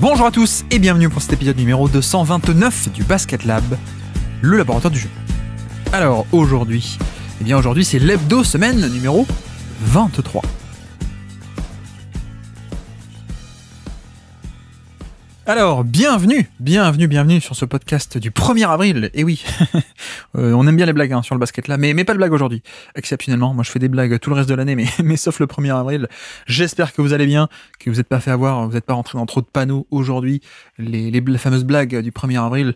Bonjour à tous et bienvenue pour cet épisode numéro 229 du Basket Lab, le laboratoire du jeu. Alors aujourd'hui, eh bien aujourd'hui c'est l'hebdo semaine numéro 23. Alors, bienvenue, bienvenue, bienvenue sur ce podcast du 1er avril. Et eh oui, euh, on aime bien les blagues hein, sur le basket là, mais, mais pas de blagues aujourd'hui. Exceptionnellement, moi je fais des blagues tout le reste de l'année, mais, sauf le 1er avril. J'espère que vous allez bien, que vous n'êtes pas fait avoir, vous n'êtes pas rentré dans trop de panneaux aujourd'hui. Les, les fameuses blagues du 1er avril,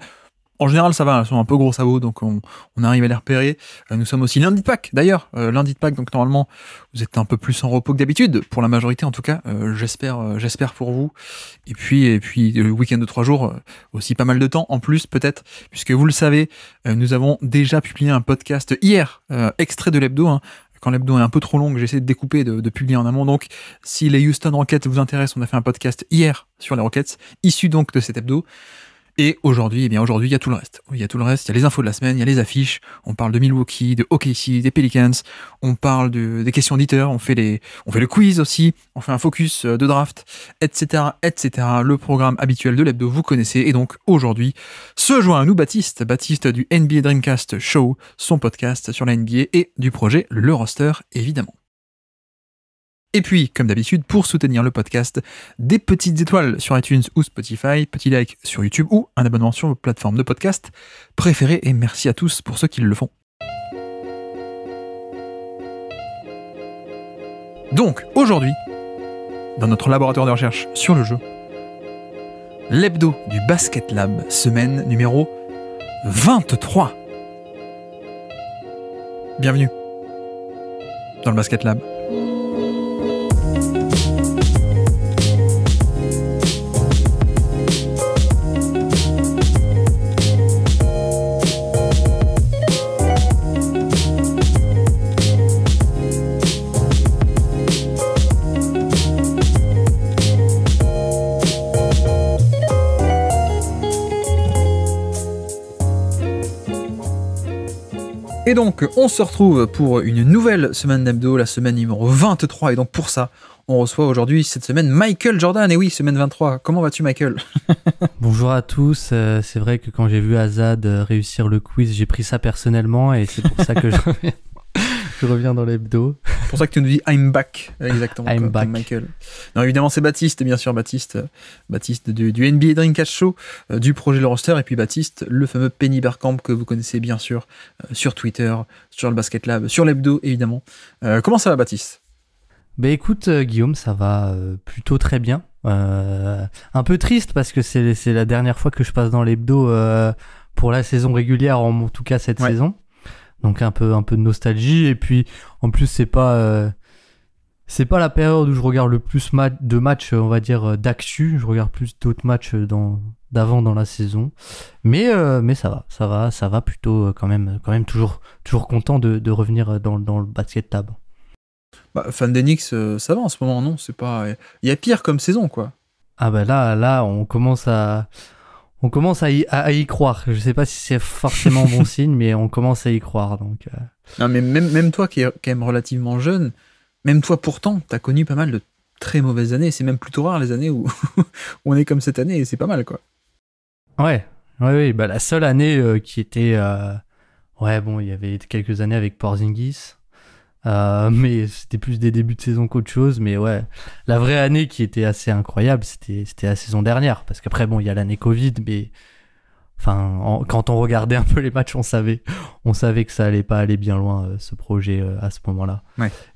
en général, ça va, elles sont un peu gros sabots, donc on, arrive à les repérer. Euh, nous sommes aussi lundi de Pâques, d'ailleurs. Euh, lundi de Pâques, donc normalement, vous êtes un peu plus en repos que d'habitude, pour la majorité en tout cas. Euh, j'espère, j'espère pour vous. Et puis, et puis le week-end de trois jours, aussi pas mal de temps en plus peut-être, puisque vous le savez, nous avons déjà publié un podcast hier, extrait de l'hebdo, hein. quand l'hebdo est un peu trop longue, j'essaie de découper, de, publier en amont. Donc, si les Houston Rockets vous intéressent, on a fait un podcast hier sur les Rockets, issu donc de cet hebdo. Et aujourd'hui, eh bien aujourd'hui, il y a tout le reste. Il y a tout le reste, il y a les infos de la semaine, il y a les affiches, on parle de Milwaukee, de OKC, des Pelicans, on parle de, des questions d'éditeurs, on fait les on fait le quiz aussi, on fait un focus euh, de draft, etc., etc. Le programme habituel de l'hebdo, vous connaissez. Et donc aujourd'hui, se joint à nous Baptiste, Baptiste du NBA Dreamcast Show, son podcast sur la NBA et du projet Le Roster, évidemment. Et puis, comme d'habitude, pour soutenir le podcast, des petites étoiles sur iTunes ou Spotify, petit like sur YouTube ou un abonnement sur vos plateformes de podcast préférées. Et merci à tous pour ceux qui le font. Donc, aujourd'hui, dans notre laboratoire de recherche sur le jeu, l'hebdo du Basket Lab, semaine numéro 23. Bienvenue dans le Basket Lab. Et donc, on se retrouve pour une nouvelle semaine d'hebdo, la semaine numéro 23. Et donc, pour ça, on reçoit aujourd'hui, cette semaine, Michael Jordan. Et oui, semaine 23. Comment vas-tu, Michael Bonjour à tous. Euh, c'est vrai que quand j'ai vu Azad euh, réussir le quiz, j'ai pris ça personnellement et c'est pour ça que je Je reviens dans l'hebdo. C'est pour ça que tu nous dis I'm back. Exactement. I'm comme, back. Michael. Non, évidemment, c'est Baptiste, bien sûr, Baptiste. Baptiste du, du NBA Dreamcast Show, euh, du projet Le Roster. Et puis Baptiste, le fameux Penny Bergkamp que vous connaissez bien sûr euh, sur Twitter, sur le Basket Lab, sur l'hebdo, évidemment. Euh, comment ça va, Baptiste bah écoute Guillaume, ça va plutôt très bien. un peu triste parce que c'est la dernière fois que je passe dans l'hebdo pour la saison régulière, en tout cas cette saison donc un peu un peu de nostalgie et puis en plus c'est pas euh, c'est pas la période où je regarde le plus de matchs on va dire euh, d'actu je regarde plus d'autres matchs euh, dans d'avant dans la saison mais mais ça va ça va ça va plutôt quand même quand même toujours toujours content de, revenir dans, le basket table bah, fan d'Enix ça va en ce moment non c'est pas il y a pire comme saison quoi ah bah là là on commence à on commence à y, croire. Je sais pas si c'est forcément bon signe, mais on commence à y croire. Donc, euh. Non, mais même, toi qui es quand même relativement jeune, même toi pourtant, tu as connu pas mal de très mauvaises années. C'est même plutôt rare les années où, on est comme cette année et c'est pas mal quoi. Ouais, ouais, Bah, la seule année euh, qui était. Euh, ouais, bon, il y avait quelques années avec Porzingis. Euh, mais c'était plus des débuts de saison qu'autre chose. Mais ouais, la vraie année qui était assez incroyable, c'était la saison dernière. Parce qu'après, bon, il y a l'année Covid, mais enfin, quand on regardait un peu les matchs, on savait, on savait que ça allait pas aller bien loin, euh, ce projet, euh, à ce moment-là.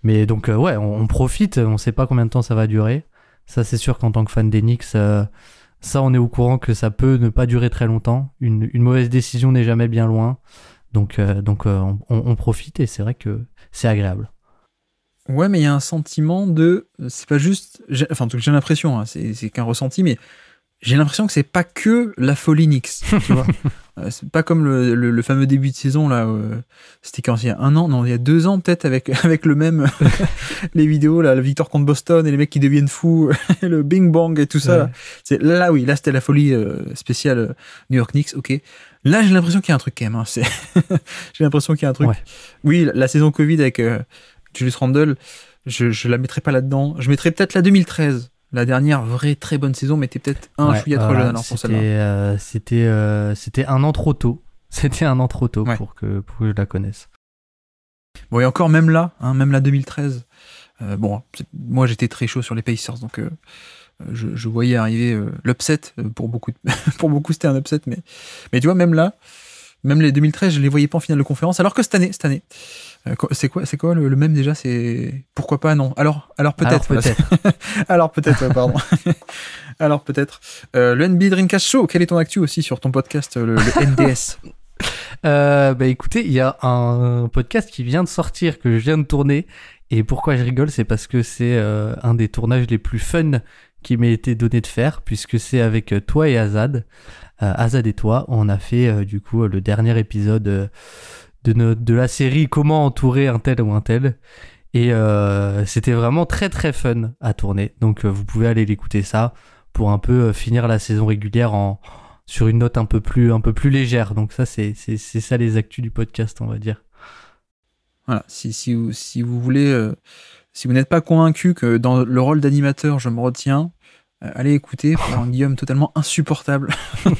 Mais donc, euh, ouais, on, profite. On sait pas combien de temps ça va durer. Ça, c'est sûr qu'en tant que fan d'Enix, ça, on est au courant que ça peut ne pas durer très longtemps. Une, mauvaise décision n'est jamais bien loin. Donc, donc on profite et c'est vrai que c'est agréable. Ouais, mais il y a un sentiment de. C'est pas juste. Enfin, j'ai l'impression, hein, c'est qu'un ressenti, mais j'ai l'impression que c'est pas que la folie Nix. Tu vois Euh, c'est pas comme le, le, fameux début de saison là. Euh, c'était quand il y a un an, non, il y a deux ans peut-être avec avec le même les vidéos là, la victoire contre Boston et les mecs qui deviennent fous, le Bing Bang et tout ça. Là. C'est là, oui, là c'était la folie euh, spéciale New York Knicks. Ok. Là, j'ai l'impression qu'il y a un truc quand même. Hein, j'ai l'impression qu'il y a un truc. Oui, la, saison Covid avec Julius Randle, je, je la mettrai pas là-dedans. Je mettrai peut-être la 2013 la dernière vraie très bonne saison, mais t'es peut-être un ouais, trop jeune alors pour celle-là. C'était euh, euh, c'était un an trop tôt. C'était un an trop tôt pour, que, je la connaisse. Bon, et encore, même là, hein, même la 2013, euh, bon, moi j'étais très chaud sur les Pacers, donc je, voyais arriver l'upset. Pour beaucoup, pour beaucoup c'était un upset, mais, mais tu vois, même là, même les 2013, je les voyais pas en finale de conférence, alors que cette année, cette année, euh, c'est quoi, c'est quoi le, même déjà C'est pourquoi pas non Alors, alors peut-être. Alors peut-être. pardon. alors peut-être. Euh, le NB Dreamcast Show. Quel est ton actu aussi sur ton podcast le, NDS euh, bah, écoutez, il y a un podcast qui vient de sortir que je viens de tourner. Et pourquoi je rigole, c'est parce que c'est un des tournages les plus fun qui m'a été donné de faire, puisque c'est avec toi et Azad. Azad et toi, on a fait du coup le dernier épisode de, la série Comment entourer un tel ou un tel. Et euh, c'était vraiment très très fun à tourner. Donc euh, vous pouvez aller l'écouter ça pour un peu euh, finir la saison régulière en, sur une note un peu plus, un peu plus légère. Donc ça c'est, c'est, ça les actus du podcast on va dire. Voilà, si, si, vous, si vous voulez, si vous n'êtes pas convaincu que dans le rôle d'animateur je me retiens, euh, allez écouter pour un Guillaume totalement insupportable.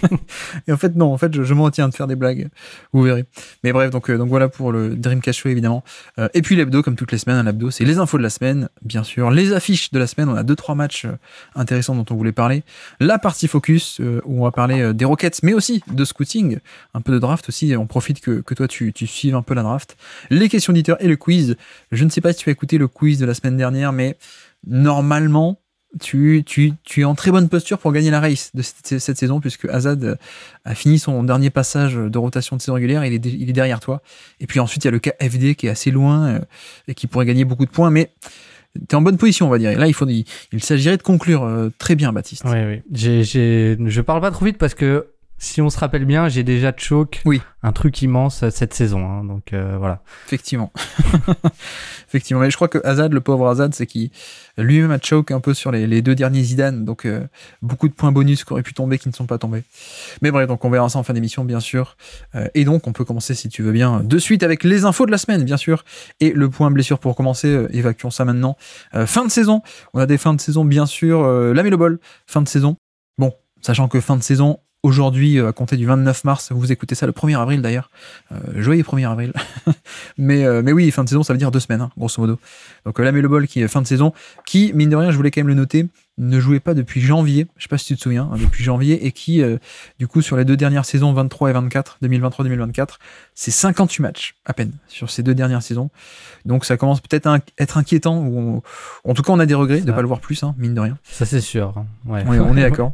et en fait, non, en fait, je, je m'en tiens de faire des blagues. Vous verrez. Mais bref, donc, euh, donc voilà pour le Dreamcast évidemment. Euh, et puis l'hebdo, comme toutes les semaines, un l'hebdo, c'est les infos de la semaine, bien sûr, les affiches de la semaine. On a deux, trois matchs intéressants dont on voulait parler. La partie focus, où on va parler des roquettes mais aussi de scouting, un peu de draft aussi. On profite que, que toi, tu, tu suives un peu la draft. Les questions d'éditeurs et le quiz. Je ne sais pas si tu as écouté le quiz de la semaine dernière, mais normalement, tu, es en très bonne posture pour gagner la race de cette, saison, puisque Azad euh, a fini son dernier passage de rotation de saison régulière, il est, il est derrière toi. Et puis ensuite, il y a le cas FD qui est assez loin euh, et qui pourrait gagner beaucoup de points, mais tu es en bonne position, on va dire. Et là, il, faut, il, s'agirait de conclure euh, très bien, Baptiste. Oui, oui. je parle pas trop vite parce que si on se rappelle bien, j'ai déjà de choc. Oui. Un truc immense euh, cette saison. Hein, donc euh, voilà. Effectivement. Effectivement. Mais je crois que azad, le pauvre Azad, c'est qui lui-même a choke un peu sur les, deux derniers Zidane. Donc euh, beaucoup de points bonus qui auraient pu tomber qui ne sont pas tombés. Mais bref, donc on verra ça en fin d'émission, bien sûr. et donc on peut commencer, si tu veux bien, de suite avec les infos de la semaine, bien sûr. Et le point blessure pour commencer. évacuons ça maintenant. fin de saison. On a des fins de saison, bien sûr. la bol, fin de saison. Bon, sachant que fin de saison, aujourd'hui, euh, à compter du 29 mars, vous écoutez ça le 1er avril d'ailleurs. Euh, joyeux 1er avril. mais, euh, mais oui, fin de saison, ça veut dire deux semaines, hein, grosso modo. Donc là, la qui est fin de saison, qui, mine de rien, je voulais quand même le noter, ne jouait pas depuis janvier, je sais pas si tu te souviens, hein, depuis janvier, et qui, du coup, sur les deux dernières saisons, 23 et 24, 2023-2024, c'est 58 matchs à peine sur ces deux dernières saisons. Donc ça commence peut-être à être inquiétant, ou en tout cas, on a des regrets de ne pas le voir plus, hein, mine de rien. Ça, c'est sûr. on est d'accord.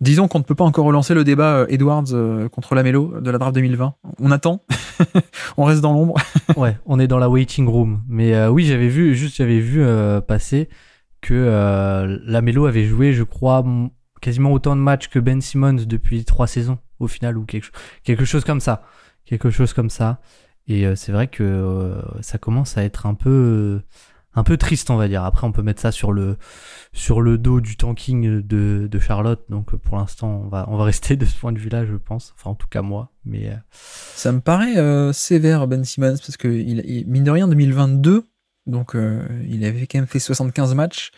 Disons qu'on ne peut pas encore relancer le débat euh, Edwards euh, contre Lamelo de la draft 2020. On attend, on reste dans l'ombre. ouais, on est dans la waiting room. Mais euh, oui, j'avais vu, juste j'avais vu passer que Lamelo avait joué, je crois, quasiment autant de matchs que Ben Simmons depuis trois saisons au final ou quelque, quelque chose comme ça, quelque chose comme ça. Et c'est vrai que ça commence à être un peu un peu triste, on va dire. Après, on peut mettre ça sur le, sur le dos du tanking de, de Charlotte. Donc, euh, pour l'instant, on va, on va rester de ce point de vue-là, je pense. Enfin, en tout cas, moi. Mais euh, Ça me paraît euh, sévère, Ben Simmons, parce que, il, mine de rien, 2022, donc il avait quand même fait 75 matchs,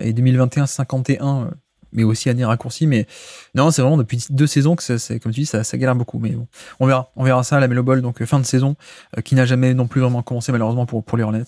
et 2021, 51 mais aussi année raccourcie. Mais non, c'est vraiment depuis deux saisons que, c'est, comme tu dis, ça, galère beaucoup. Mais bon, on verra, on verra ça, la Melo Ball, donc euh, fin de saison, euh, qui n'a jamais non plus vraiment commencé, malheureusement, pour, pour les Hornets.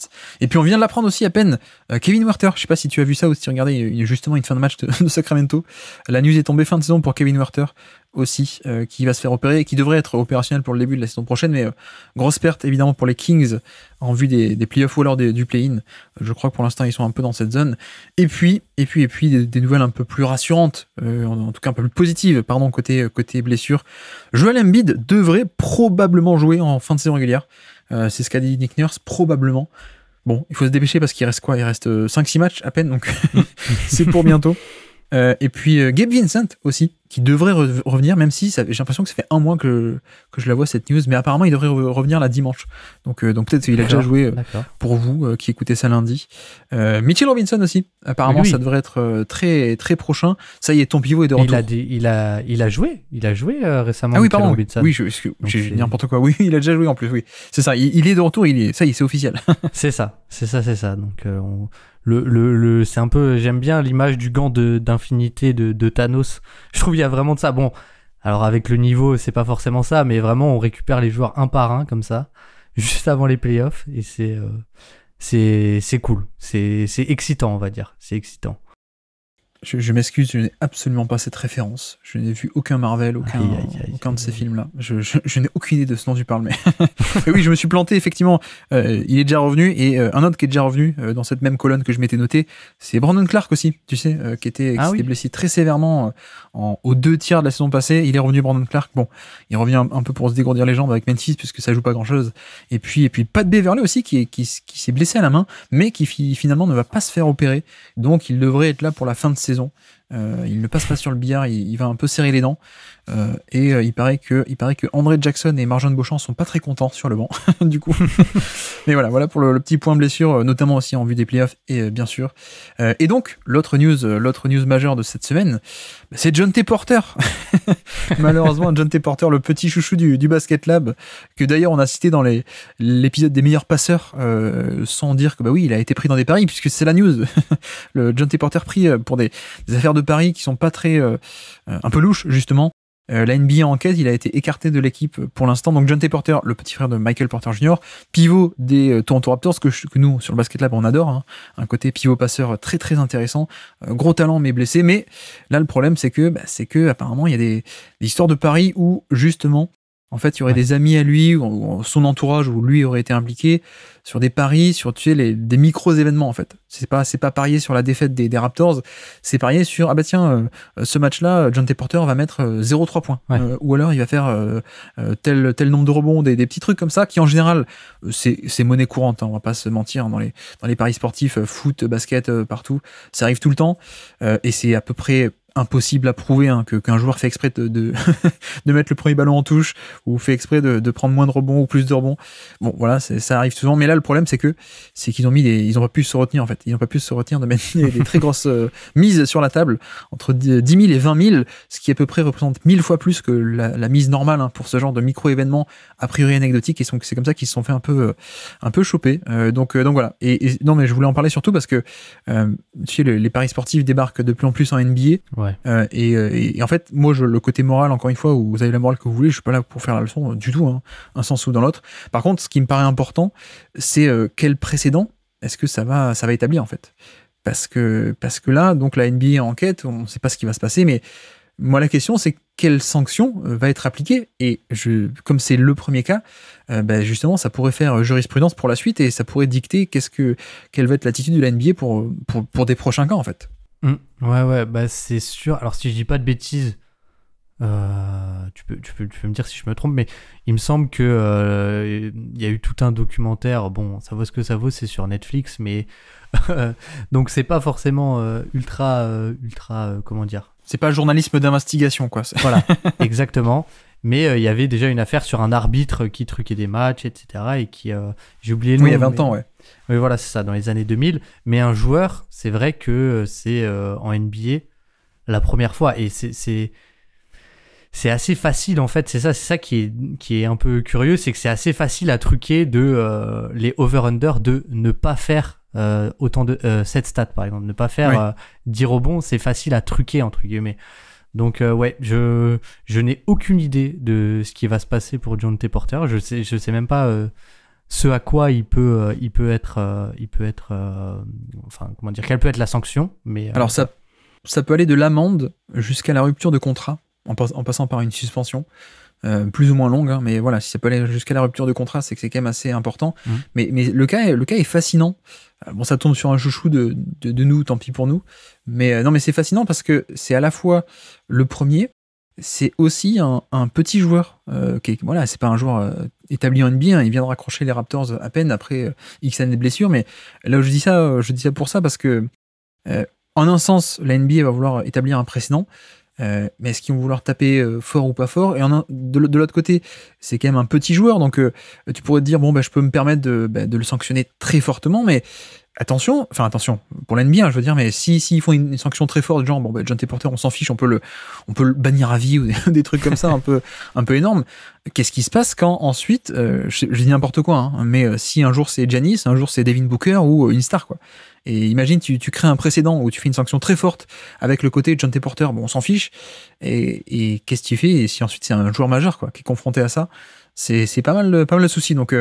Et puis, on vient de l'apprendre aussi à peine, euh, Kevin Werther, je sais pas si tu as vu ça ou si tu regardais, il y a justement une fin de match de, Sacramento. La news est tombée fin de saison pour Kevin Werther, aussi euh, qui va se faire opérer et qui devrait être opérationnel pour le début de la saison prochaine. Mais euh, grosse perte évidemment pour les Kings en vue des, des playoffs ou alors du play-in. Euh, je crois que pour l'instant ils sont un peu dans cette zone. Et puis, et puis, et puis des, nouvelles un peu plus rassurantes, en, tout cas un peu plus positives, pardon, côté, côté blessure. Joel Embiid devrait probablement jouer en fin de saison régulière. C'est ce qu'a dit Nick Nurse, probablement. Bon, il faut se dépêcher parce qu'il reste quoi Il reste 5-6 matchs à peine, donc c'est pour bientôt. Euh, et puis euh, Gabe Vincent aussi, qui devrait revenir, même si j'ai l'impression que ça fait un mois que, que je la vois cette news, mais apparemment il devrait revenir la dimanche. Donc, euh, donc peut-être il a déjà joué euh, pour vous qui écoutez ça lundi. Mitchell Robinson aussi, apparemment ça devrait être très très prochain. Ça y est, ton pivot est de retour. Il a, il a, il a joué, il a joué récemment. Ah oui, pardon. Robinson. Oui, j'ai n'importe quoi. Oui, il a déjà joué en plus. Oui, c'est ça. Il, est de retour. Il est, ça, y est, c'est officiel. c'est ça, c'est ça, c'est ça. Donc on le, le, c'est un peu j'aime bien l'image du gant d'infinité de, Thanos. Je trouve il y a vraiment de ça. Bon, alors avec le niveau, c'est pas forcément ça, mais vraiment on récupère les joueurs un par un comme ça juste avant les playoffs et c'est euh, c'est cool, c'est excitant on va dire, c'est excitant. Je, je m'excuse, je n'ai absolument pas cette référence. Je n'ai vu aucun Marvel, aucun, aucun de ces films-là. Je, je, n'ai aucune idée de ce dont tu parles, mais oui, je me suis planté, effectivement. Euh, il est déjà revenu, et euh, un autre qui est déjà revenu euh, dans cette même colonne que je m'étais noté, c'est Brandon Clark aussi, tu sais, qui était, ah qui blessé très sévèrement en, aux deux tiers de la saison passée. Il est revenu, Brandon Clark. Bon, il revient un, peu pour se dégourdir les jambes avec Memphis, puisque ça joue pas grand-chose. Et puis, et puis Pat Beverly aussi, qui, qui, s'est blessé à la main, mais qui finalement ne va pas se faire opérer. Donc, il devrait être là pour la fin de saison saison. Euh, il ne passe pas sur le billard, il, va un peu serrer les dents. Euh, et euh, il paraît que il paraît que André Jackson et Marjane Beauchamp sont pas très contents sur le banc, du coup. Mais voilà, voilà pour le, petit point blessure, notamment aussi en vue des playoffs et bien sûr. et donc l'autre news, l'autre news majeure de cette semaine, bah, c'est John T. Porter. Malheureusement, John T. Porter, le petit chouchou du, Basket Lab, que d'ailleurs on a cité dans l'épisode des meilleurs passeurs, sans dire que bah oui, il a été pris dans des paris puisque c'est la news. le John T. Porter pris pour des affaires de de paris qui sont pas très. Euh, euh, un peu louches, justement. Euh, la NBA enquête, il a été écarté de l'équipe pour l'instant. Donc John T. Porter, le petit frère de Michael Porter Jr., pivot des Toronto Raptors, que, nous, sur le Basket Lab, on adore. Hein. un côté pivot passeur très très intéressant. gros talent mais blessé. Mais là, le problème, c'est que, bah, c'est que apparemment, il y a des, des histoires de paris où, justement, en fait, il y aurait des amis à lui, ou son entourage, où lui aurait été impliqué, sur des paris, sur tu les, des micros événements, en fait. C'est pas, c'est pas parier sur la défaite des, des Raptors, c'est parier sur, ah bah tiens, euh, ce match-là, John T. Porter va mettre 0,3 euh, points. Euh, ou alors il va faire tel, tel nombre de rebonds, des, des, petits trucs comme ça, qui en général, c'est, c'est monnaie courante, hein. on va pas se mentir, hein, dans, les, dans les paris sportifs, foot, basket, partout, ça arrive tout le temps, et c'est à peu près impossible à prouver hein, que qu'un joueur fait exprès de, de, mettre le premier ballon en touche ou fait exprès de, de prendre moins de rebonds ou plus de rebonds. Bon, voilà, ça arrive souvent. Mais là, le problème, c'est que c'est qu'ils ont mis des, ils ont pas pu se retenir en fait. Ils n'ont pas pu se retenir de mettre des, très grosses euh, mises sur la table entre 10 000 et 20 000, ce qui à peu près représente 1000 fois plus que la, la mise normale hein, pour ce genre de micro événement a priori anecdotique. Et c'est comme ça qu'ils se sont fait un peu, euh, un peu choper. Euh, donc, donc voilà. Et, non, mais je voulais en parler surtout parce que tu sais, les paris sportifs débarquent de plus en plus en NBA. Euh, euh, et, en fait, moi, je, le côté moral, encore une fois, où vous avez la morale que vous voulez, je suis pas là pour faire la leçon du tout, hein. un sens ou dans l'autre. Par contre, ce qui me paraît important, c'est euh, quel précédent est-ce que ça va, ça va établir en fait Parce que parce que là, donc la NBA enquête, on ne sait pas ce qui va se passer, mais moi, la question, c'est quelle sanction va être appliquée Et je, comme c'est le premier cas, bah, justement, ça pourrait faire jurisprudence pour la suite et ça pourrait dicter qu'est-ce que quelle va être l'attitude de la NBA pour, pour, pour des prochains cas, en fait. Mm. Ouais, ouais, bah c'est sûr. Alors si je dis pas de bêtises, euh, tu, peux, tu, peux, me dire si je me trompe, mais il me semble que euh, il y a eu tout un documentaire. Bon, ça vaut ce que ça vaut, c'est sur Netflix, mais donc c'est pas forcément euh, ultra, ultra, comment dire C'est pas journalisme d'investigation, quoi. Voilà, exactement. Mais il y avait déjà une affaire sur un arbitre qui truquait des matchs, etc. Et qui, j'ai oublié le nom. Oui, il y a 20 ans, ouais. Mais voilà, c'est ça, dans les années 2000. Mais un joueur, c'est vrai que euh, c'est euh, en NBA la première fois. Et c'est assez facile en fait, c'est ça, c'est ça qui est, un peu curieux, c'est que c'est assez facile à truquer de euh, les over-under de ne pas faire autant de cette stat par exemple, ne pas faire 10 rebonds, c'est facile à truquer entre guillemets. Donc ouais, je je n'ai aucune idée de ce qui va se passer pour John T. Porter, je sais sais même pas ce à quoi il peut, euh, il peut être, euh, il peut être, euh, enfin comment dire, quelle peut être la sanction. Mais alors ça, ça peut aller de l'amende jusqu'à la rupture de contrat, en, passant par une suspension. plus ou moins longue, hein, mais voilà, si ça peut aller jusqu'à la rupture de contrat, c'est que c'est quand même assez important. Mmh. Mais, mais le, cas est, le cas est fascinant. Bon, ça tombe sur un chouchou de, de, nous, tant pis pour nous. Mais non, mais c'est fascinant parce que c'est à la fois le premier, c'est aussi un, petit joueur. Euh, qui voilà, c'est pas un joueur euh, établi en NBA. Hein. il vient de raccrocher les Raptors euh, à peine après euh, X années de blessures. Mais là où je dis ça, je dis ça pour ça parce que, en un sens, la NBA va vouloir établir un précédent. mais est-ce qu'ils vont vouloir taper fort ou pas fort Et en de, l'autre côté, c'est quand même un petit joueur, donc tu pourrais te dire bon, ben, je peux me permettre de, ben, de le sanctionner très fortement, mais attention, enfin attention, pour l'NBA, hein, je veux dire, mais s'ils font une, sanction très forte, genre bon, ben John T. Porter, on s'en fiche, on peut le, on peut le bannir à vie ou des, trucs comme ça, un peu, un peu énorme. Qu'est-ce qui se passe quand ensuite, euh, je, dis n'importe quoi, hein, mais euh, si un jour c'est Janice, un jour c'est Devin Booker ou une euh, star quoi. Et imagine, tu, tu crées un précédent où tu fais une sanction très forte avec le côté John T. Porter, bon, on s'en fiche. Et, et qu'est-ce qu'il fait Et si ensuite c'est un joueur majeur quoi, qui est confronté à ça c'est pas mal, euh, pas mal euh, le souci. Donc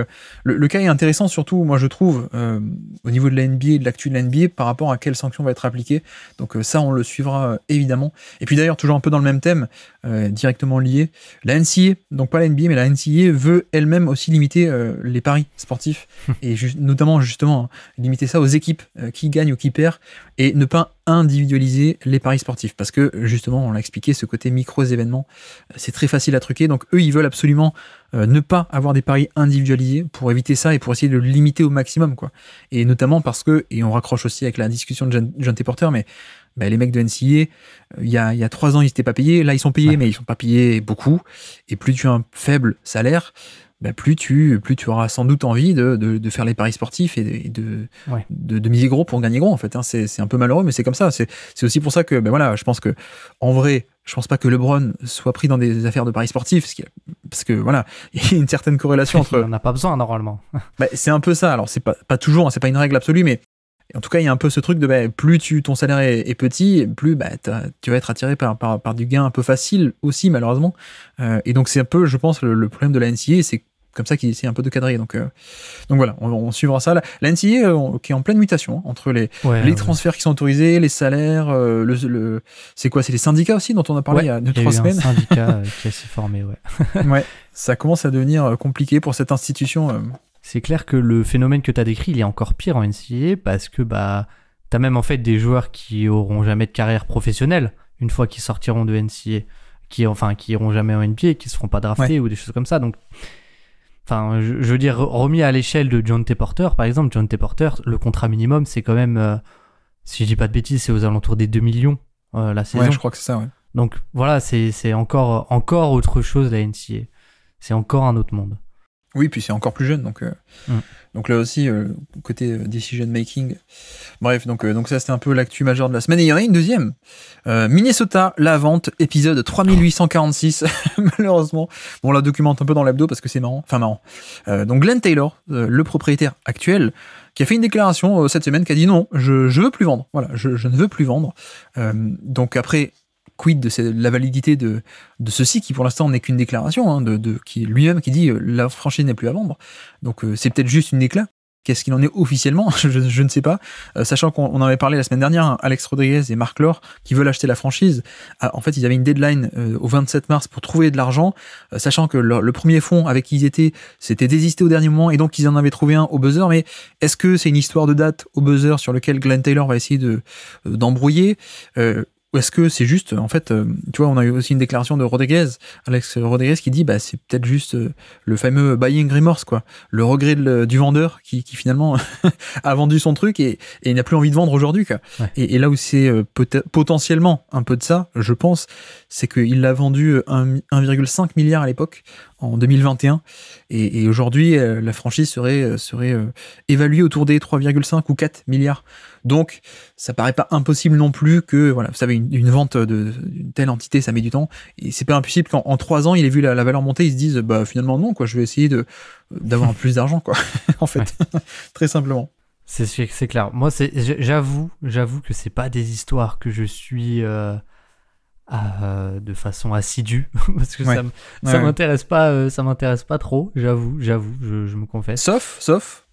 le, cas est intéressant surtout, moi je trouve, euh, au niveau de la NBA, de l'actu de la NBA, par rapport à quelle sanction va être appliquée. Donc ça, on le suivra évidemment. Et puis d'ailleurs, toujours un peu dans le même thème, directement lié, la NCA, donc pas la NBA, mais la NCA veut elle-même aussi limiter les paris sportifs, et notamment justement hein, limiter ça aux équipes qui gagnent ou qui perdent et ne pas individualiser les paris sportifs parce que justement on l'a expliqué ce côté micro événements euh, c'est très facile à truquer donc eux ils veulent absolument euh, ne pas avoir des paris individualisés pour éviter ça et pour essayer de le limiter au maximum quoi et notamment parce que et on raccroche aussi avec la discussion de John, T. Porter mais bah, les mecs de NCA, euh, il y a, y trois ans, ils n'étaient pas payés. Là, ils sont payés, mais ils sont pas payés beaucoup. Et plus tu as un faible salaire, bah, plus, tu, plus tu auras sans doute envie de, faire les paris sportifs et de, de, miser gros pour gagner gros, en fait. Hein. C'est un peu malheureux, mais c'est comme ça. C'est aussi pour ça que, ben voilà, je pense que, en vrai, je pense pas que LeBron soit pris dans des affaires de paris sportifs, parce, parce que, voilà, il y a une certaine corrélation entre. On n'a pas besoin, normalement. Bah, c'est un peu ça. Alors, c'est pas, pas toujours, hein, c'est pas une règle absolue, mais en tout cas, il y a un peu ce truc de ben plus tu, ton salaire est, petit, plus tu vas être attiré par, par, du gain un peu facile aussi, malheureusement. Euh, et donc, c'est un peu, je pense, le, problème de la NCA, c'est comme ça qui essaie un peu de cadrer. Donc, euh, donc voilà, on, suivra ça. La, NCA, euh, qui est en pleine mutation hein, entre les, les transferts qui sont autorisés, les salaires, euh, le, c'est quoi C'est les syndicats aussi dont on a parlé il y a deux, trois semaines. Un syndicat qui s'est formé, ouais. ouais, ça commence à devenir compliqué pour cette institution. C'est clair que le phénomène que tu as décrit, il est encore pire en NCA parce que bah, tu as même en fait des joueurs qui auront jamais de carrière professionnelle une fois qu'ils sortiront de NCA qui enfin qui iront jamais en NBA, qui se feront pas draftés ou des choses comme ça. Donc enfin, je, veux dire, remis à l'échelle de John T. Porter, par exemple, John T. Porter, le contrat minimum, c'est quand même, euh, si je dis pas de bêtises, c'est aux alentours des 2 millions euh, la saison. Ouais, je crois que c'est ça, ouais. Donc voilà, c'est encore, encore autre chose la NCA. C'est encore un autre monde. Oui, puis c'est encore plus jeune, donc, euh, mm. donc là aussi, euh, côté euh, decision making. Bref, donc, donc ça c'était un peu l'actu majeur de la semaine. Et il y en a une deuxième. Minnesota, la vente, épisode 3846, malheureusement. Bon, on la documente un peu dans l'abdo parce que c'est marrant. Enfin, marrant. donc Glenn Taylor, le propriétaire actuel, qui a fait une déclaration cette semaine qui a dit non, je, je veux plus vendre. Voilà, je, je ne veux plus vendre. donc après quid de, la validité de, ceci qui pour l'instant n'est qu'une déclaration, hein, de, qui lui-même qui dit euh, la franchise n'est plus à vendre. Donc euh, c'est peut-être juste une éclat. Qu'est-ce qu'il en est officiellement je, ne sais pas. Euh, sachant qu'on en avait parlé la semaine dernière, hein, Alex Rodriguez et Marc Laure qui veulent acheter la franchise. en fait, ils avaient une deadline au 27 mars pour trouver de l'argent, sachant que le, premier fonds avec qui ils étaient s'était désisté au dernier moment et donc ils en avaient trouvé un au buzzer. Mais est-ce que c'est une histoire de date au buzzer sur lequel Glenn Taylor va essayer de d'embrouiller ou est-ce que c'est juste, en fait, euh, tu vois, on a eu aussi une déclaration de Rodriguez, Alex Rodriguez, qui dit, bah, c'est peut-être juste euh, le fameux buying remorse, quoi. Le regret du vendeur qui, finalement a vendu son truc et, n'a plus envie de vendre aujourd'hui, Et, là où c'est euh, potentiellement un peu de ça, je pense, c'est qu'il l'a vendu 1,5 milliard à l'époque, en 2021. Et, aujourd'hui, la franchise serait évaluée autour des 3,5 ou 4 milliards. Donc, ça paraît pas impossible non plus que, voilà, vous savez, une, vente d'une telle entité, ça met du temps. Et c'est pas impossible qu'en trois ans, il ait vu la, valeur monter, il se dise bah, finalement non, quoi, je vais essayer d'avoir plus d'argent, quoi, en fait, très simplement. C'est clair. Moi, j'avoue, j'avoue que c'est pas des histoires que je suis. Euh, euh, de façon assidue parce que ça, ne m'intéresse pas euh, ça m'intéresse pas trop j'avoue j'avoue je, je, me confesse sauf sauf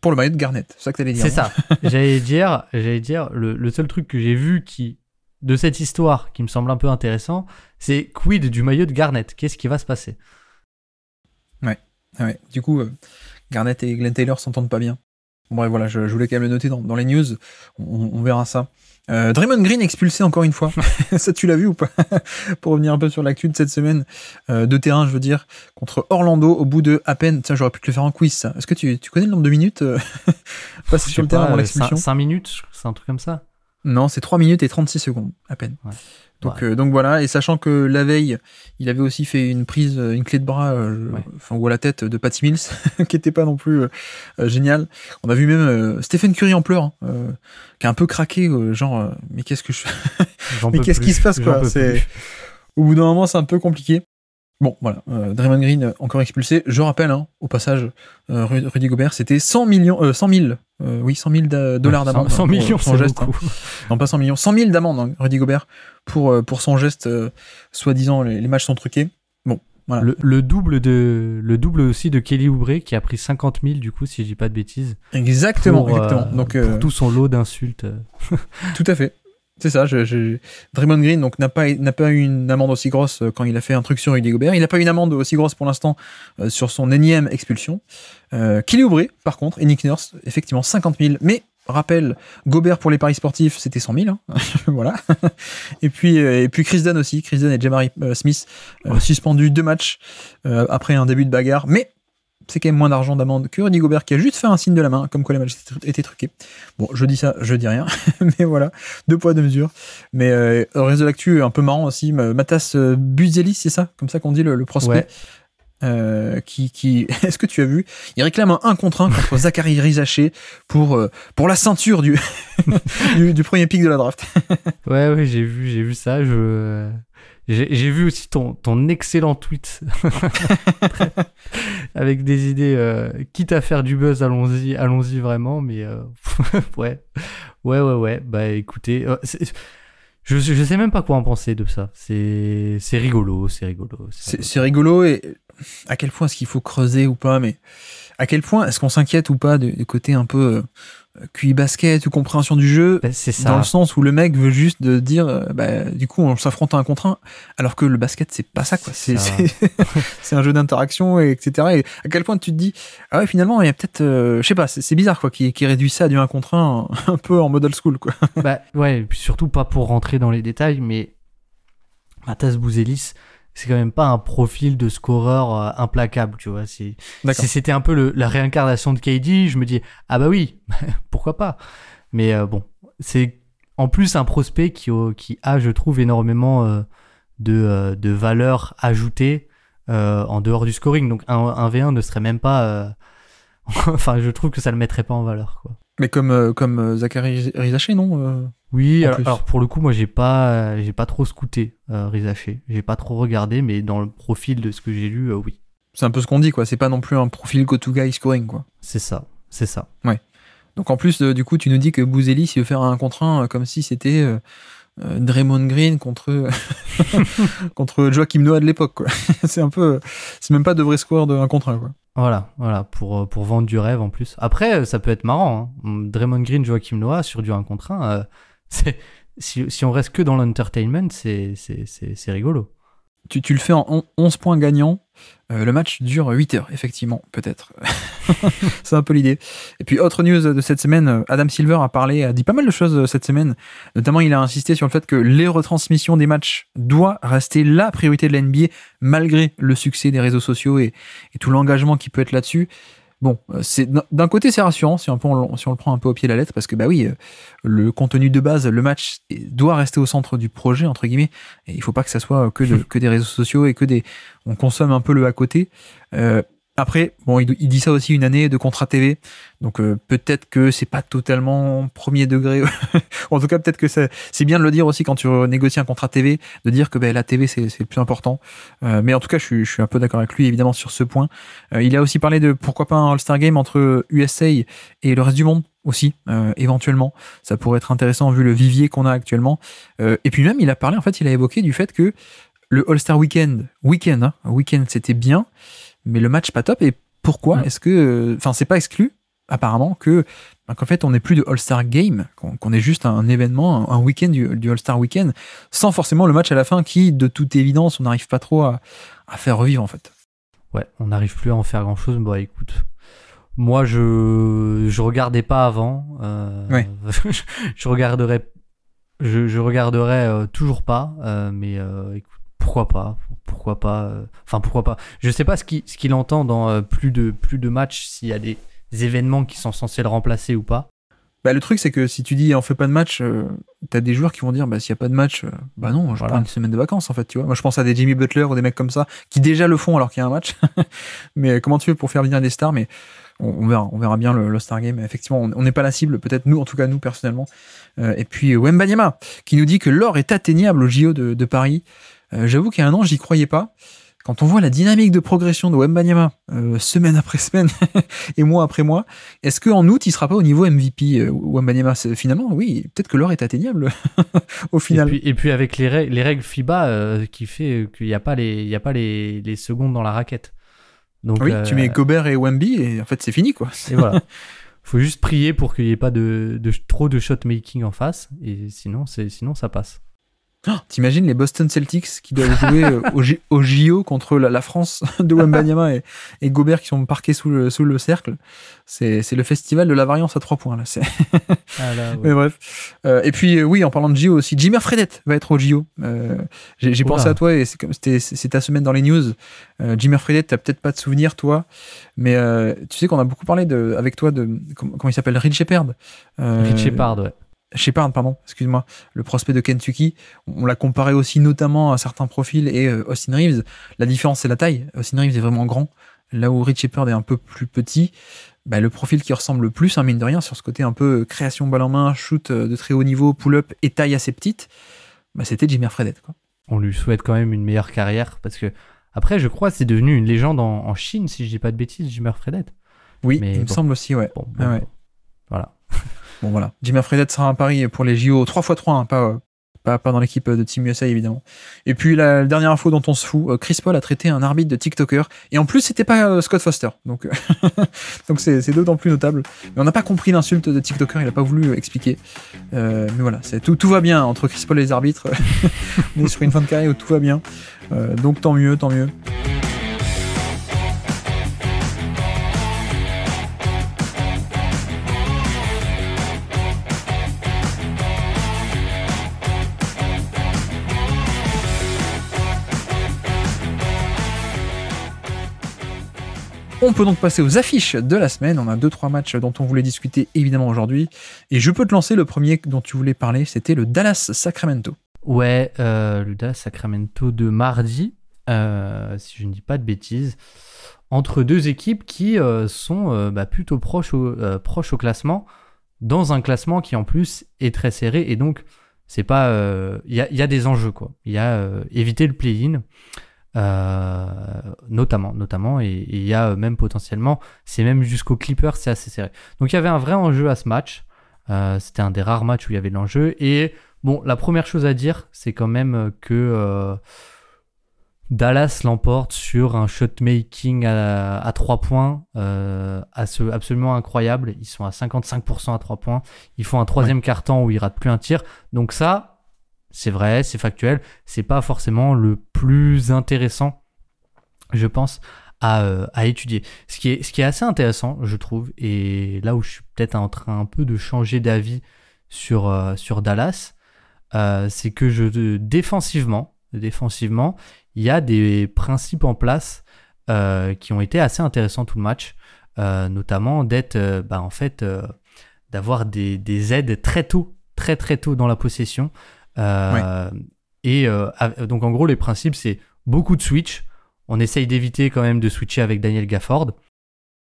pour le maillot de Garnett. C'est ça que t'allais dire. C'est ça. j'allais dire, j'allais dire le, seul truc que j'ai vu qui de cette histoire qui me semble un peu intéressant, c'est quid du maillot de Garnett. Qu'est-ce qui va se passer ouais. Ah du coup, euh, Garnett et Glenn Taylor s'entendent pas bien. Bon, bref, voilà, je, voulais quand même le noter dans, les news. on verra ça. Euh, Draymond Green expulsé encore une fois. ça, tu l'as vu ou pas Pour revenir un peu sur l'actu de cette semaine euh, de terrain, je veux dire, contre Orlando au bout de à peine. Tiens, j'aurais pu te le faire en quiz. Est-ce que tu, connais le nombre de minutes euh, passées sur le terrain avant l'expulsion 5 minutes, c'est un truc comme ça. Non, c'est 3 minutes et 36 secondes à peine. Euh, donc, voilà, et sachant que la veille, il avait aussi fait une prise, une clé de bras, euh, ou à la tête de Patty Mills, qui n'était pas non plus euh, génial. On a vu même Stephen Curry en pleurs, hein, qui a un peu craqué, genre, mais qu'est-ce que je. mais qu'est-ce qui se passe, quoi Au bout d'un moment, c'est un peu compliqué. Bon, voilà, euh, Draymond Green euh, encore expulsé. Je rappelle, hein, au passage, euh, Rudy Gobert, c'était 100 millions, 000, oui, dollars d'amende. 100, hein, millions, son geste. Hein. Non, pas 100 millions, 100 000 d'amende, hein, Rudy Gobert, pour, pour son geste, soi-disant, les, matchs sont truqués. Bon, voilà. Le, le, double de, le double aussi de Kelly Oubre, qui a pris 50 000, du coup, si je dis pas de bêtises. Exactement, exactement. Donc, pour tout son lot d'insultes. tout à fait. C'est ça, Draymond Green donc n'a pas n'a pas eu une amende aussi grosse euh, quand il a fait un truc sur Rudy Gobert. Il n'a pas eu une amende aussi grosse pour l'instant euh, sur son énième expulsion. Euh, Kelly par contre, et Nick Nurse, effectivement 50 000. Mais rappel, Gobert pour les paris sportifs, c'était 100 000. Hein. voilà. et puis euh, et puis Chris Dunn aussi, Chris Dunn et Jamari Smith suspendus deux matchs après un début de bagarre. Mais c'est quand même moins d'argent d'amende que Rudy Gobert qui a juste fait un signe de la main, comme quoi les matchs étaient truqués. Bon, je dis ça, je dis rien, mais voilà, deux poids, deux mesures. Mais euh, au reste de l'actu, un peu marrant aussi, Matas euh, Buzeli c'est ça Comme ça qu'on dit le, prospect euh, qui, qui... est-ce que tu as vu Il réclame un 1 contre 1 contre Zachary Rizaché pour, pour la ceinture du, du, premier pic de la draft. ouais, ouais, j'ai vu, j'ai vu ça. Je, j'ai, vu aussi ton, ton excellent tweet. avec des idées, euh, quitte à faire du buzz, allons-y, allons-y vraiment. Mais euh, ouais, ouais, ouais, ouais. Bah écoutez, euh, je, je sais même pas quoi en penser de ça. C'est rigolo, c'est rigolo. C'est rigolo et à quel point est-ce qu'il faut creuser ou pas, mais à quel point est-ce qu'on s'inquiète ou pas du côté un peu QI basket ou compréhension du jeu. Ben, c'est ça. Dans le sens où le mec veut juste de dire, euh, bah, du coup, on s'affronte à un contre un. Alors que le basket, c'est pas ça, quoi. C'est, un jeu d'interaction, etc. Et à quel point tu te dis, ah ouais, finalement, il y a peut-être, euh, je sais pas, c'est, bizarre, quoi, qui, réduit ça à du un contre 1 un peu en model school, quoi. Bah, ouais, et puis surtout pas pour rentrer dans les détails, mais Matas Bouzelis, c'est quand même pas un profil de scoreur euh, implacable, tu vois. Si c'était un peu la réincarnation de KD, je me dis, ah bah oui, pourquoi pas. Mais euh, bon, c'est en plus un prospect qui, a, je trouve, énormément euh, de, valeur ajoutée en dehors du scoring. Donc un, V1 ne serait même pas... enfin, je trouve que ça le mettrait pas en valeur, quoi. Mais comme, euh, comme euh, Zachary Rizaché, non euh, Oui, alors, pour le coup, moi j'ai pas, j'ai pas trop scouté Rizaché. J'ai pas trop regardé, mais dans le profil de ce que j'ai lu, oui. C'est un peu ce qu'on dit, quoi. C'est pas non plus un profil go-to-guy scoring, quoi. C'est ça, c'est ça. Ouais. Donc en plus, du coup, tu nous dis que Bouzeli, s'il veut faire un contre un, comme si c'était Draymond Green contre, contre Joachim Noah de l'époque. quoi. c'est un peu. C'est même pas de vrai score d'un contre un. Quoi. Voilà, voilà, pour, euh, pour vendre du rêve en plus. Après, euh, ça peut être marrant. Hein. Hum, Draymond Green, Joachim Noah sur du 1 contre 1, euh, si, si, on reste que dans l'entertainment, c'est rigolo. Tu, le fais en 11 points gagnants. Euh, le match dure 8 heures, effectivement, peut-être. c'est un peu l'idée. Et puis, autre news de cette semaine, euh, Adam Silver a parlé, a dit pas mal de choses euh, cette semaine. Notamment, il a insisté sur le fait que les retransmissions des matchs doivent rester la priorité de la NBA, malgré le succès des réseaux sociaux et tout l'engagement qui peut être là-dessus. Bon, euh, c'est d'un côté c'est rassurant si on, le prend un peu au pied de la lettre parce que bah oui, euh, le contenu de base, le match doit rester au centre du projet entre guillemets. Et il faut pas que ça soit que, que des réseaux sociaux et que des on consomme un peu le à côté. Euh, après, bon, il, dit ça aussi une année de contrat TV, donc euh, peut-être que c'est pas totalement premier degré. en tout cas, peut-être que c'est bien de le dire aussi quand tu négocies un contrat TV, de dire que ben, la TV c'est le plus important. Euh, mais en tout cas, je suis, un peu d'accord avec lui évidemment sur ce point. Euh, il a aussi parlé de pourquoi pas un All-Star Game entre USA et le reste du monde aussi, éventuellement. Ça pourrait être intéressant vu le vivier qu'on a actuellement. et puis même, il a parlé, en fait, il a évoqué du fait que le All-Star Weekend, week-end, hein, week-end, c'était bien, mais le match pas top. Et pourquoi Est-ce que, enfin, c'est pas exclu apparemment que ben, qu'en fait on n'est plus de All-Star Game, qu'on est juste un événement, un, week-end du, All-Star Weekend, sans forcément le match à la fin qui, de toute évidence, on n'arrive pas trop à, faire revivre en fait. Ouais, on n'arrive plus à en faire grand-chose. Bon, bah, écoute, moi je je regardais pas avant. Euh, je regarderais je, euh, toujours pas, euh, mais écoute, pourquoi pas pourquoi pas euh, Enfin, pourquoi pas Je sais pas ce qu'il ce qu'il entend dans euh, plus, de, plus de matchs, s'il y a des, événements qui sont censés le remplacer ou pas. Bah, le truc, c'est que si tu dis on fait pas de match, tu euh, t'as des joueurs qui vont dire bah, s'il y a pas de match, bah non, je prends une semaine de vacances en fait. Tu vois Moi, je pense à des Jimmy Butler ou des mecs comme ça qui déjà le font alors qu'il y a un match. mais comment tu veux pour faire venir des stars Mais on, verra, bien le, Stargame. Star Game. Effectivement, on n'est pas la cible, peut-être nous, en tout cas nous personnellement. et puis Wembanyama qui nous dit que l'or est atteignable au JO de Paris. Euh, j'avoue qu'il y a un an, j'y croyais pas. Quand on voit la dynamique de progression de Wembanyama euh, semaine après semaine et mois après mois, est-ce qu'en août il sera pas au niveau MVP euh, Wembanyama Finalement, oui, peut-être que l'or est atteignable au final. Et puis, avec les, règles, les règles FIBA qui fait qu'il n'y a pas les, y a pas les, secondes dans la raquette. Donc, oui, tu mets Gobert et Wemby et en fait c'est fini quoi. Et faut juste prier pour qu'il n'y ait pas de, trop de shot making en face et sinon c'est sinon ça passe. T'imagines les Boston Celtics qui doivent jouer euh, au, JO contre la, France de Wembanyama et, et, Gobert qui sont parqués sous le, sous le cercle. C'est le festival de la variance à trois points. Là. Ah, mais bref. Euh, et puis, euh, oui, en parlant de JO aussi, Jimmy Fredette va être au JO. J'ai pensé à toi et c'est ta semaine dans les news. Jimmy Fredette, t'as peut-être pas de souvenir, toi, mais tu sais qu'on a beaucoup parlé de, avec toi de, comment, comment il s'appelle, Rich Shepard. Rich Shepard, ouais Shepard, pardon, excuse-moi, le prospect de Kentucky. On l'a comparé aussi notamment à certains profils et euh, Austin Reeves. La différence, c'est la taille. Austin Reeves est vraiment grand, là où Rich Shepard est un peu plus petit. Bah, le profil qui ressemble le plus, hein, mine de rien, sur ce côté un peu euh, création balle en main, shoot euh, de très haut niveau, pull-up et taille assez petite, bah, c'était Jimmy Fredette. On lui souhaite quand même une meilleure carrière parce que, après, je crois c'est devenu une légende en, Chine, si je dis pas de bêtises, Jimmy Fredette. Oui, il me semble aussi, ouais. Ah ouais. Voilà. Bon, voilà. Jimmy Fredette sera à Paris pour les JO 3x3, hein, pas, euh, pas, pas, dans l'équipe euh, de Team USA, évidemment. Et puis, la, dernière info dont on se fout, euh, Chris Paul a traité un arbitre de TikToker. Et en plus, c'était pas Scott Foster. Donc, donc c'est d'autant plus notable. Mais on n'a pas compris l'insulte de TikToker, il a pas voulu expliquer. mais voilà, tout, tout va bien entre Chris Paul et les arbitres. on est sur une fin de carrière où tout va bien. donc, tant mieux, tant mieux. On peut donc passer aux affiches de la semaine. On a deux trois matchs dont on voulait discuter évidemment aujourd'hui. Et je peux te lancer, le premier dont tu voulais parler, c'était le Dallas Sacramento. Ouais, euh, le Dallas Sacramento de mardi, euh, si je ne dis pas de bêtises, entre deux équipes qui euh, sont bah, plutôt proches au, classement, dans un classement qui en plus est très serré. Et donc, c'est pas. Il y a, y, a des enjeux, quoi. Il y a éviter le play-in. Euh, notamment, notamment, et il y a euh, même potentiellement, c'est même jusqu'au Clipper c'est assez serré. Donc il y avait un vrai enjeu à ce match. Euh, c'était un des rares matchs où il y avait de l'enjeu. Et bon, la première chose à dire, c'est quand même que Dallas l'emporte sur un shot-making à, trois 3 points à absolument incroyable. Ils sont à 55% à 3 points. Ils font un troisième quart carton où ils ratent plus un tir. Donc ça, c'est vrai, c'est factuel, c'est pas forcément le plus intéressant, je pense, euh, à, étudier. Ce qui, est, ce qui est assez intéressant, je trouve, et là où je suis peut-être en train un peu de changer d'avis sur, euh, sur Dallas, euh, c'est que je défensivement, défensivement, il y a des principes en place qui ont été assez intéressants tout le match, notamment d'être, bah, en fait, d'avoir des, des, aides très tôt, très très tôt dans la possession, euh, et euh, donc en gros, les principes, c'est beaucoup de switch. On essaye d'éviter quand même de switcher avec Daniel Gafford.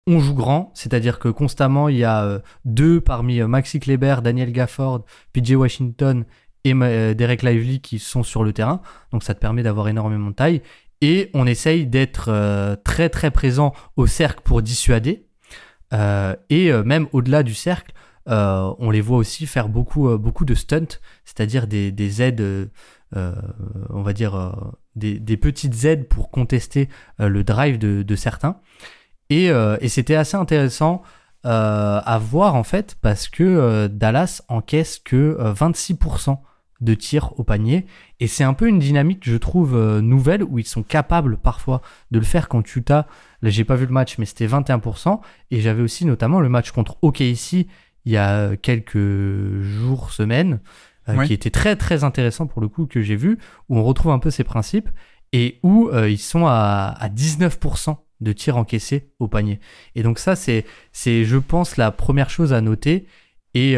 On joue grand, c'est-à-dire que constamment, il y a euh, deux parmi Maxi Kleber, Daniel Gafford, PJ Washington et Derek Lively qui sont sur le terrain. Donc ça te permet d'avoir énormément de taille. Et on essaye d'être très très présent au cercle pour dissuader. et même au-delà du cercle, euh, on les voit aussi faire beaucoup, euh, beaucoup de stunts, c'est-à-dire des, des, aides, euh, on va dire, des, petites aides pour contester le drive de, certains. Et, c'était assez intéressant à voir en fait, parce que Dallas encaisse que 26% de tirs au panier. Et c'est un peu une dynamique, je trouve, nouvelle, où ils sont capables parfois de le faire quand Utah, là j'ai pas vu le match, mais c'était 21%. Et j'avais aussi notamment le match contre OKC il y a euh, quelques jours, semaines, euh, qui était très très intéressant pour le coup, que j'ai vu, où on retrouve un peu ces principes et où euh, ils sont à, 19% de tirs encaissés au panier. Et donc ça, c'est, c'est je pense, la première chose à noter et,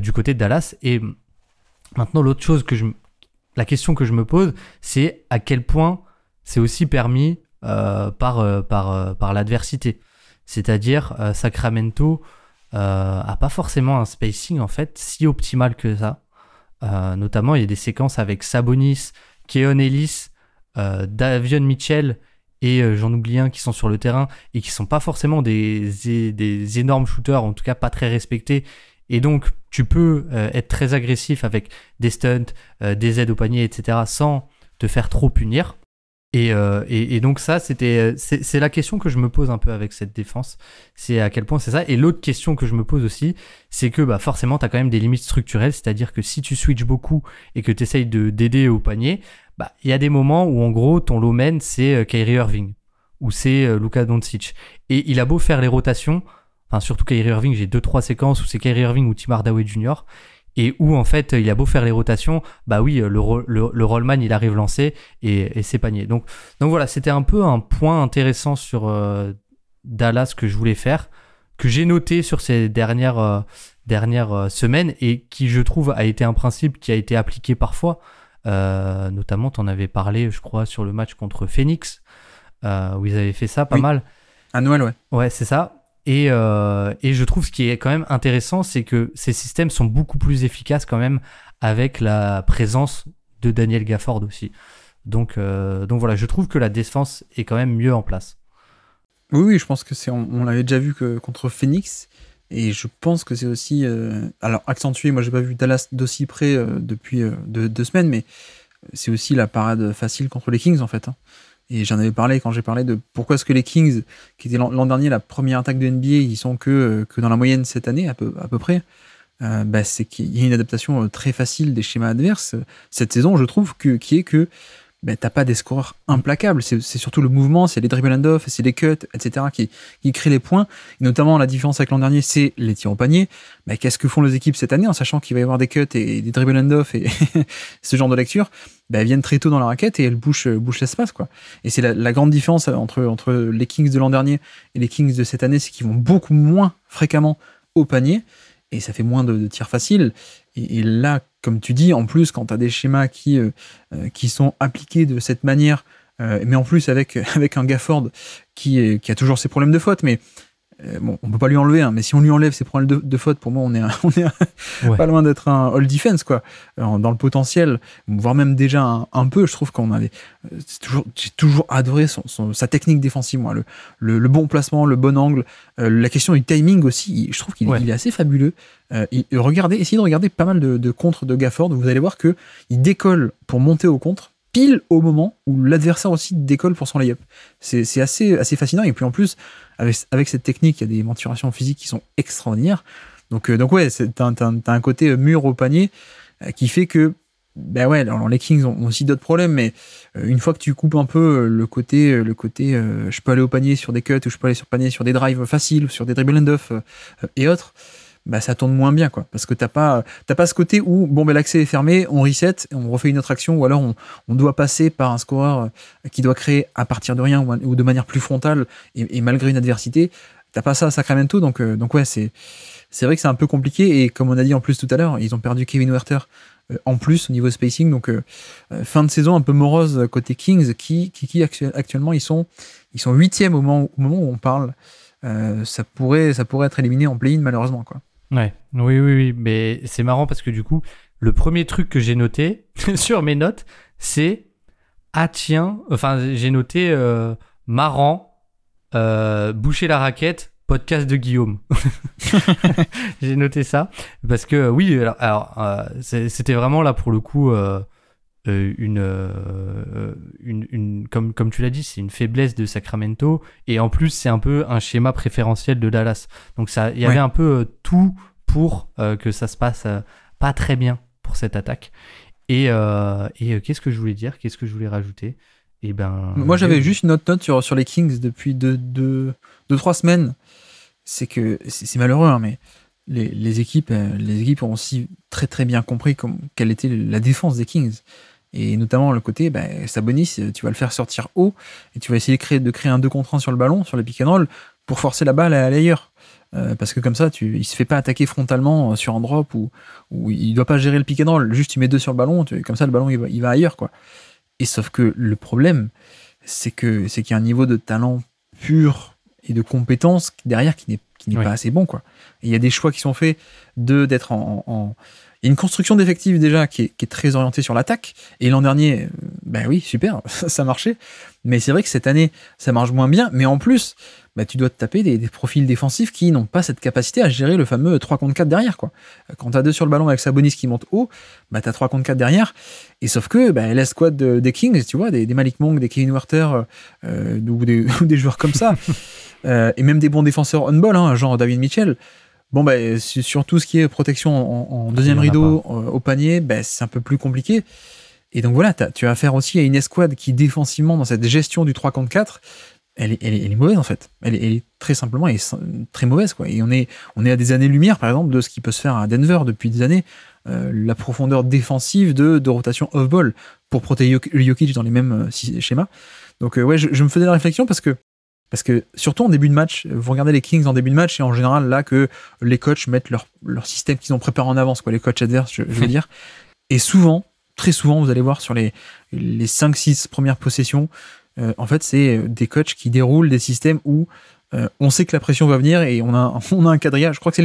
du côté de Dallas. Et maintenant, l'autre chose que je... La question que je me pose, c'est à quel point c'est aussi permis par, par, par l'adversité. C'est-à-dire, euh, Sacramento n'a euh, a pas forcément un spacing en fait si optimal que ça. Euh, notamment, il y a des séquences avec Sabonis, Keon Ellis, Davion Mitchell et j'en oublie un qui sont sur le terrain et qui sont pas forcément des, des, énormes shooters, en tout cas pas très respectés. Et donc, tu peux être très agressif avec des stunts, des aides au panier, etc., sans te faire trop punir. Euh, et, donc ça, c'était, c'est la question que je me pose un peu avec cette défense. C'est à quel point c'est ça. Et l'autre question que je me pose aussi, c'est que bah, forcément, tu as quand même des limites structurelles. C'est-à-dire que si tu switches beaucoup et que tu essayes d'aider au panier, bah, il y a des moments où en gros, ton low c'est euh, Kyrie Irving ou c'est euh, Luka Doncic. Et il a beau faire les rotations, enfin surtout Kyrie Irving, j'ai deux trois séquences où c'est Kyrie Irving ou Tim Hardaway Jr et où en fait il a beau faire les rotations, bah oui, le, le, rollman il arrive lancé et, et c'est panier. Donc, donc voilà, c'était un peu un point intéressant sur euh, Dallas que je voulais faire, que j'ai noté sur ces dernières, euh, dernières euh, semaines et qui je trouve a été un principe qui a été appliqué parfois. notamment, tu en avais parlé, je crois, sur le match contre Phoenix, où ils avaient fait ça pas mal. À Noël, ouais. Ouais, c'est ça. Et, euh, et, je trouve ce qui est quand même intéressant, c'est que ces systèmes sont beaucoup plus efficaces quand même avec la présence de Daniel Gafford aussi. Donc, euh, donc voilà, je trouve que la défense est quand même mieux en place. Oui, oui, je pense que c'est. On, l'avait déjà vu que contre Phoenix. Et je pense que c'est aussi. Euh, alors, accentué, moi, j'ai pas vu Dallas d'aussi près depuis deux, semaines, mais c'est aussi la parade facile contre les Kings, en fait. Hein. Et j'en avais parlé quand j'ai parlé de pourquoi est-ce que les Kings, qui étaient l'an dernier la première attaque de NBA, ils sont que, euh, que dans la moyenne cette année à peu, à peu près. Euh, bah, c'est qu'il y a une adaptation euh, très facile des schémas adverses euh, cette saison, je trouve, que, qui est que ben, t'as pas des scoreurs implacables. C'est surtout le mouvement, c'est les dribbles and off, c'est les cuts, etc. qui, qui créent les points. notamment, la différence avec l'an dernier, c'est les tirs au panier. mais ben, Qu'est-ce que font les équipes cette année en sachant qu'il va y avoir des cuts et, des dribbles and off et ce genre de lecture ben, Elles viennent très tôt dans la raquette et elles bouchent, bouchent l'espace. quoi. Et c'est la, grande différence entre, entre les Kings de l'an dernier et les Kings de cette année, c'est qu'ils vont beaucoup moins fréquemment au panier et ça fait moins de tirs faciles. Et, là, comme tu dis, en plus, quand tu as des schémas euh, euh, qui, sont appliqués de cette manière, euh, mais en plus avec, avec un Gafford qui, qui a toujours ses problèmes de faute, mais euh, bon, on peut pas lui enlever, hein, mais si on lui enlève c'est problèmes de, de faute, pour moi, on est, pas loin d'être un all defense, quoi. Euh, dans le potentiel, voire même déjà un, peu, je trouve qu'on avait. Euh, toujours, j'ai toujours adoré sa technique défensive, moi. Le, le, bon placement, le bon angle, la question du timing aussi, je trouve qu'il est assez fabuleux. regardez, essayez de regarder pas mal de, de contres de Gafford, vous allez voir que il décolle pour monter au contre, pile au moment où l'adversaire aussi décolle pour son layup. C'est assez, assez fascinant, et puis en plus, avec, cette technique, il y a des menturations physiques qui sont extraordinaires. Donc, euh, donc ouais, t'as un, un, côté euh, mur au panier euh, qui fait que, ben ouais, alors, les Kings ont, aussi d'autres problèmes, mais une fois que tu coupes un peu le côté, le côté, je peux aller au panier sur des cuts ou je peux aller sur panier sur des drives faciles, sur des dribble and off et autres, bah, ça tourne moins bien, quoi. Parce que t'as pas, pas ce côté où, bon, ben l'accès est fermé, on reset, on refait une autre action, ou alors on, doit passer par un scoreur euh, qui doit créer à partir de rien ou, de manière plus frontale et, malgré une adversité. T'as pas ça à Sacramento, donc, euh, donc ouais, c'est, c'est vrai que c'est un peu compliqué. Et comme on a dit en plus tout à l'heure, ils ont perdu Kevin Werther euh, en plus au niveau spacing. Donc fin de saison un peu morose côté Kings qui, qui, actuellement ils sont ils sont huitièmes au moment, au moment où on parle. ça pourrait ça pourrait être éliminé en play-in malheureusement quoi. Oui, oui, oui. Mais c'est marrant parce que du coup, le premier truc que j'ai noté sur mes notes, c'est Ah tiens, enfin, j'ai noté euh, marrant, euh, boucher la raquette, podcast de Guillaume. j'ai noté ça parce que oui, alors, euh, c'était vraiment là pour le coup. Euh, euh, euh, une, une, comme, comme tu l'as dit, c'est une faiblesse de Sacramento. Et en plus, c'est un peu un schéma préférentiel de Dallas. Donc ça, il y avait un peu tout pour que ça se passe pas très bien pour cette attaque. Et, et qu'est-ce que je voulais dire Qu'est-ce que je voulais rajouter et eh ben, Moi, j'avais juste une autre note sur, sur les Kings depuis 2-3 deux, trois semaines. C'est que c'est malheureux, hein, mais les, équipes, les équipes ont aussi très très bien compris comme, quelle était la défense des Kings. Et notamment le côté, bah, Sabonis, euh, tu vas le faire sortir haut et tu vas essayer de créer, de créer un 2 contre 1 sur le ballon, sur le pick and roll, pour forcer la balle à aller ailleurs. Euh, parce que comme ça, tu, il se fait pas attaquer frontalement euh, sur un drop ou, il il doit pas gérer le pick and roll. Juste, tu mets deux sur le ballon, tu, comme ça, le ballon, il va, il va, ailleurs, quoi. Et sauf que le problème, c'est que, c'est qu'il y a un niveau de talent pur et de compétence derrière qui n'est, qui n'est pas assez bon, quoi. il y a des choix qui sont faits de, d'être en il y a une construction d'effectifs déjà qui est, très orientée sur l'attaque. Et l'an dernier, ben oui, super, ça marchait. Mais c'est vrai que cette année, ça marche moins bien. Mais en plus, ben, tu dois te taper des, profils défensifs qui n'ont pas cette capacité à gérer le fameux 3 contre 4 derrière. Quoi. Quand tu as 2 sur le ballon avec Sabonis qui monte haut, ben, tu as 3 contre 4 derrière. Et sauf que ben, bah, la squad des Kings, tu vois, des, Malik Monk, des Kevin Werther, euh, ou, des, joueurs comme ça, euh, et même des bons défenseurs on-ball, hein, genre David Mitchell. Bon, bah, sur tout ce qui est protection en, deuxième rideau euh, au panier, bah, c'est un peu plus compliqué. Et donc voilà, tu as affaire aussi à une escouade qui, défensivement, dans cette gestion du 3 contre 4, elle est, elle mauvaise en fait. Elle est, très simplement elle très mauvaise. Quoi. Et on est, on est à des années-lumière, par exemple, de ce qui peut se faire à Denver depuis des années. Euh, la profondeur défensive de, rotation off-ball pour protéger le Jokic dans les mêmes euh, schémas. Donc ouais, je, je, me faisais la réflexion parce que parce que surtout en début de match, vous regardez les Kings en début de match, et en général là que les coachs mettent leur, leur système qu'ils ont préparé en avance, quoi, les coachs adverses, je, veux dire. Et souvent, très souvent, vous allez voir sur les, les 5-6 premières possessions, euh, en fait, c'est des coachs qui déroulent des systèmes où euh, on sait que la pression va venir et on a, on a un quadrillage. Je crois que c'est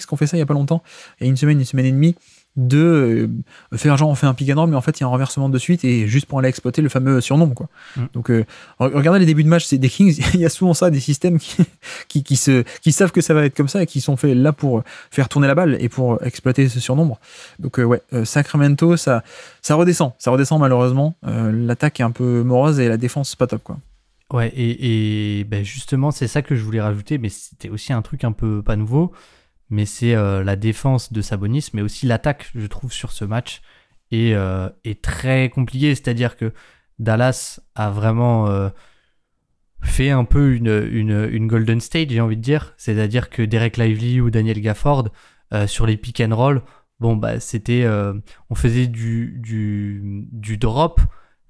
qui ont fait ça il n'y a pas longtemps, il y a une semaine, une semaine et demie, de euh, faire genre on fait un pick and roll, mais en fait il y a un renversement de suite et juste pour aller exploiter le fameux surnom. Quoi. Mm. Donc euh, regardez les débuts de match c'est des Kings, il y a souvent ça, des systèmes qui, se, qui savent que ça va être comme ça et qui sont faits là pour faire tourner la balle et pour exploiter ce surnombre. Donc euh, ouais, Sacramento, ça, ça redescend, ça redescend malheureusement. L'attaque est un peu morose et la défense pas top. quoi. Ouais, et, et ben, justement, c'est ça que je voulais rajouter, mais c'était aussi un truc un peu pas nouveau mais c'est euh, la défense de Sabonis, mais aussi l'attaque, je trouve, sur ce match est, euh, est très compliquée. C'est-à-dire que Dallas a vraiment euh, fait un peu une, Golden State, j'ai envie de dire. C'est-à-dire que Derek Lively ou Daniel Gafford, sur les pick and roll, bon, bah, c'était. on faisait du, du drop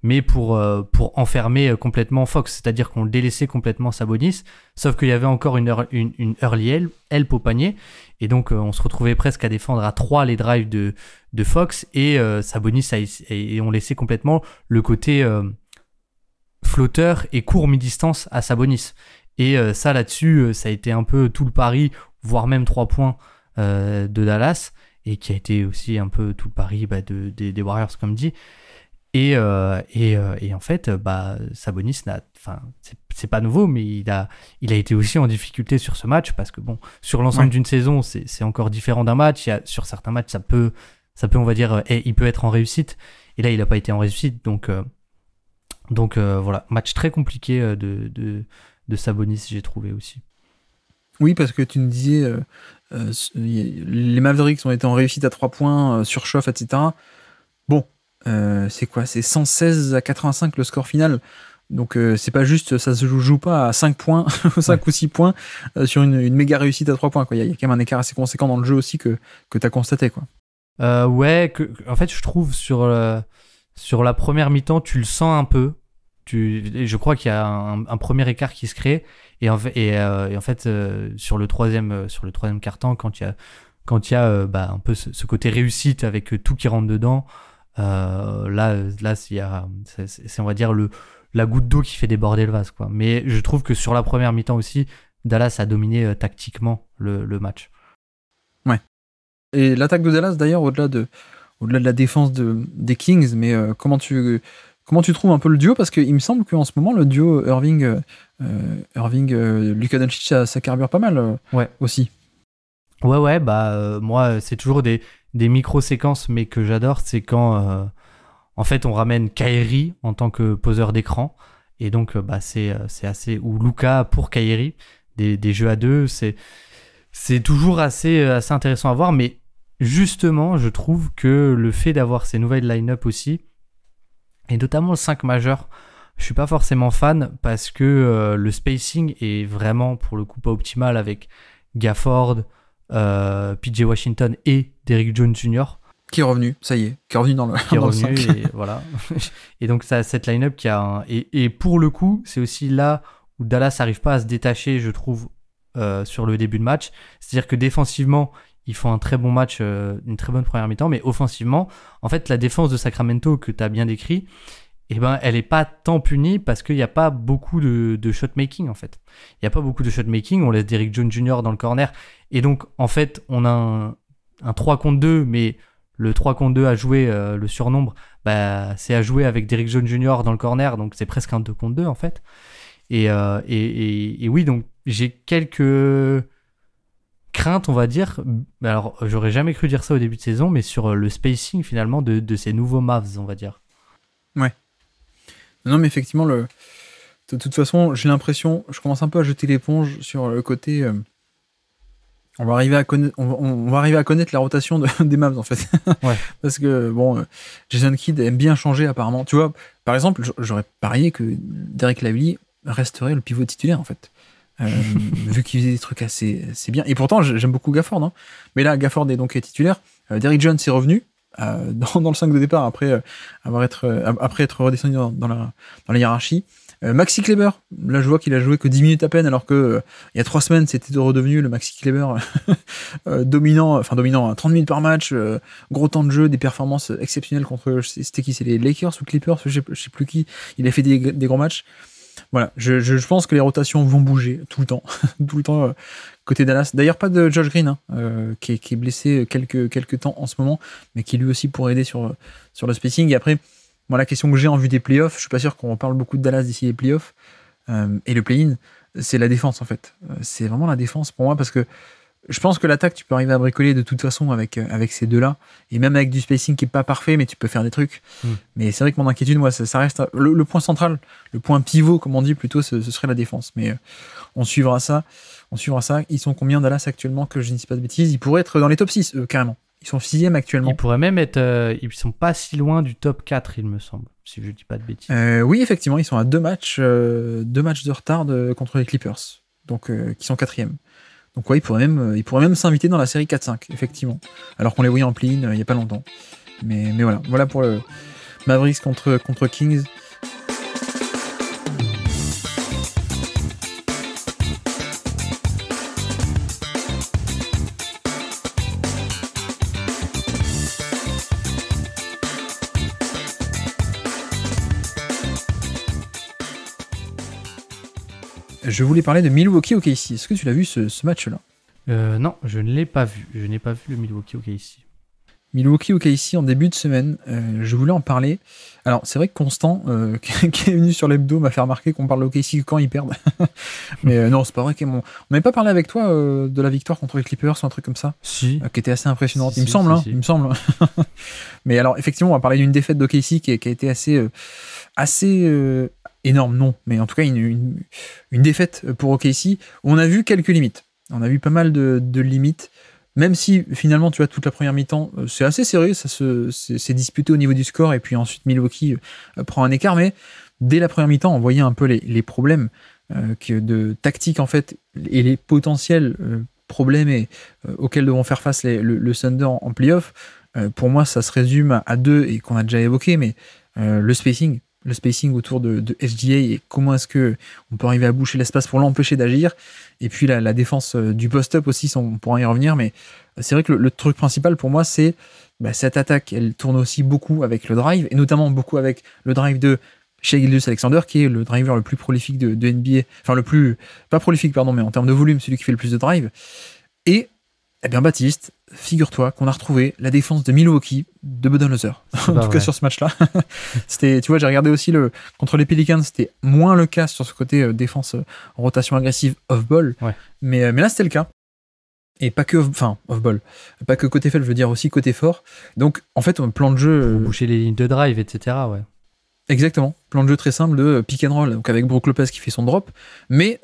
mais pour, euh, pour enfermer euh, complètement Fox, c'est-à-dire qu'on délaissait complètement Sabonis, sauf qu'il y avait encore une, une, early help au panier, et donc euh, on se retrouvait presque à défendre à 3 les drives de, Fox, et Sabonis, et on laissait complètement le côté flotteur et court mi-distance à Sabonis. Et ça là-dessus, ça a été un peu tout le pari, voire même 3 points de Dallas, et qui a été aussi un peu tout le pari bah, des Warriors, comme dit. Euh, euh, et, en fait, bah, Sabonis n'a, enfin, c'est pas nouveau, mais il a, il a été aussi en difficulté sur ce match parce que bon, sur l'ensemble d'une saison, c'est encore différent d'un match. Il y a, sur certains matchs, ça peut, ça peut, on va dire, eh, il peut être en réussite. Et là, il n'a pas été en réussite, donc, euh, donc voilà, match très compliqué de, de, Sabonis, j'ai trouvé aussi. Oui, parce que tu me disais, les Mavericks ont été en réussite à 3 points sur etc. Euh, c'est quoi C'est 116 à 85 le score final. Donc euh, c'est pas juste, ça se joue, pas à 5 points, 5 ou 6 points euh, sur une, méga réussite à 3 points. Il y, a quand même un écart assez conséquent dans le jeu aussi que, que tu as constaté. Quoi. ouais, en fait je trouve sur, la première mi-temps, tu le sens un peu. je crois qu'il y a un, premier écart qui se crée. Et en, fait, sur le troisième, sur le troisième quart-temps, quand il y a, bah, un peu ce, côté réussite avec tout qui rentre dedans, euh, là, c'est, on va dire, la goutte d'eau qui fait déborder le vase. Quoi. Mais je trouve que sur la première mi-temps aussi, Dallas a dominé euh, tactiquement le, match. Ouais. Et l'attaque de Dallas, d'ailleurs, au-delà de, la défense des Kings, mais euh, comment, tu, comment tu trouves un peu le duo Parce qu'il me semble qu'en ce moment, le duo Irving, Irving Luka Doncic, ça, ça, carbure pas mal ouais. aussi. Ouais, ouais, bah moi, c'est toujours des, des micro-séquences, mais que j'adore, c'est quand euh, en fait on ramène Kairi en tant que poseur d'écran. Et donc, euh, bah, euh, c'est assez. Ou Luca pour Kairi, des, jeux à deux, c'est. C'est toujours assez, assez intéressant à voir, mais justement, je trouve que le fait d'avoir ces nouvelles line-up aussi, et notamment le 5 majeur, je suis pas forcément fan parce que le spacing est vraiment pour le coup pas optimal avec Gafford, euh, PJ Washington et Derrick Jones Jr. Qui est revenu, ça y est, qui est revenu dans le. Qui est revenu, et voilà. et donc, ça, cette line-up qui a Et, pour le coup, c'est aussi là où Dallas n'arrive pas à se détacher, je trouve, euh, sur le début de match. C'est-à-dire que défensivement, ils font un très bon match, euh, une très bonne première mi-temps, mais offensivement, en fait, la défense de Sacramento que tu as bien décrit, eh ben, elle n'est pas tant punie parce qu'il n'y a pas beaucoup de, shot making en fait. Il n'y a pas beaucoup de shot making, on laisse Derrick Jones Jr. dans le corner. Et donc en fait, on a un, 3 contre 2, mais le 3 contre 2 à jouer, le surnombre, bah, c'est à jouer avec Derrick Jones Jr. dans le corner, donc c'est presque un 2 contre 2 en fait. Euh, et, oui, donc j'ai quelques craintes on va dire. Alors, j'aurais jamais cru dire ça au début de saison, mais sur le spacing finalement de, de ces nouveaux Mavs, on va dire. Ouais. Non, mais effectivement, le... de toute façon, j'ai l'impression, je commence un peu à jeter l'éponge sur le côté. Euh, on va, arriver à on, arriver à connaître la rotation des maps en fait. Parce que bon, euh, Jason Kidd aime bien changer apparemment. Tu vois, par exemple, j'aurais parié que Derek Lavely resterait le pivot titulaire en fait. Euh, vu qu'il faisait des trucs assez, bien. Et pourtant, j'aime beaucoup Gafford. Hein. Mais là, Gafford est donc titulaire. Derek Jones est revenu. Euh, dans, le 5 de départ après euh, avoir être euh, après être redescendu dans, la, dans la hiérarchie. Maxi Kleber, là je vois qu'il a joué que 10 minutes à peine, alors que il y a 3 semaines c'était redevenu le Maxi Kleber dominant, enfin dominant, 30 hein, minutes par match, gros temps de jeu, des performances exceptionnelles contre, c'était qui C'est les Lakers ou Clippers, je sais, sais, plus qui, il a fait des, gros grands matchs. Voilà, je, je, je, pense que les rotations vont bouger tout le temps, tout le temps, côté Dallas. D'ailleurs, pas de George Green, hein, euh, qui, est, blessé quelques, quelques temps en ce moment, mais qui lui aussi pourrait aider sur, sur le spacing. Et après, moi, la question que j'ai en vue des playoffs, je suis pas sûr qu'on parle beaucoup de Dallas d'ici les playoffs euh, et le play-in, c'est la défense en fait. Euh, c'est vraiment la défense pour moi parce que je pense que l'attaque, tu peux arriver à bricoler de toute façon avec, euh, avec ces deux-là. Et même avec du spacing qui n'est pas parfait, mais tu peux faire des trucs. Hmm. Mais c'est vrai que mon inquiétude, moi, ça, reste le, point central, le point pivot, comme on dit plutôt, ce, serait la défense. Mais euh, on suivra ça. On suivra ça. Ils sont combien Dallas actuellement que je ne dis pas de bêtises Ils pourraient être dans les top 6, carrément. Ils sont 6 actuellement. Ils pourraient même être. Euh, ils sont pas si loin du top 4, il me semble, si je ne dis pas de bêtises. oui, effectivement, ils sont à deux matchs, deux matchs de retard contre les Clippers, donc qui sont quatrième. Donc ouais, il pourrait même, euh, il pourrait même s'inviter dans la série 4-5, effectivement. Alors qu'on les voyait en pleine, euh, il n'y a pas longtemps. Mais, mais voilà, voilà pour le Mavericks contre, contre Kings. je voulais parler de Milwaukee OKC. Est-ce que tu l'as vu ce, match-là euh, Non, je ne l'ai pas vu. Je n'ai pas vu le Milwaukee OKC. Milwaukee OKC en début de semaine, euh, je voulais en parler. Alors c'est vrai que Constant, euh, qui est venu sur l'hebdo, m'a fait remarquer qu'on parle OKC quand ils perdent. Mais euh, non, c'est pas vrai. On n'avait pas parlé avec toi de la victoire contre les Clippers ou un truc comme ça Si. qui était assez impressionnante, hein, il, me semble, hein, il me semble. Mais alors effectivement, on va parler d'une défaite d'OKC qui, a été assez assez énorme, non, mais en tout cas une, défaite pour OKC. On a vu quelques limites. On a vu pas mal de, limites. Même si finalement, tu vois, toute la première mi-temps, euh, c'est assez sérieux, ça se, c'est disputé au niveau du score, et puis ensuite Milwaukee euh, prend un écart, mais dès la première mi-temps, on voyait un peu les, problèmes euh, que de tactique, en fait, et les potentiels problèmes auxquels devront faire face le, Thunder en, en playoff. pour moi, ça se résume à deux, et qu'on a déjà évoqué, mais le spacing, le spacing autour de, SGA et comment est-ce que on peut arriver à boucher l'espace pour l'empêcher d'agir. Et puis la, défense euh, du post-up aussi, on pourra y revenir, mais euh, c'est vrai que le, truc principal pour moi, c'est bah, cette attaque, elle tourne aussi beaucoup avec le drive, et notamment beaucoup avec le drive de Shea Gildus Alexander, qui est le driver le plus prolifique de, de NBA, enfin le plus, pas prolifique, pardon, mais en termes de volume, celui qui fait le plus de drive. Et eh bien, Baptiste, figure-toi qu'on a retrouvé la défense de Milwaukee de Budenholzer. en tout cas, sur ce match-là. c'était, tu vois, j'ai regardé aussi le, contre les Pelicans, c'était moins le cas sur ce côté euh, défense euh, rotation agressive off-ball. Mais, euh, mais là, c'était le cas. Et pas que, off, enfin, off-ball. Pas que côté faible, je veux dire aussi côté fort. Donc, en fait, on plan de jeu. boucher les lignes de drive, etc. Ouais. Exactement. Plan de jeu très simple de pick and roll, donc avec Brook Lopez qui fait son drop, mais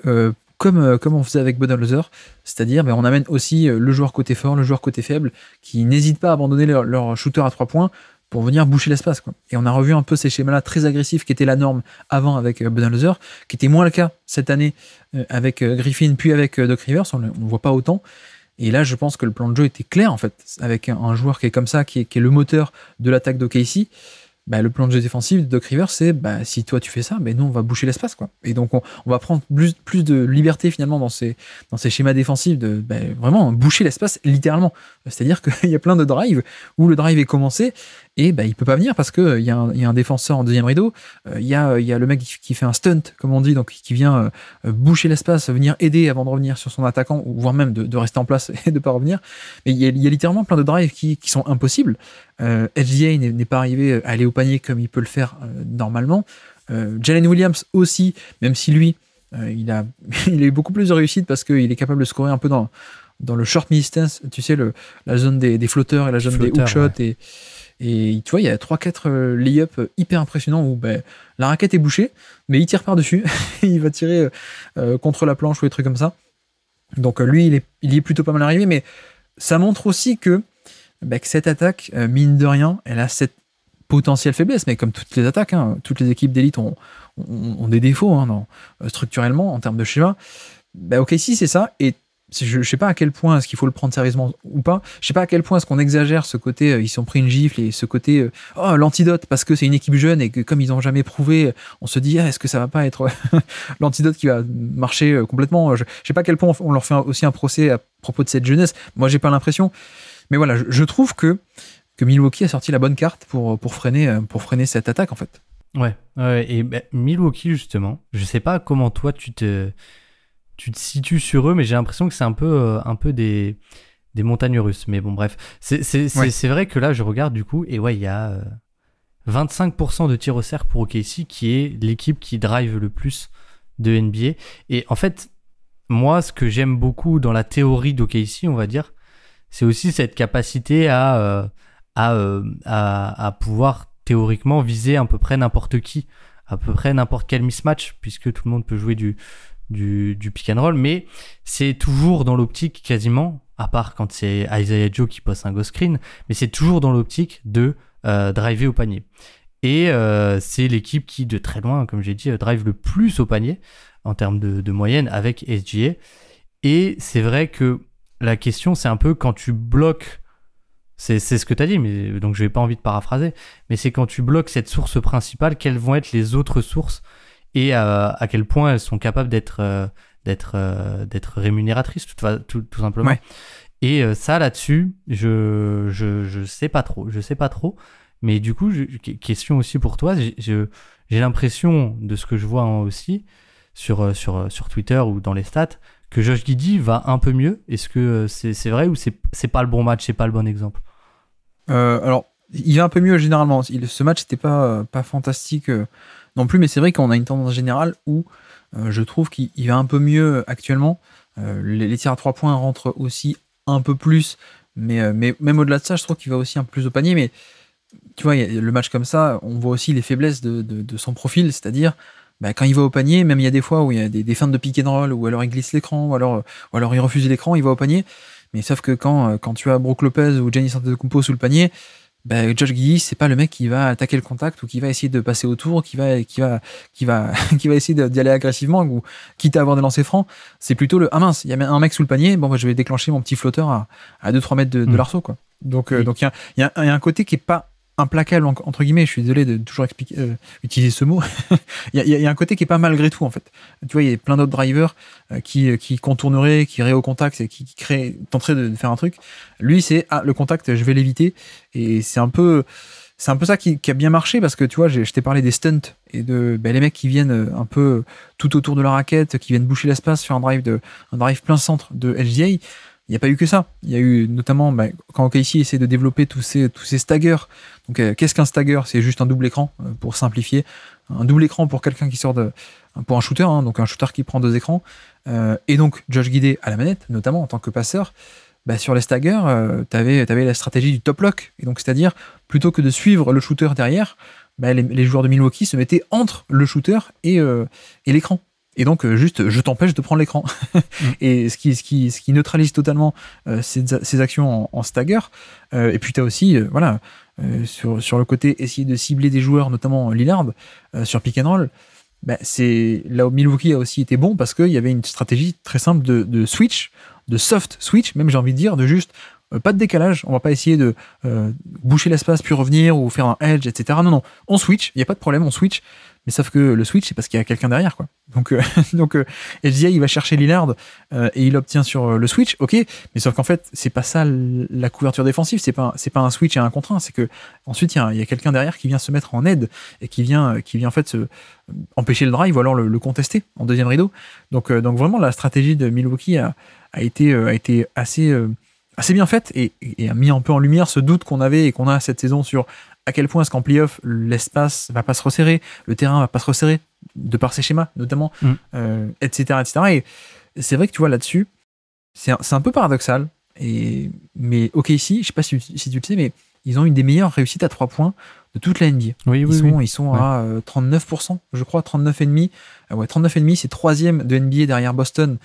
euh, comme, on faisait avec Budenholzer, c'est-à-dire ben, on amène aussi euh, le joueur côté fort, le joueur côté faible, qui n'hésite pas à abandonner leur, shooter à trois points pour venir boucher l'espace. Et on a revu un peu ces schémas-là très agressifs qui étaient la norme avant avec euh, Budenholzer, qui était moins le cas cette année avec Griffin puis avec Doc Rivers, on ne voit pas autant. Et là, je pense que le plan de jeu était clair en fait, avec un, joueur qui est comme ça, qui est, le moteur de l'attaque Casey. Bah, le plan de jeu défensif de Doc Rivers, c'est bah, si toi tu fais ça, mais bah, nous on va boucher l'espace. quoi. Et donc on, va prendre plus, plus de liberté finalement dans ces, dans ces schémas défensifs de bah, vraiment boucher l'espace littéralement. C'est-à-dire qu'il y a plein de drives où le drive est commencé et il bah, il peut pas venir parce qu'il euh, y, a un défenseur en deuxième rideau, euh, euh, il y, a, le mec qui fait un stunt, comme on dit, donc qui vient boucher l'espace, venir aider avant de revenir sur son attaquant, ou voire même de, rester en place et de pas revenir. Mais il y, a, littéralement plein de drives qui, sont impossibles. Euh, n'est pas arrivé à aller au panier comme il peut le faire normalement. Jalen Williams aussi, même si lui, il, a, eu beaucoup plus de réussite parce qu'il est capable de scorer un peu dans, le short distance, tu sais, la zone des, flotteurs et la zone des hookshots. Et, et tu vois, il y a 3-4 euh, lay-up euh, hyper impressionnants où ben, la raquette est bouchée, mais il tire par-dessus, il va tirer euh, contre la planche ou des trucs comme ça. Donc lui, il, est, il y est plutôt pas mal arrivé, mais ça montre aussi que, ben, cette attaque, mine de rien, elle a cette potentielle faiblesse, mais comme toutes les attaques, hein, toutes les équipes d'élite ont, des défauts hein, structurellement en termes de schéma. ben ok si, c'est ça, et je, ne sais pas à quel point est-ce qu'il faut le prendre sérieusement ou pas. Je sais pas à quel point est-ce qu'on exagère ce côté euh, ils sont pris une gifle et ce côté euh, oh l'antidote parce que c'est une équipe jeune et que comme ils n'ont jamais prouvé, on se dit ah, est-ce que ça va pas être l'antidote qui va marcher euh, complètement. Je, ne sais pas à quel point on leur fait aussi un procès à propos de cette jeunesse. Moi j'ai pas l'impression, mais voilà je, trouve que que Milwaukee a sorti la bonne carte pour pour freiner pour freiner cette attaque en fait. Ouais, et ben, Milwaukee justement, je sais pas comment toi tu te tu te situes sur eux, mais j'ai l'impression que c'est un peu, euh, un peu des, des montagnes russes. Mais bon, bref, c'est vrai que là, je regarde du coup, et ouais, il y a 25% euh, de tir au cercle pour OKC, qui est l'équipe qui drive le plus de NBA. Et en fait, moi, ce que j'aime beaucoup dans la théorie d'OKC, on va dire, c'est aussi cette capacité à, euh, à, à, pouvoir théoriquement viser à peu près n'importe qui, à peu près n'importe quel mismatch, puisque tout le monde peut jouer du, du, du pick and roll, mais c'est toujours dans l'optique quasiment, à part quand c'est Isaiah Joe qui pose un ghost screen, mais c'est toujours dans l'optique de euh, driver au panier. Et euh, c'est l'équipe qui, de très loin, comme j'ai dit, euh, drive le plus au panier en termes de, moyenne avec SGA. Et c'est vrai que la question, c'est un peu quand tu bloques c'est ce que tu as dit, mais donc je n'ai pas envie de paraphraser. Mais c'est quand tu bloques cette source principale, quelles vont être les autres sources et à, quel point elles sont capables d'être euh, d'être euh, d'être rémunératrices tout, tout, tout simplement. Et euh, ça là-dessus, je, je, je sais pas trop, je sais pas trop. Mais du coup, question aussi pour toi, j'ai l'impression de ce que je vois hein, aussi sur, sur, sur Twitter ou dans les stats que Josh Giddy va un peu mieux. Est-ce que c'est vrai ou c'est pas le bon match, c'est pas le bon exemple Alors, il va un peu mieux généralement. ce match n'était pas, pas fantastique non plus, mais c'est vrai qu'on a une tendance générale où euh, je trouve qu'il va un peu mieux actuellement. Euh, les, tirs à trois points rentrent aussi un peu plus, euh, mais, même au-delà de ça, je trouve qu'il va aussi un peu plus au panier. Mais tu vois, le match comme ça, on voit aussi les faiblesses de, son profil, c'est-à-dire bah, quand il va au panier, même il y a des fois où il y a des, des de pick and roll, ou alors il glisse l'écran, ou alors, il refuse l'écran, il va au panier. Mais sauf que quand, quand tu as Brook Lopez ou de Antetokounmpo sous le panier, ben, Josh Guilly, c'est pas le mec qui va attaquer le contact ou qui va essayer de passer autour, qui va, qui va, qui va, qui va essayer d'y aller agressivement ou quitte à avoir des lancers francs. C'est plutôt le ah mince, il y a un mec sous le panier. Bon, moi, bah, je vais déclencher mon petit flotteur à, à 2-3 mètres de, de hmm. l'arceau, quoi. Donc, euh, donc il y a, y a, un côté qui est pas implacable entre guillemets. Je suis désolé de toujours expliquer, euh, utiliser ce mot. il, y a, un côté qui est pas malgré tout en fait. Tu vois, il y a plein d'autres drivers euh, qui, euh, qui contourneraient, qui iraient au contact, et qui, créent, tenteraient de, faire un truc. Lui, c'est ah, le contact, je vais l'éviter. Et c'est un peu, c'est un peu ça qui, a bien marché parce que tu vois, je t'ai parlé des stunts et de ben, les mecs qui viennent un peu tout autour de la raquette, qui viennent boucher l'espace, faire un drive de, un drive plein centre de LGA il n'y a pas eu que ça. Il y a eu notamment bah, quand OKC essaie de développer tous ces, tous ces staggers. Donc, euh, qu'est-ce qu'un stagger C'est juste un double écran, euh, pour simplifier. Un double écran pour quelqu'un qui sort de. pour un shooter, hein, donc un shooter qui prend deux écrans. Euh, et donc, Josh Guidé à la manette, notamment en tant que passeur. Bah, sur les staggers, tu avais, la stratégie du top lock. Et donc, c'est-à-dire, plutôt que de suivre le shooter derrière, bah, les, joueurs de Milwaukee se mettaient entre le shooter et, et l'écran. Et donc, euh, juste, je t'empêche de prendre l'écran. Mm. Et ce qui, ce, qui, ce qui neutralise totalement euh, ces, actions en, stagger. Euh, et puis, tu as aussi, voilà, sur, sur le côté essayer de cibler des joueurs, notamment Lillard, sur pick and roll. Bah, c'est là où Milwaukee a aussi été bon parce qu'il y avait une stratégie très simple de, switch, de soft switch, même j'ai envie de dire, de juste pas de décalage, on va pas essayer de boucher l'espace puis revenir ou faire un edge, etc. Non, non, on switch, il n'y a pas de problème, on switch. Mais sauf que le switch, c'est parce qu'il y a quelqu'un derrière, quoi. Donc, euh, donc euh, il va chercher Lillard euh, et il obtient sur euh, le switch, ok. Mais sauf qu'en fait, c'est pas ça la couverture défensive. C'est pas c'est pas un switch et un contraint. C'est que ensuite, il y a, quelqu'un derrière qui vient se mettre en aide et qui vient euh, qui vient en fait se, empêcher le drive ou alors le, contester en deuxième rideau. Donc donc vraiment, la stratégie de Milwaukee a été a été assez assez bien faite et, a mis un peu en lumière ce doute qu'on avait et qu'on a cette saison sur à quel point est-ce qu'en playoff l'espace va pas se resserrer, le terrain va pas se resserrer de par ses schémas notamment, mm. etc., euh, etc. Et c'est vrai que tu vois là-dessus, c'est un, un, peu paradoxal. Et, mais ok, ici, je sais pas si, tu le sais, mais ils ont une des meilleures réussites à 3 points de toute la NBA. ils, sont, ils sont à 39%, euh, je crois, 39,5. demi ah ouais, 39,5, c'est troisième de NBA derrière Boston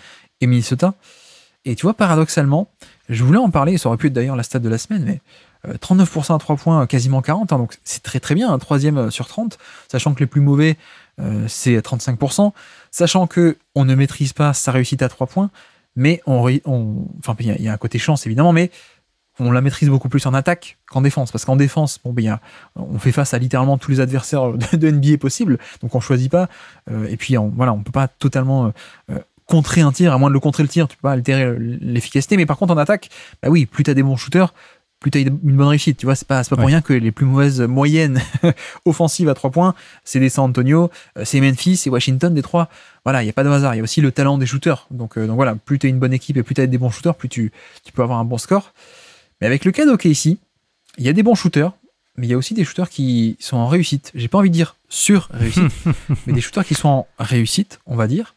et Minnesota. Et tu vois, paradoxalement, je voulais en parler, ça aurait pu être d'ailleurs la stade de la semaine, mais 39% euh, à 3 points, quasiment 40, hein, donc c'est très très bien, un ème troisième euh, sur 30, sachant que les plus mauvais, euh, c'est 35%, sachant que on ne maîtrise pas sa réussite à 3 points, mais enfin, il y, a un côté chance évidemment, mais on la maîtrise beaucoup plus en attaque qu'en défense, parce qu'en défense, bon, ben, on fait face à littéralement tous les adversaires de, NBA possibles, donc on choisit pas, et puis on, voilà, on peut pas totalement contrer un tir, à moins de le contrer le tir, tu peux pas altérer euh, l'efficacité. Mais par contre, en attaque, bah oui, plus t'as des bons shooters, plus t'as une bonne réussite. Tu vois, c'est pas, pas pour rien que les plus mauvaises moyennes offensives à trois points, c'est des San Antonio, euh, c'est Memphis, c'est Washington, des trois. Voilà, il n'y a pas de hasard. Il y a aussi le talent des shooters. Donc, euh, donc voilà, plus t'es une bonne équipe et plus t'as des bons shooters, plus tu, peux avoir un bon score. Mais avec le cas d'OK ici il y a des bons shooters, mais il y a aussi des shooters qui sont en réussite. J'ai pas envie de dire sur réussite, mais des shooters qui sont en réussite, on va dire.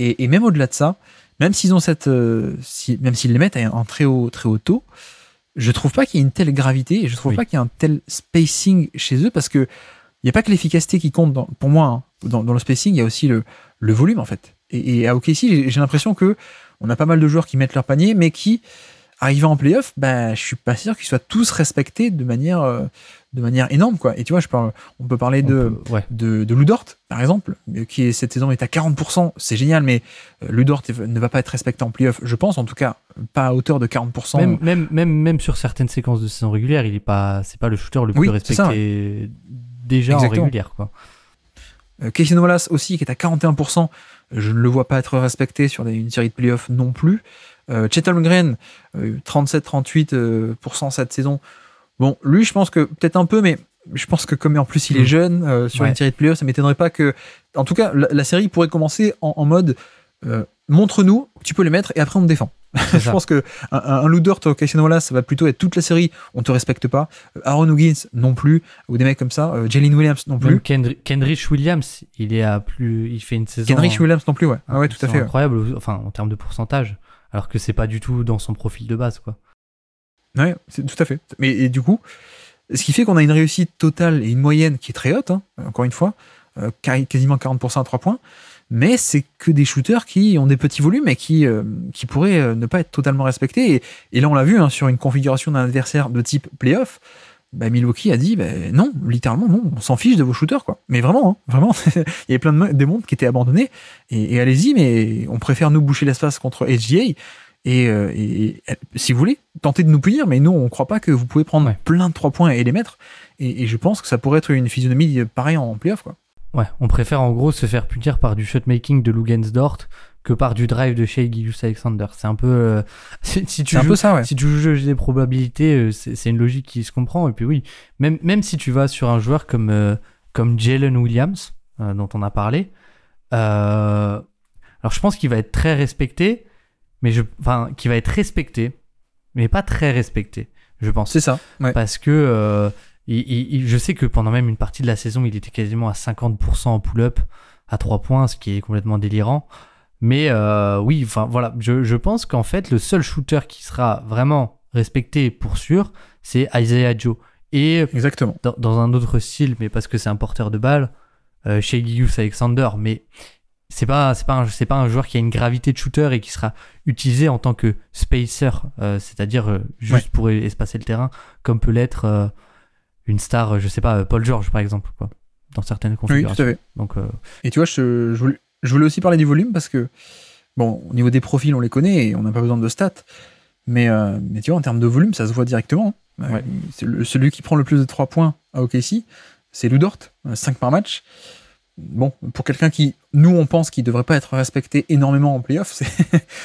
Et, même au-delà de ça, même s'ils ont cette, euh, même s'ils les mettent en très haut, très haut taux, je trouve pas qu'il y ait une telle gravité et je trouve pas qu'il y ait un tel spacing chez eux parce que il n'y a pas que l'efficacité qui compte pour moi hein. dans, le spacing, il y a aussi le, volume en fait. Et, à OKC, j'ai l'impression que on a pas mal de joueurs qui mettent leur panier, mais qui arrivant en playoff, je bah, je suis pas sûr qu'ils soient tous respectés de manière euh, de manière énorme, quoi. Et tu vois, on peut parler de, de, Ludort, par exemple, euh, qui est, cette saison est à 40%, c'est génial, mais euh, Ludort ne va pas être respecté en playoff, je pense, en tout cas, pas à hauteur de 40%. Même, même, même, sur certaines séquences de saison régulière, il est pas, c'est pas le shooter le plus respecté déjà en régulière, quoi. Euh, Casey Wallace aussi, qui est à 41%, je ne le vois pas être respecté sur une série de playoffs non plus. Euh, 37-38% cette saison, Bon, lui, je pense que peut-être un peu, mais je pense que comme en plus il est mm. jeune euh, sur une série de players ça m'étonnerait pas que. En tout cas, la, série pourrait commencer en, mode euh, montre-nous, tu peux les mettre et après on te défend. je pense que un, un occasion Wallace, ça va plutôt être toute la série, on te respecte pas. Euh, Aaron Huggins non plus, ou des mecs comme ça. Jalen Williams non plus. Kendrick Williams, il est à plus, il fait une saison. Kendrick Williams non plus, ouais. Ah ouais, tout à fait. Incroyable, enfin en termes de pourcentage, alors que c'est pas du tout dans son profil de base, quoi. Ouais, c'est tout à fait. Mais et du coup, ce qui fait qu'on a une réussite totale et une moyenne qui est très haute, hein, encore une fois, euh, quasiment 40% à 3 points. Mais c'est que des shooters qui ont des petits volumes et qui, euh, qui pourraient euh, ne pas être totalement respectés. Et, là, on l'a vu, hein, sur une configuration d'un adversaire de type playoff, bah, Milwaukee a dit bah, non, littéralement non, on s'en fiche de vos shooters quoi. Mais vraiment, hein, vraiment, il y avait plein de, de monde qui étaient abandonnés et, allez-y, mais on préfère nous boucher l'espace contre SGA et, euh, si vous voulez, tentez de nous punir, mais nous, on ne croit pas que vous pouvez prendre plein de trois points et les mettre. Et, je pense que ça pourrait être une physionomie euh, pareille en playoff. Quoi. Ouais, on préfère en gros se faire punir par du shotmaking de Lugensdort que par du drive de Shea Gillius Alexander. C'est un peu. Euh, si, tu un ça, ouais. Si tu joues des probabilités, c'est une logique qui se comprend. Et puis oui, même, même si tu vas sur un joueur comme, comme Jalen Williams, dont on a parlé, alors je pense qu'il va être très respecté mais je, enfin, qui va être respecté, mais pas très respecté, je pense. C'est ça. Ouais. Parce que euh, je sais que pendant même une partie de la saison, il était quasiment à 50% en pull-up, à trois points, ce qui est complètement délirant. Mais euh, oui, enfin voilà, je, je pense qu'en fait, le seul shooter qui sera vraiment respecté pour sûr, c'est Isaiah Joe. Et Exactement. Dans, un autre style, mais parce que c'est un porteur de balle, chez euh, Alexander. Mais c'est pas c'est pas pas un joueur qui a une gravité de shooter et qui sera utilisé en tant que spacer, euh, c'est-à-dire euh, juste pour espacer le terrain, comme peut l'être euh, une star, je sais pas, Paul George par exemple, quoi, dans certaines configurations. Oui, Donc, et tu vois, je, je, voulais, aussi parler du volume parce que bon, au niveau des profils, on les connaît et on n'a pas besoin de stats, mais mais tu vois, en termes de volume, ça se voit directement. Hein. celui qui prend le plus de trois points à OKC, c'est Ludort, 5 par match bon, pour quelqu'un qui, nous, on pense qu'il devrait pas être respecté énormément en playoff,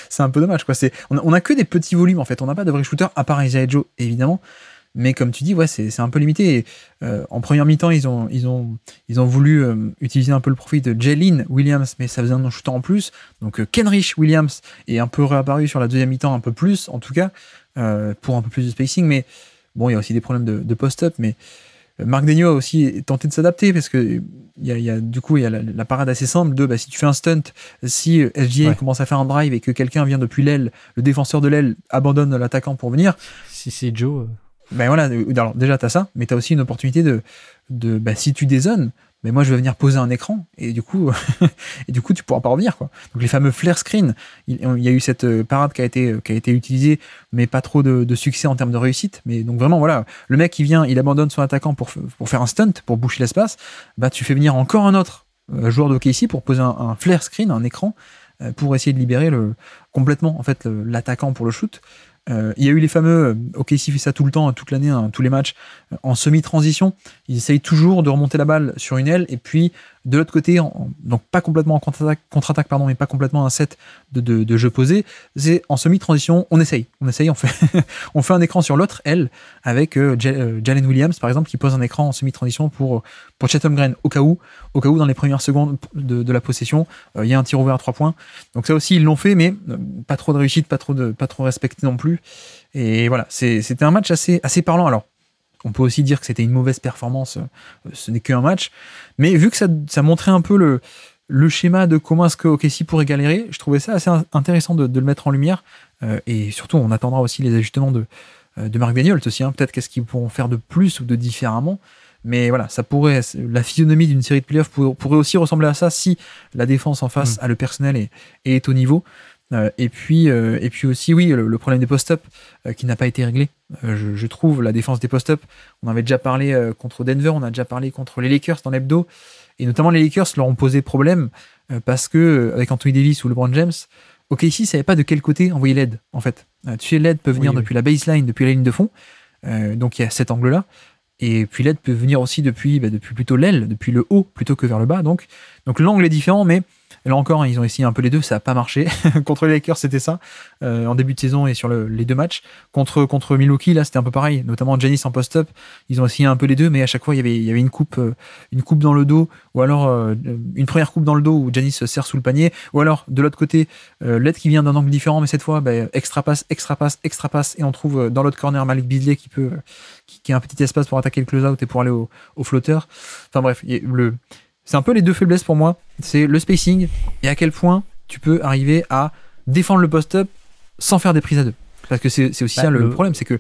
c'est, un peu dommage. Quoi. on, a, que des petits volumes, en fait. On n'a pas de vrai shooter, à part Isaiah Joe, évidemment. Mais comme tu dis, ouais, c'est, un peu limité. Euh, en première mi-temps, ils ont, ils ont, ils ont voulu euh, utiliser un peu le profit de Jalen Williams, mais ça faisait un non-shooter en plus. Donc euh, Kenrich Williams est un peu réapparu sur la deuxième mi-temps, un peu plus, en tout cas, pour un peu plus de spacing. Mais bon, il y a aussi des problèmes de post-up, mais Marc Degno a aussi tenté de s'adapter parce que il y, a, du coup il y a la, parade assez simple de bah, si tu fais un stunt, si SGA euh, commence à faire un drive et que quelqu'un vient depuis l'aile, le défenseur de l'aile abandonne l'attaquant pour venir. Si c'est Joe. Euh. Ben voilà, euh, alors déjà t'as ça, mais t'as aussi une opportunité de, de bah, si tu dézones, mais moi je vais venir poser un écran et du coup et du coup tu pourras pas revenir quoi. Donc les fameux flare screen, il, y a eu cette euh, parade qui a été euh, qui a été utilisée, mais pas trop de, succès en termes de réussite. Mais donc vraiment voilà, le mec qui vient, il abandonne son attaquant pour pour faire un stunt, pour boucher l'espace, bah tu fais venir encore un autre euh, joueur de hockey ici pour poser un, flare screen, un écran pour essayer de libérer le, complètement en fait l'attaquant pour le shoot. il y a eu les fameux, ok, si fait ça tout le temps, toute l'année, hein, tous les matchs, en semi-transition. Ils essayent toujours de remonter la balle sur une aile et puis de l'autre côté, donc pas complètement en contre-attaque, contre-attaque pardon, mais pas complètement un set de, jeu posé. C'est en semi-transition, on essaye, on essaye, on fait, on fait un écran sur l'autre aile avec euh, euh, Jalen Williams par exemple qui pose un écran en semi-transition pour pour Chatham Green au cas où, au cas où dans les premières secondes de, la possession, euh, il y a un tir ouvert à trois points. Donc ça aussi ils l'ont fait, mais pas trop de réussite, pas trop de pas trop respecté non plus. Et voilà, c'était un match assez assez parlant. Alors on peut aussi dire que c'était une mauvaise performance, euh, ce n'est qu'un match. Mais vu que ça, montrait un peu le, schéma de comment est-ce que OKC pourrait galérer, je trouvais ça assez intéressant de, le mettre en lumière. Euh, et surtout, on attendra aussi les ajustements de, euh, Marc Bagnols aussi. Hein. Peut-être qu'est-ce qu'ils pourront faire de plus ou de différemment. Mais voilà, ça pourrait, la physionomie d'une série de playoffs pourrait aussi ressembler à ça si la défense en face à mm. a le personnel et est au niveau. Euh, et, puis, euh, et puis aussi, oui, le, problème des post-up euh, qui n'a pas été réglé. Je, trouve la défense des post-up, on avait déjà parlé contre Denver, on a déjà parlé contre les Lakers dans l'hebdo. Et notamment, les Lakers leur ont posé problème parce que, avec Anthony Davis ou LeBron James, OK, ici, ils ne savaient pas de quel côté envoyer l'aide, en fait. tu sais, l'aide peut venir depuis la baseline, depuis la ligne de fond. donc, il y a cet angle-là. Et puis l'aide peut venir aussi depuis, bah, depuis plutôt l'aile, depuis le haut plutôt que vers le bas. Donc, donc l'angle est différent, mais là encore, hein, ils ont essayé un peu les deux, ça n'a pas marché. contre les Lakers, c'était ça, euh, en début de saison et sur les deux matchs. Contre, contre Milwaukee, là, c'était un peu pareil, notamment Janis en post-up. Ils ont essayé un peu les deux, mais à chaque fois, il y avait, y avait une, coupe, euh, une coupe dans le dos, ou alors euh, une première coupe dans le dos où Janis se serre sous le panier, ou alors de l'autre côté, l'aide qui vient d'un angle différent, mais cette fois, bah, extra passe, extra passe, extra passe, et on trouve dans l'autre corner Malik Beasley qui peut, qui, a un petit espace pour attaquer le close-out et pour aller au, au flotteur. Enfin bref, le c'est un peu les deux faiblesses pour moi. C'est le spacing et à quel point tu peux arriver à défendre le post-up sans faire des prises à deux. Parce que c'est aussi bah, le, problème, c'est que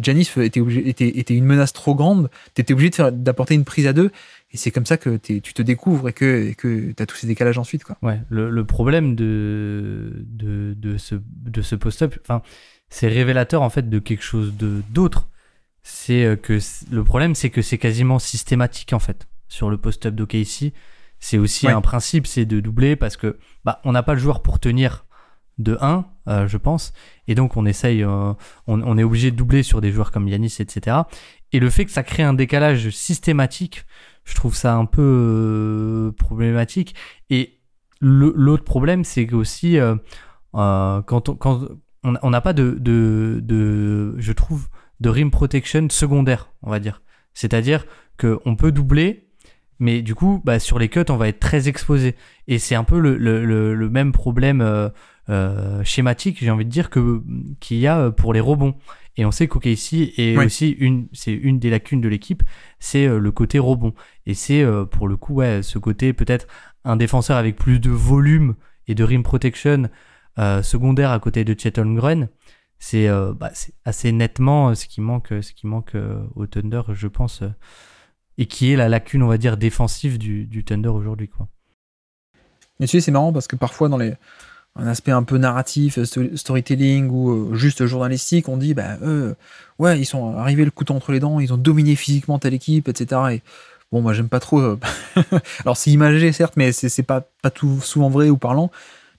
Janis était, une menace trop grande, tu étais obligé d'apporter une prise à deux, et c'est comme ça que tu te découvres et que tu as tous ces décalages ensuite. Ouais, le, problème de, ce, post-up, c'est révélateur en fait de quelque chose d'autre. C'est euh, que le problème, c'est que c'est quasiment systématique en fait sur le post-up d'OKC, c'est aussi un principe, c'est de doubler parce que bah, on n'a pas le joueur pour tenir de 1, euh, je pense, et donc on essaye, euh, on, est obligé de doubler sur des joueurs comme Yanis, etc. Et le fait que ça crée un décalage systématique, je trouve ça un peu euh, problématique. Et l'autre problème, c'est que aussi quand on n'a pas de, de, je trouve, de rim protection secondaire, on va dire. C'est-à-dire qu'on peut doubler, mais du coup, bah, sur les cuts, on va être très exposé. Et c'est un peu le, même problème euh, euh, schématique, j'ai envie de dire, que, qu'il y a euh, pour les rebonds. Et on sait qu'OKC est aussi une, c'est une des lacunes de l'équipe, c'est le côté rebond. Et c'est pour le coup, ouais, ce côté peut-être un défenseur avec plus de volume et de rim protection secondaire à côté de Chet Holmgren. C'est, bah, assez nettement ce qui manque, ce qui manque au Thunder, je pense, et qui est la lacune, on va dire, défensive du, Thunder aujourd'hui. Quoi. Et tu sais, c'est marrant parce que parfois, dans les, un aspect un peu narratif, euh, storytelling ou euh, juste journalistique, on dit, ben bah, eux, ouais, ils sont arrivés le couteau entre les dents, ils ont dominé physiquement telle équipe, etc. Et bon, moi, j'aime pas trop. Euh, alors, c'est imagé, certes, mais c'est, n'est pas, pas tout souvent vrai ou parlant.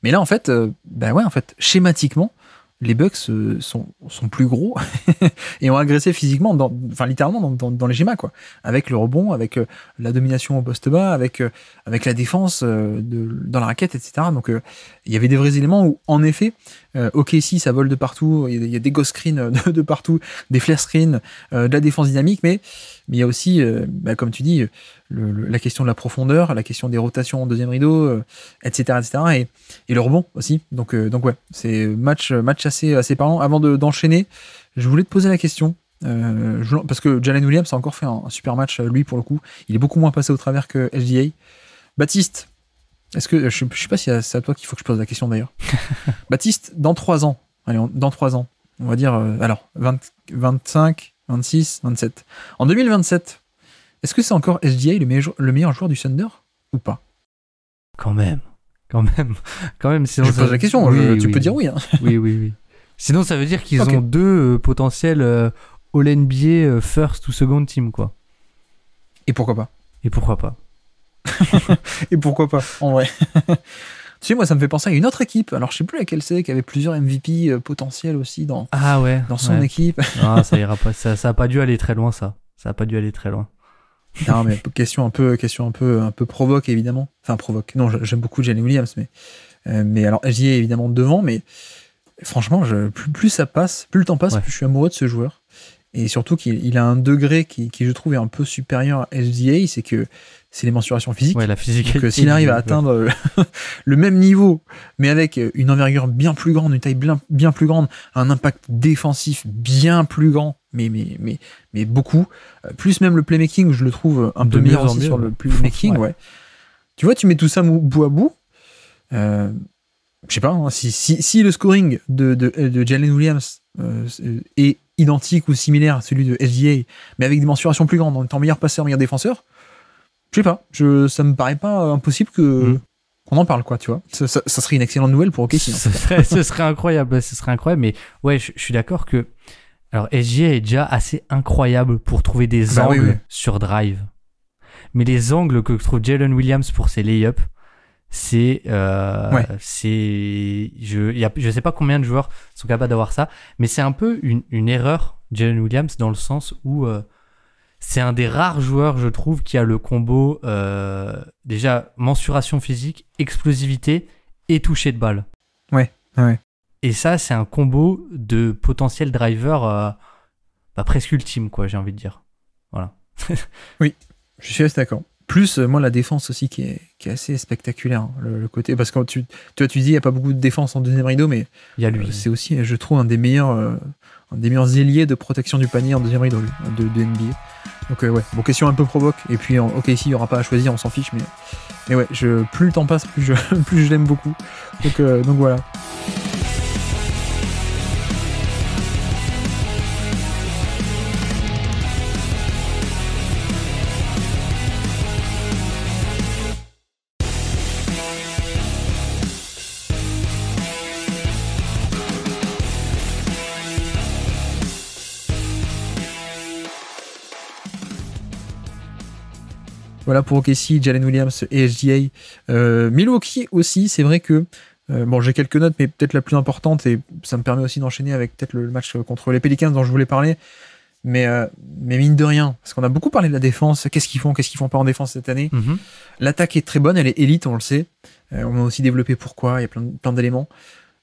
Mais là, en fait, ben ouais, en fait, schématiquement, les Bucks sont, plus gros et ont agressé physiquement, dans, enfin littéralement dans, les schémas, quoi. Avec le rebond, avec euh, la domination au poste bas, avec, euh, avec la défense euh, de, dans la raquette, etc. Donc il y avait des vrais éléments où, en effet, euh, ok, si ça vole de partout, il y, a des ghost screens euh, de, partout, des flare screens, euh, de la défense dynamique, mais mais il y a aussi, bah, comme tu dis, la question de la profondeur, la question des rotations en deuxième rideau, etc., etc. Et, le rebond aussi. Donc donc ouais, c'est match match assez assez parlant. Avant d'enchaîner, je voulais te poser la question. parce que Jalen Williams a encore fait un, super match, lui, pour le coup. Il est beaucoup moins passé au travers que SGA. Baptiste, est-ce que je, ne sais pas si c'est à toi qu'il faut que je pose la question d'ailleurs. Baptiste, dans trois ans, allez, dans trois ans, on va dire euh, alors 25, 26, 27. En 2027, est-ce que c'est encore SGA le meilleur, joueur du Thunder ou pas Quand même, quand même, quand même. je pose la question. tu peux dire oui. Hein. Oui, oui, oui. Sinon, ça veut dire qu'ils ont deux euh, potentiels euh, All NBA first ou second team quoi. Et pourquoi pas Et pourquoi pas et pourquoi pas En vrai. tu sais, moi, ça me fait penser à une autre équipe. Alors, je sais plus laquelle c'est, qui avait plusieurs MVP euh, potentiels aussi dans, ah ouais, dans son équipe. ah, ça ira pas. Ça, a pas dû aller très loin, ça. Ça a pas dû aller très loin. non, mais question un peu, question un peu, un peu provoque évidemment. Enfin, provoque. Non, j'aime beaucoup Jalen Williams, mais, euh, mais alors j'y ai évidemment devant, mais franchement, plus, ça passe, plus le temps passe, plus je suis amoureux de ce joueur et surtout qu'il a un degré qui, je trouve est un peu supérieur à SDA, c'est que c'est les mensurations physiques. Ouais, la physique. Donc euh, s'il arrive à atteindre euh, le même niveau, mais avec euh, une envergure bien plus grande, une taille bien, bien plus grande, un impact défensif bien plus grand, mais mais mais mais beaucoup, plus même le playmaking, je le trouve un peu meilleur aussi sur le playmaking, ouais. Tu vois, tu mets tout ça bout à bout. Euh, je sais pas, hein, si, si, le scoring de, de, de Jalen Williams est identique ou similaire à celui de SGA, mais avec des mensurations plus grandes, en étant meilleur passeur, meilleur défenseur, je sais pas, je, ça me paraît pas impossible que hmm. qu'on en parle, quoi, tu vois. Ça, serait une excellente nouvelle pour OKC. ce, serait, incroyable, ce serait incroyable, mais ouais, je, suis d'accord que. Alors, SGA est déjà assez incroyable pour trouver des bah angles sur drive. Mais les angles que trouve Jalen Williams pour ses layups, c'est, euh, c'est, je, ne sais pas combien de joueurs sont capables d'avoir ça, mais c'est un peu une, erreur Jalen Williams dans le sens où euh, c'est un des rares joueurs, je trouve, qui a le combo euh, déjà mensuration physique, explosivité et toucher de balle. Ouais, ouais. Et ça, c'est un combo de potentiel driver bah, presque ultime, quoi, j'ai envie de dire. Voilà. oui, je suis assez d'accord. Plus, euh, moi, la défense aussi qui est, assez spectaculaire. Hein, le, côté, parce que tu, tu, dis, il n'y a pas beaucoup de défense en deuxième rideau, mais il y lui. Euh, c'est aussi, je trouve, un des meilleurs, euh, des meilleurs ailiers de protection du panier en deuxième rideau de, NBA. Donc, ouais, bon, question un peu provoque. Et puis, ok, ici, il n'y aura pas à choisir, on s'en fiche, mais, mais ouais, je, plus le temps passe, plus je, plus je l'aime beaucoup. Donc, donc voilà. Voilà pour OKC, Jalen Williams et SGA. Euh, Milwaukee aussi, c'est vrai que. Euh, bon, j'ai quelques notes, mais peut-être la plus importante, et ça me permet aussi d'enchaîner avec peut-être le match contre les Pelicans dont je voulais parler. Mais, euh, mais mine de rien, parce qu'on a beaucoup parlé de la défense, qu'est-ce qu'ils font, qu'est-ce qu'ils font pas en défense cette année. Mm-hmm. L'attaque est très bonne, elle est élite, on le sait. on a aussi développé pourquoi, il y a plein, plein d'éléments.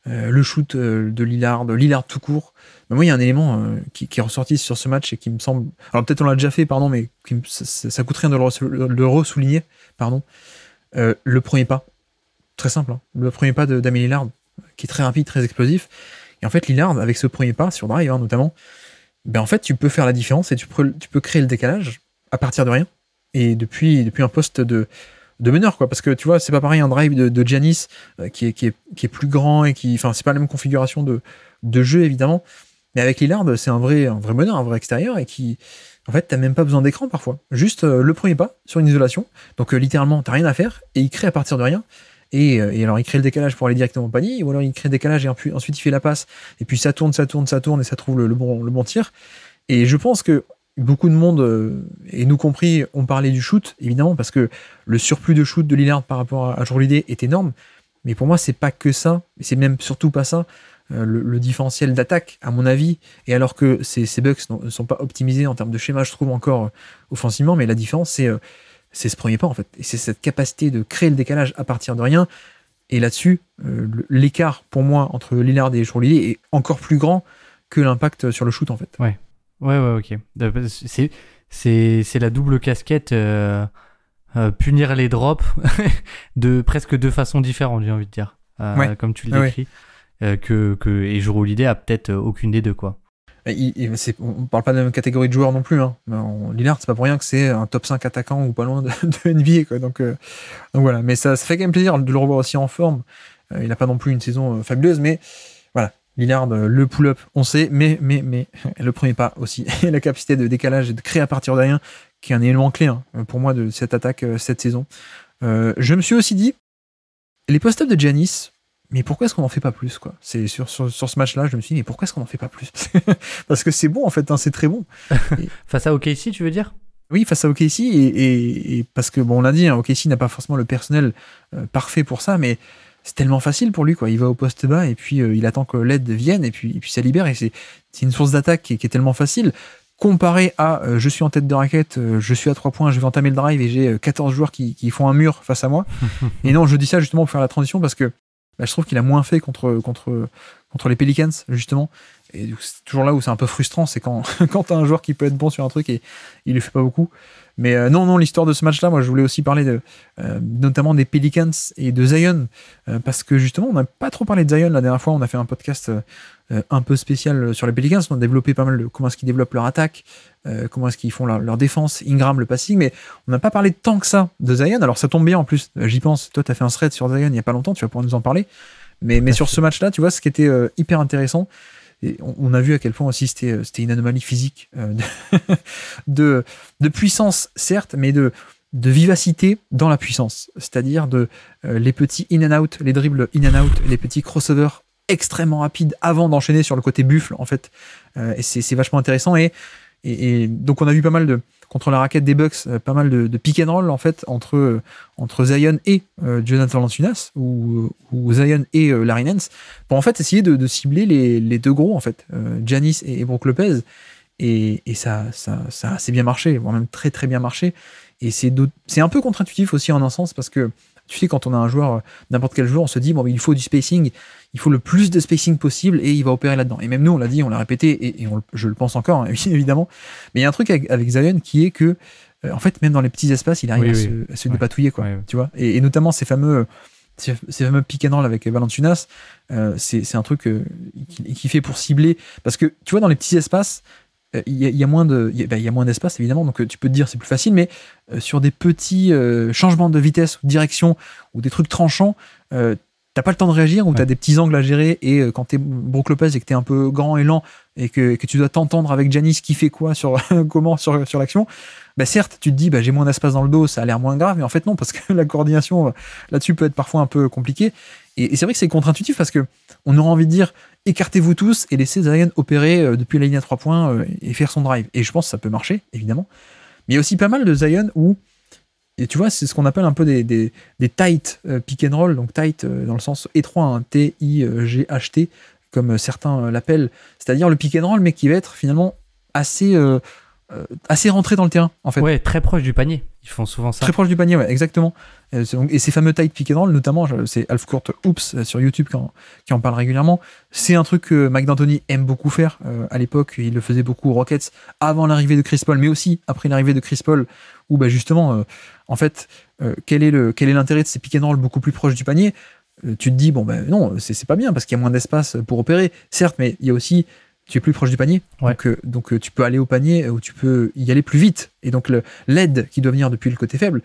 Euh, le shoot euh, de Lillard, Lillard tout court. Mais moi, il y a un élément euh, qui, est ressorti sur ce match et qui me semble. Alors peut-être on l'a déjà fait, pardon, mais ça, ne coûte rien de le, ressouligner, pardon. le premier pas, très simple, hein. le premier pas d'Amélie Lillard, qui est très rapide, très explosif. Et en fait, Lillard, avec ce premier pas sur drive hein, notamment, ben en fait, tu peux faire la différence et tu peux, tu peux créer le décalage à partir de rien. Et depuis, depuis un poste de, de meneur quoi parce que tu vois c'est pas pareil un drive de, de euh, qui, est, qui, est, plus grand et qui enfin c'est pas la même configuration de, de jeu évidemment mais avec les Lillard c'est un vrai un vrai meneur un vrai extérieur et qui en fait t'as même pas besoin d'écran parfois juste euh, le premier pas sur une isolation donc euh, littéralement t'as rien à faire et il crée à partir de rien et, alors il crée le décalage pour aller directement au panier ou alors il crée le décalage et ensuite il fait la passe et puis ça tourne ça tourne ça tourne et ça trouve bon le bon tir et je pense que beaucoup de monde, euh, et nous compris, ont parlé du shoot, évidemment, parce que le surplus de shoot de Lillard par rapport à Jourlidé est énorme. Mais pour moi, c'est pas que ça, c'est même surtout pas ça. Euh, le, différentiel d'attaque, à mon avis, et alors que ces, bugs ne sont pas optimisés en termes de schéma, je trouve encore euh, offensivement, mais la différence, c'est ce premier pas en fait. Et c'est cette capacité de créer le décalage à partir de rien. Et là-dessus, l'écart pour moi entre Lillard et Jourlidé est encore plus grand que l'impact sur le shoot en fait. Ouais. Ouais, ouais, ok. C'est, c'est, la double casquette. Euh, euh, punir les drops de presque deux façons différentes, j'ai envie de dire, euh, comme tu le décris, que, que et Juro Lidé a peut-être aucune des deux quoi. Il, on parle pas de la même catégorie de joueurs non plus. Hein. On, n'est c'est pas pour rien que c'est un top 5 attaquant ou pas loin de, de NBA. Quoi. Donc, donc, voilà. Mais ça, se fait quand même plaisir de le revoir aussi en forme. il n'a pas non plus une saison fabuleuse, mais Lillard, euh, le pull-up, on sait, mais, mais, mais le premier pas aussi. Et la capacité de décalage et de créer à partir de qui est un élément clé hein, pour moi de cette attaque euh, cette saison. Euh, je me suis aussi dit, les post-ups de Giannis, mais pourquoi est-ce qu'on n'en fait pas plus quoi C'est sur, ce match-là, je me suis dit, mais pourquoi est-ce qu'on n'en fait pas plus Parce que c'est bon en fait, hein, c'est très bon. Face à OKC, tu veux dire oui, face à OKC, et, parce que, bon, on l'a dit, hein, OKC n'a pas forcément le personnel parfait pour ça, mais c'est tellement facile pour lui quoi. Il va au poste bas et puis euh, il attend que l'aide vienne et puis, puis ça libère et c'est une source d'attaque qui, est tellement facile comparé à euh, je suis en tête de raquette, euh, je suis à 3 points, je vais entamer le drive et j'ai 14 joueurs qui, font un mur face à moi. et non, je dis ça justement pour faire la transition parce que bah, je trouve qu'il a moins fait contre contre contre les Pelicans justement. Et c'est toujours là où c'est un peu frustrant, c'est quand quand t'as un joueur qui peut être bon sur un truc et il le fait pas beaucoup. Mais euh, non, non, l'histoire de ce match-là, moi, je voulais aussi parler de, euh, notamment des Pelicans et de Zion, euh, parce que justement, on n'a pas trop parlé de Zion la dernière fois. On a fait un podcast un peu spécial sur les Pelicans. On a développé pas mal de comment est-ce qu'ils développent leur attaque, comment est-ce qu'ils font leur, défense, Ingram, le passing, mais on n'a pas parlé tant que ça de Zion. Alors, ça tombe bien en plus, j'y pense. Toi, tu as fait un thread sur Zion il n'y a pas longtemps, tu vas pouvoir nous en parler. Mais, mais sur ce match-là, tu vois, ce qui était hyper intéressant, on, a vu à quel point aussi c'était, euh, une anomalie physique euh, de, de, puissance, certes, mais de, de vivacité dans la puissance. C'est-à-dire de euh, les petits in and out, les dribbles in and out, les petits crossovers extrêmement rapides avant d'enchaîner sur le côté buffle, en fait. et c'est, vachement intéressant. et, et, donc, on a vu pas mal de, contre la raquette des Bucks, euh, pas mal de, de, pick and roll en fait entre euh, entre Zion et euh, Jonathan Lantunas ou, Zion et Larry Nance pour en fait essayer de, cibler les, les, deux gros en fait, et, Brook Lopez et, et ça, ça ça a assez bien marché, voire même très très bien marché et c'est un peu contre-intuitif aussi en un sens parce que tu sais, quand on a un joueur, euh, n'importe quel joueur, on se dit, bon, il faut du spacing, il faut le plus de spacing possible et il va opérer là-dedans. Et même nous, on l'a dit, on l'a répété, et, je le pense encore, hein, évidemment. Mais il y a un truc avec, Zion qui est que, euh, en fait, même dans les petits espaces, il arrive à, se, dépatouiller, quoi. tu vois et, notamment ces fameux euh, ces fameux pick and avec Valentunas, c'est un truc qui, fait pour cibler. Parce que tu vois, dans les petits espaces, euh, il y, a, moins de, il y ben, moins d'espace évidemment, donc euh, tu peux te dire c'est plus facile, mais euh, sur des petits changements de vitesse de direction ou des trucs tranchants, t'as pas le temps de réagir ou tu as des petits angles à gérer et quand quand t'es Brook Lopez et que tu es un peu grand et lent et que, tu dois t'entendre avec Janice qui fait quoi sur comment sur, sur l'action bah certes tu te dis bah j'ai moins d'espace dans le dos ça a l'air moins grave mais en fait non parce que la coordination là-dessus peut être parfois un peu compliquée et, c'est vrai que c'est contre-intuitif parce que on aura envie de dire écartez-vous tous et laissez Zion opérer euh, depuis la ligne à trois points euh, et faire son drive. Et je pense que ça peut marcher, évidemment. Mais il y a aussi pas mal de Zion où, et tu vois, c'est ce qu'on appelle un peu des, des, tight euh, pick and roll, donc tight dans le sens étroit, T-I-G-H-T, hein, comme certains l'appellent, c'est-à-dire le pick and roll, mais qui va être finalement assez, assez rentré dans le terrain, en fait. Ouais, très proche du panier. Ils font souvent ça. Très proche du panier, ouais, exactement. Euh, et ces fameux tight pick and roll, notamment, c'est Alf Court Oops euh, sur YouTube qui en, parle régulièrement. C'est un truc que Mike aime beaucoup faire. Euh, à l'époque, il le faisait beaucoup aux Rockets avant l'arrivée de Chris Paul, mais aussi après l'arrivée de Chris Paul, où bah, justement, en fait, quel est l'intérêt de ces pick and roll beaucoup plus proches du panier Tu te dis, bon, ben non, c'est pas bien parce qu'il y a moins d'espace pour opérer, certes, mais il y a aussi tu es plus proche du panier. Donc, tu peux aller au panier ou tu peux y aller plus vite. Et donc l'aide qui doit venir depuis le côté faible,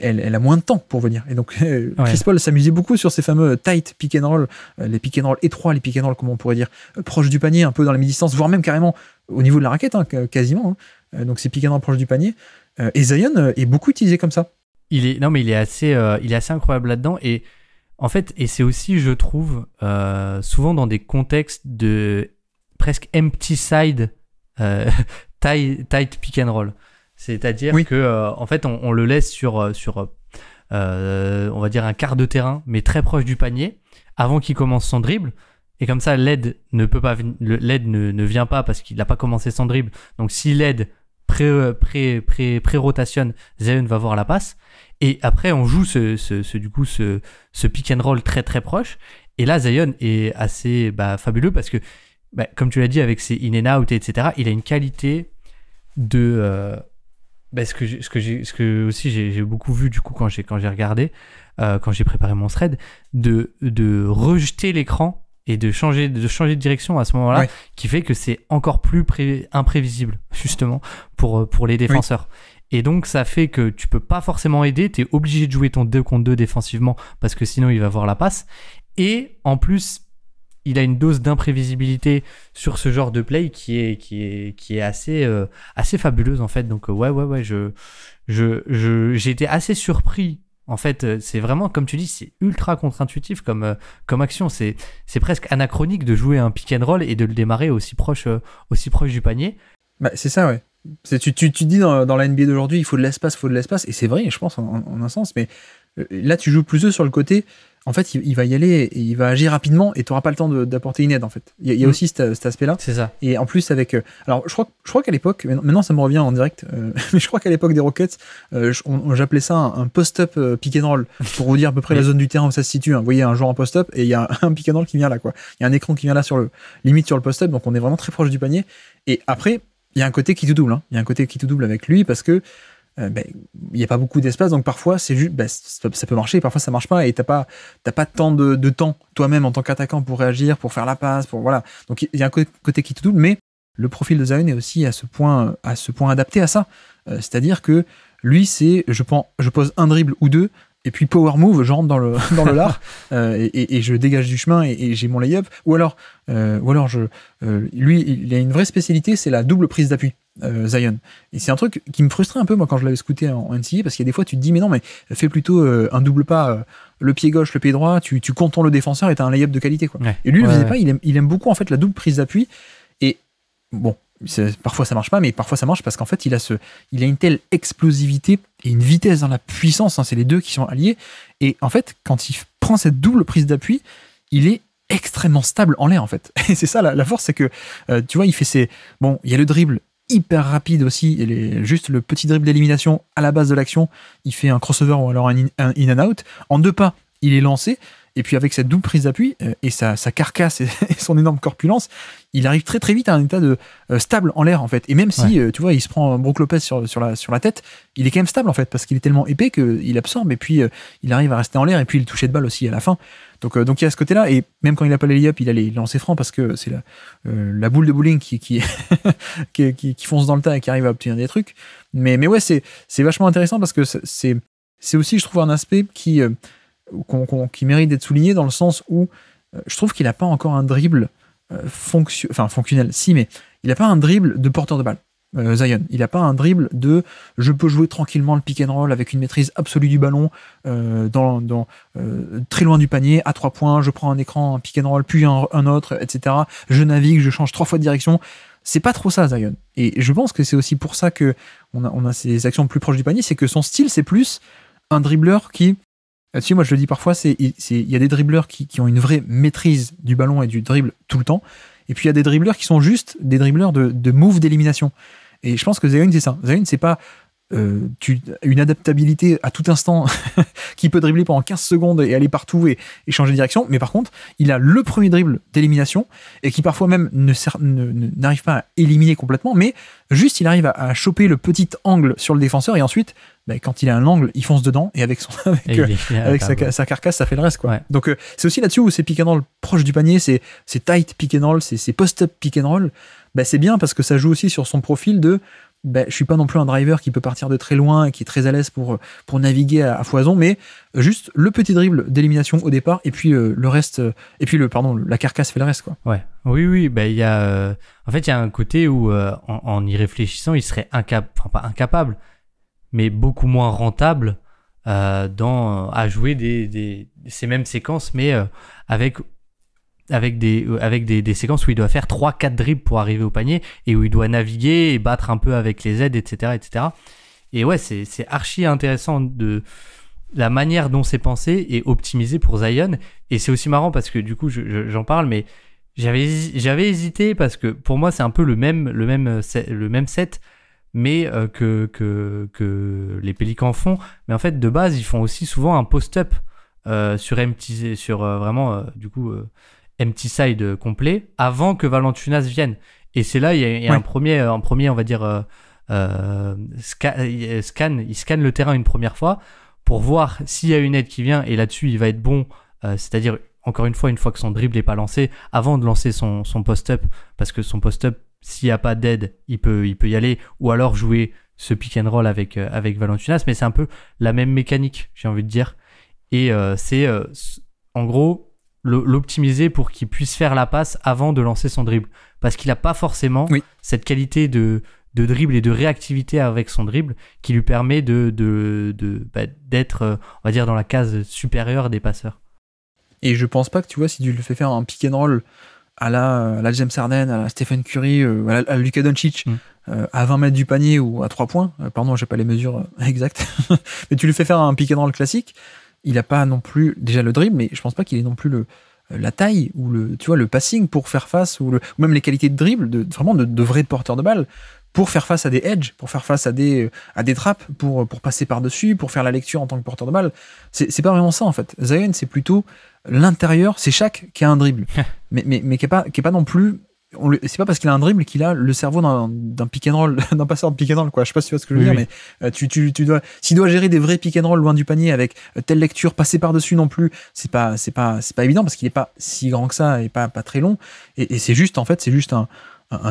elle, a moins de temps pour venir. Et donc, euh, Chris Paul s'amusait beaucoup sur ces fameux tight pick and roll, euh, les pick and roll étroits, les pick and roll, comme on pourrait dire, euh, proches du panier, un peu dans la mi distance voire même carrément au niveau de la raquette, hein, quasiment. Hein. Donc, ces pick and roll proches du panier. Et Zion est beaucoup utilisé comme ça. Il est, non, mais il est assez, il est assez incroyable là-dedans. Et en fait, et c'est aussi, je trouve, souvent dans des contextes de presque empty side, tight, tight pick and roll. C'est-à-dire que euh, en fait, on, le laisse sur euh, sur euh, on va dire un quart de terrain, mais très proche du panier, avant qu'il commence son dribble. Et comme ça, l'aide ne peut pas, l'aide ne, vient pas parce qu'il n'a pas commencé son dribble. Donc si l'aide pré, pré, pré, pré rotationne, Zion va voir la passe. Et après, on joue ce, du coup ce, ce pick and roll très très proche. Et là, Zion est assez bah, fabuleux parce que, bah, comme tu l'as dit, avec ses in and out, etc., il a une qualité de, bah ce que ce que j'ai ce que aussi j'ai beaucoup vu du coup quand j'ai quand j'ai regardé euh, quand j'ai préparé mon thread de de rejeter l'écran et de changer de changer de direction à ce moment-là qui fait que c'est encore plus imprévisible justement pour euh, pour les défenseurs. Et donc ça fait que tu peux pas forcément aider, tu es obligé de jouer ton 2 contre 2 défensivement parce que sinon il va voir la passe et en plus il a une dose d'imprévisibilité sur ce genre de play qui est, qui est, qui est assez, euh, assez fabuleuse en fait. Donc euh, ouais, ouais, ouais, je, je, j'ai été assez surpris. En fait, euh, c'est vraiment, comme tu dis, c'est ultra contre-intuitif comme, comme action. C'est, c'est presque anachronique de jouer un pick and roll et de le démarrer aussi proche, aussi proche du panier. Bah, c'est ça, ouais. C'est, tu, tu, dis dans, dans la NBA d'aujourd'hui, il faut de l'espace, il faut de l'espace. Et c'est vrai, je pense, en, un sens. Mais là, tu joues plus sur le côté, en fait, il, va y aller, et il va agir rapidement et tu n'auras pas le temps d'apporter une aide, en fait. Il y a, mm. aussi cet, aspect-là. C'est ça. Et en plus, avec. Euh, alors, je crois, je crois qu'à l'époque, maintenant ça me revient en direct, euh, mais je crois qu'à l'époque des Rockets, euh, j'appelais ça un, post-up pick and roll, pour vous dire à peu près la zone du terrain où ça se situe. Hein. Vous voyez un joueur en post-up et il y a un, pick and roll qui vient là, quoi. Il y a un écran qui vient là, sur le, limite sur le post-up, donc on est vraiment très proche du panier. Et après, il y a un côté qui tout double. Hein. Il y a un côté qui tout double avec lui parce que euh, ben, il n'y a pas beaucoup d'espace, donc parfois c'est juste, ben, ça peut marcher, parfois ça marche pas, et t'as pas, t'as pas tant de, de temps toi-même en tant qu'attaquant pour réagir, pour faire la passe, pour voilà. Donc il y a un côté qui te double, mais le profil de Zion est aussi à ce point, à ce point adapté à ça, euh, c'est-à-dire que lui c'est, je, je pose un dribble ou deux, et puis power move, je rentre dans le, dans le lard euh, et, et, je dégage du chemin et, et j'ai mon layup. Ou alors, euh, ou alors je, euh, lui, il a une vraie spécialité, c'est la double prise d'appui. Zion. Et c'est un truc qui me frustrait un peu moi quand je l'avais scouté en, parce qu'il y a des fois tu te dis mais non mais fais plutôt un double pas le pied gauche le pied droit tu, tu contournes le défenseur et t'as un layup de qualité quoi. Et lui il faisait pas il aime, il aime beaucoup en fait la double prise d'appui et bon Parfois ça marche pas, mais parfois ça marche parce qu'en fait il a, ce, il a une telle explosivité et une vitesse dans la puissance, hein, c'est les deux qui sont alliés. Et en fait, quand il prend cette double prise d'appui, il est extrêmement stable en l'air en fait. Et c'est ça la, force, c'est que euh, tu vois, il fait ses. Bon, il y a le dribble hyper rapide aussi, juste le petit dribble d'élimination à la base de l'action, il fait un crossover ou alors un in and out. En deux pas, il est lancé. Et puis avec cette double prise d'appui euh, et sa, carcasse et, son énorme corpulence, il arrive très très vite à un état de euh, stable en l'air en fait. Et même si euh, tu vois, il se prend Brook Lopez sur, sur, la, sur la tête, il est quand même stable en fait parce qu'il est tellement épais qu'il absorbe et puis il arrive à rester en l'air et puis il touchait de balle aussi à la fin. Donc donc il y a ce côté-là et même quand il n'a pas les lay-up, il a les lancers francs parce que c'est la, la boule de bowling qui qui, qui, qui qui, fonce dans le tas et qui arrive à obtenir des trucs. Mais mais ouais, c'est c'est vachement intéressant parce que c'est c'est aussi je trouve un aspect qui qui mérite d'être souligné dans le sens où euh, je trouve qu'il n'a pas encore un dribble euh, fonction, enfin fonctionnel, si, mais il n'a pas un dribble de porteur de balle. Euh, Zion, il n'a pas un dribble de je peux jouer tranquillement le pick and roll avec une maîtrise absolue du ballon dans, dans très loin du panier à trois points, je prends un écran, un pick and roll puis un, autre, etc. Je navigue, je change trois fois de direction. C'est pas trop ça Zion. Et je pense que c'est aussi pour ça que on a, on a ces actions plus proches du panier, c'est que son style c'est plus un dribbleur qui Là-dessus, moi je le dis parfois, c'est il y a des dribbleurs qui, ont une vraie maîtrise du ballon et du dribble tout le temps, et puis il y a des dribbleurs qui sont juste des dribbleurs de, de move d'élimination. Et je pense que Zayn, c'est ça. Zayn, c'est pas euh, tu, une adaptabilité à tout instant qui peut dribbler pendant 15 secondes et aller partout et, changer de direction. Mais par contre, il a le premier dribble d'élimination et qui parfois même ne n'arrive pas à éliminer complètement, mais juste il arrive à, choper le petit angle sur le défenseur et ensuite, bah, quand il a un angle, il fonce dedans et avec, son, avec, euh, sa, carcasse, ça fait le reste. Quoi. Donc euh, c'est aussi là-dessus où c'est pick and roll proche du panier, c'est tight pick and roll, c'est post-up pick and roll. Bah, c'est bien parce que ça joue aussi sur son profil de ben, je suis pas non plus un driver qui peut partir de très loin, et qui est très à l'aise pour, pour naviguer à, foison, mais juste le petit dribble d'élimination au départ, et puis euh, le reste, et puis le pardon, la carcasse fait le reste, quoi. Ouais, oui, oui, ben il y a, euh, en fait, il y a un côté où euh, en, y réfléchissant, il serait incapable, enfin pas incapable, mais beaucoup moins rentable dans à jouer des, ces mêmes séquences, mais avec avec des, euh, avec des, des, séquences où il doit faire 3-4 dribbles pour arriver au panier et où il doit naviguer et battre un peu avec les aides, etc. etc. Et ouais, c'est, archi intéressant de la manière dont c'est pensé et optimisé pour Zion. Et c'est aussi marrant parce que du coup, j'en parle, mais j'avais, j'avais hésité parce que pour moi, c'est un peu le même, le même, euh, le même set mais euh, que, que, que, les Pélicans font. Mais en fait, de base, ils font aussi souvent un post-up sur MTZ, sur vraiment, du coup, Side euh, complet avant que Valentunas vienne. Et c'est là, il y a, un, premier, euh, premier, on va dire, euh, scan, il scanne le terrain une première fois pour voir s'il y a une aide qui vient. Et là-dessus, il va être bon, c'est-à-dire, encore une fois, une fois que son dribble n'est pas lancé, avant de lancer son, son post-up, parce que son post-up, s'il n'y a pas d'aide, il peut, il peut y aller, ou alors jouer ce pick and roll avec, avec Valentunas. Mais c'est un peu la même mécanique, j'ai envie de dire. Et c'est, en gros, l'optimiser pour qu'il puisse faire la passe avant de lancer son dribble. Parce qu'il n'a pas forcément cette qualité de, dribble et de réactivité avec son dribble qui lui permet de, de, bah, d'être, euh, on va dire, dans la case supérieure des passeurs. Et je pense pas que, tu vois, si tu le fais faire un pick and roll à la, à James Harden, à la Stephen Curry, euh, à, la, Luka Doncic, mm. euh, à 20 mètres du panier ou à 3 points, pardon pardon, j'ai pas les mesures exactes, mais tu lui fais faire un pick and roll classique, il n'a pas non plus déjà le dribble, mais je pense pas qu'il ait non plus le euh, la taille ou le tu vois le passing pour faire face ou, même les qualités de dribble de vraiment de, de vrais porteurs de balle pour faire face à des edges, pour faire face à des, euh, à des trappes, pour, euh, pour passer par-dessus, pour faire la lecture en tant que porteur de balle. C'est pas vraiment ça, en fait. Zion, c'est plutôt l'intérieur, c'est chaque qui a un dribble, mais, mais, mais qui n'est pas, qui est pas non plus c'est pas parce qu'il a un dribble qu'il a le cerveau d'un pick and roll, d'un passeur de pick and roll, quoi. Je sais pas si tu vois ce que je veux dire, mais euh, tu, tu, tu dois, s'il doit gérer des vrais pick and roll loin du panier avec euh, telle lecture, passer par-dessus non plus, c'est pas, c'est pas, c'est pas évident parce qu'il est pas si grand que ça et pas, pas très long. Et, c'est juste, en fait, c'est juste un,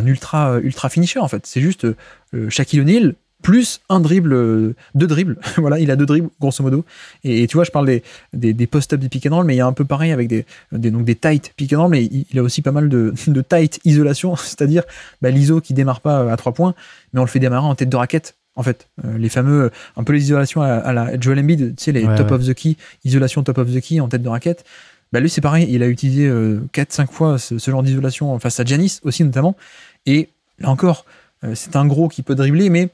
ultra, euh, ultra finisher, en fait. C'est juste euh, Shaquille O'Neal plus un dribble, euh, deux dribbles. voilà, il a deux dribbles, grosso modo. Et, tu vois, je parle des, des, post-ups du pick and roll, mais il y a un peu pareil avec des, donc des tight pick and roll, mais il, a aussi pas mal de, de tight isolation, c'est-à-dire bah, l'ISO qui démarre pas euh, à trois points, mais on le fait démarrer en tête de raquette. En fait, euh, les fameux, un peu les isolations à, la Joel Embiid, tu sais, les top of the key, isolation top of the key en tête de raquette. Bah lui, c'est pareil, il a utilisé quatre, cinq fois ce, genre d'isolation face à Janice aussi, notamment. Et là encore, c'est un gros qui peut dribbler, mais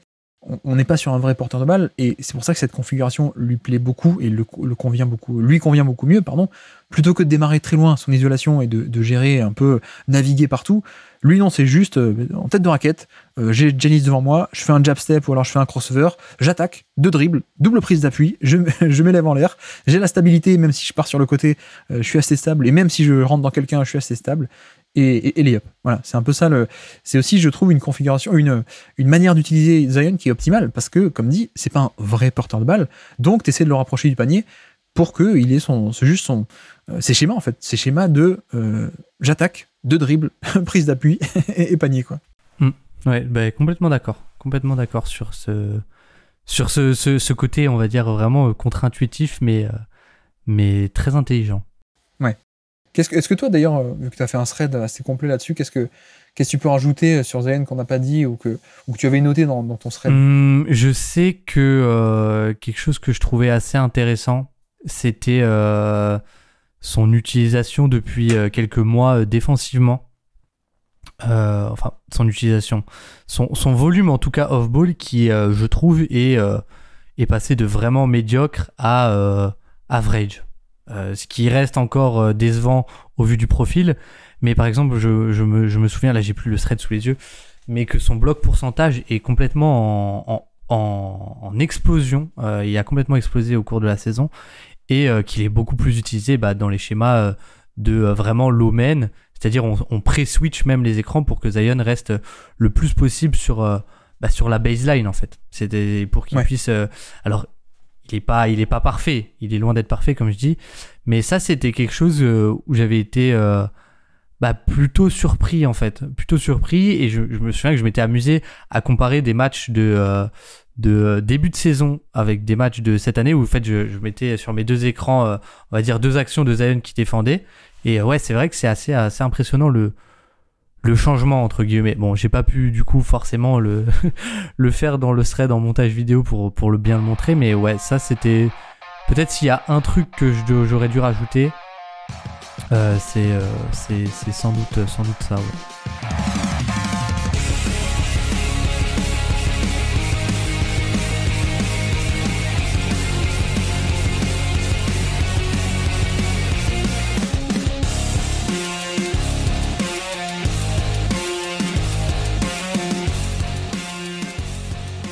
on n'est pas sur un vrai porteur de balle et c'est pour ça que cette configuration lui plaît beaucoup et le, convient beaucoup, lui convient beaucoup mieux, pardon, plutôt que de démarrer très loin son isolation et de, gérer un peu naviguer partout. Lui non, c'est juste euh, en tête de raquette, euh, j'ai Janice devant moi, je fais un jab step ou alors je fais un crossover, j'attaque, deux dribbles, double prise d'appui, je, m'élève en l'air, j'ai la stabilité même si je pars sur le côté, euh, je suis assez stable et même si je rentre dans quelqu'un, je suis assez stable et, et, Voilà, c'est un peu ça. Le, c'est aussi, je trouve, une configuration, une, une manière d'utiliser Zion qui est optimale parce que, comme dit, c'est pas un vrai porteur de balle. Donc, tu essaies de le rapprocher du panier pour qu'il ait son, juste son, euh, ses schémas en fait, ses schémas de euh, j'attaque, de dribble, prise d'appui et, panier quoi. Hmm. Ouais, bah, complètement d'accord, complètement d'accord sur ce, sur ce, côté on va dire vraiment contre-intuitif mais euh, mais très intelligent. Ouais est-ce que toi, d'ailleurs, euh, vu que tu as fait un thread assez complet là-dessus, qu'est-ce que, qu'est-ce que tu peux ajouter euh, sur Zayn qu'on n'a pas dit ou que, tu avais noté dans, ton thread hum, Je sais que euh, quelque chose que je trouvais assez intéressant, c'était son utilisation depuis quelques mois défensivement. enfin, son utilisation. Son, volume, en tout cas, off-ball, qui, je trouve, est passé de vraiment médiocre à average. Euh, ce qui reste encore euh, décevant au vu du profil. Mais par exemple, je, je, me, je me, souviens, là j'ai plus le thread sous les yeux, mais que son bloc pourcentage est complètement en, en, explosion. Euh, il a complètement explosé au cours de la saison et qu'il est beaucoup plus utilisé bah, dans les schémas de vraiment low man, c'est-à-dire on, on pré-switch même les écrans pour que Zion reste le plus possible sur, bah, sur la baseline en fait. c'était pour qu'il puisse. alors il est pas il est pas parfait il est loin d'être parfait comme je dis mais ça c'était quelque chose euh, où j'avais été euh, bah, plutôt surpris en fait plutôt surpris et je, me souviens que je m'étais amusé à comparer des matchs de euh, de début de saison avec des matchs de cette année où en fait je, mettais sur mes deux écrans on va dire deux actions de Zion qui défendaient et ouais c'est vrai que c'est assez assez impressionnant le le changement entre guillemets. Bon, j'ai pas pu du coup forcément le le faire dans le thread en montage vidéo pour pour le bien le montrer, mais ouais, ça c'était peut-être s'il y a un truc que j'aurais dû rajouter, euh, euh, c'est c'est sans doute sans doute ça.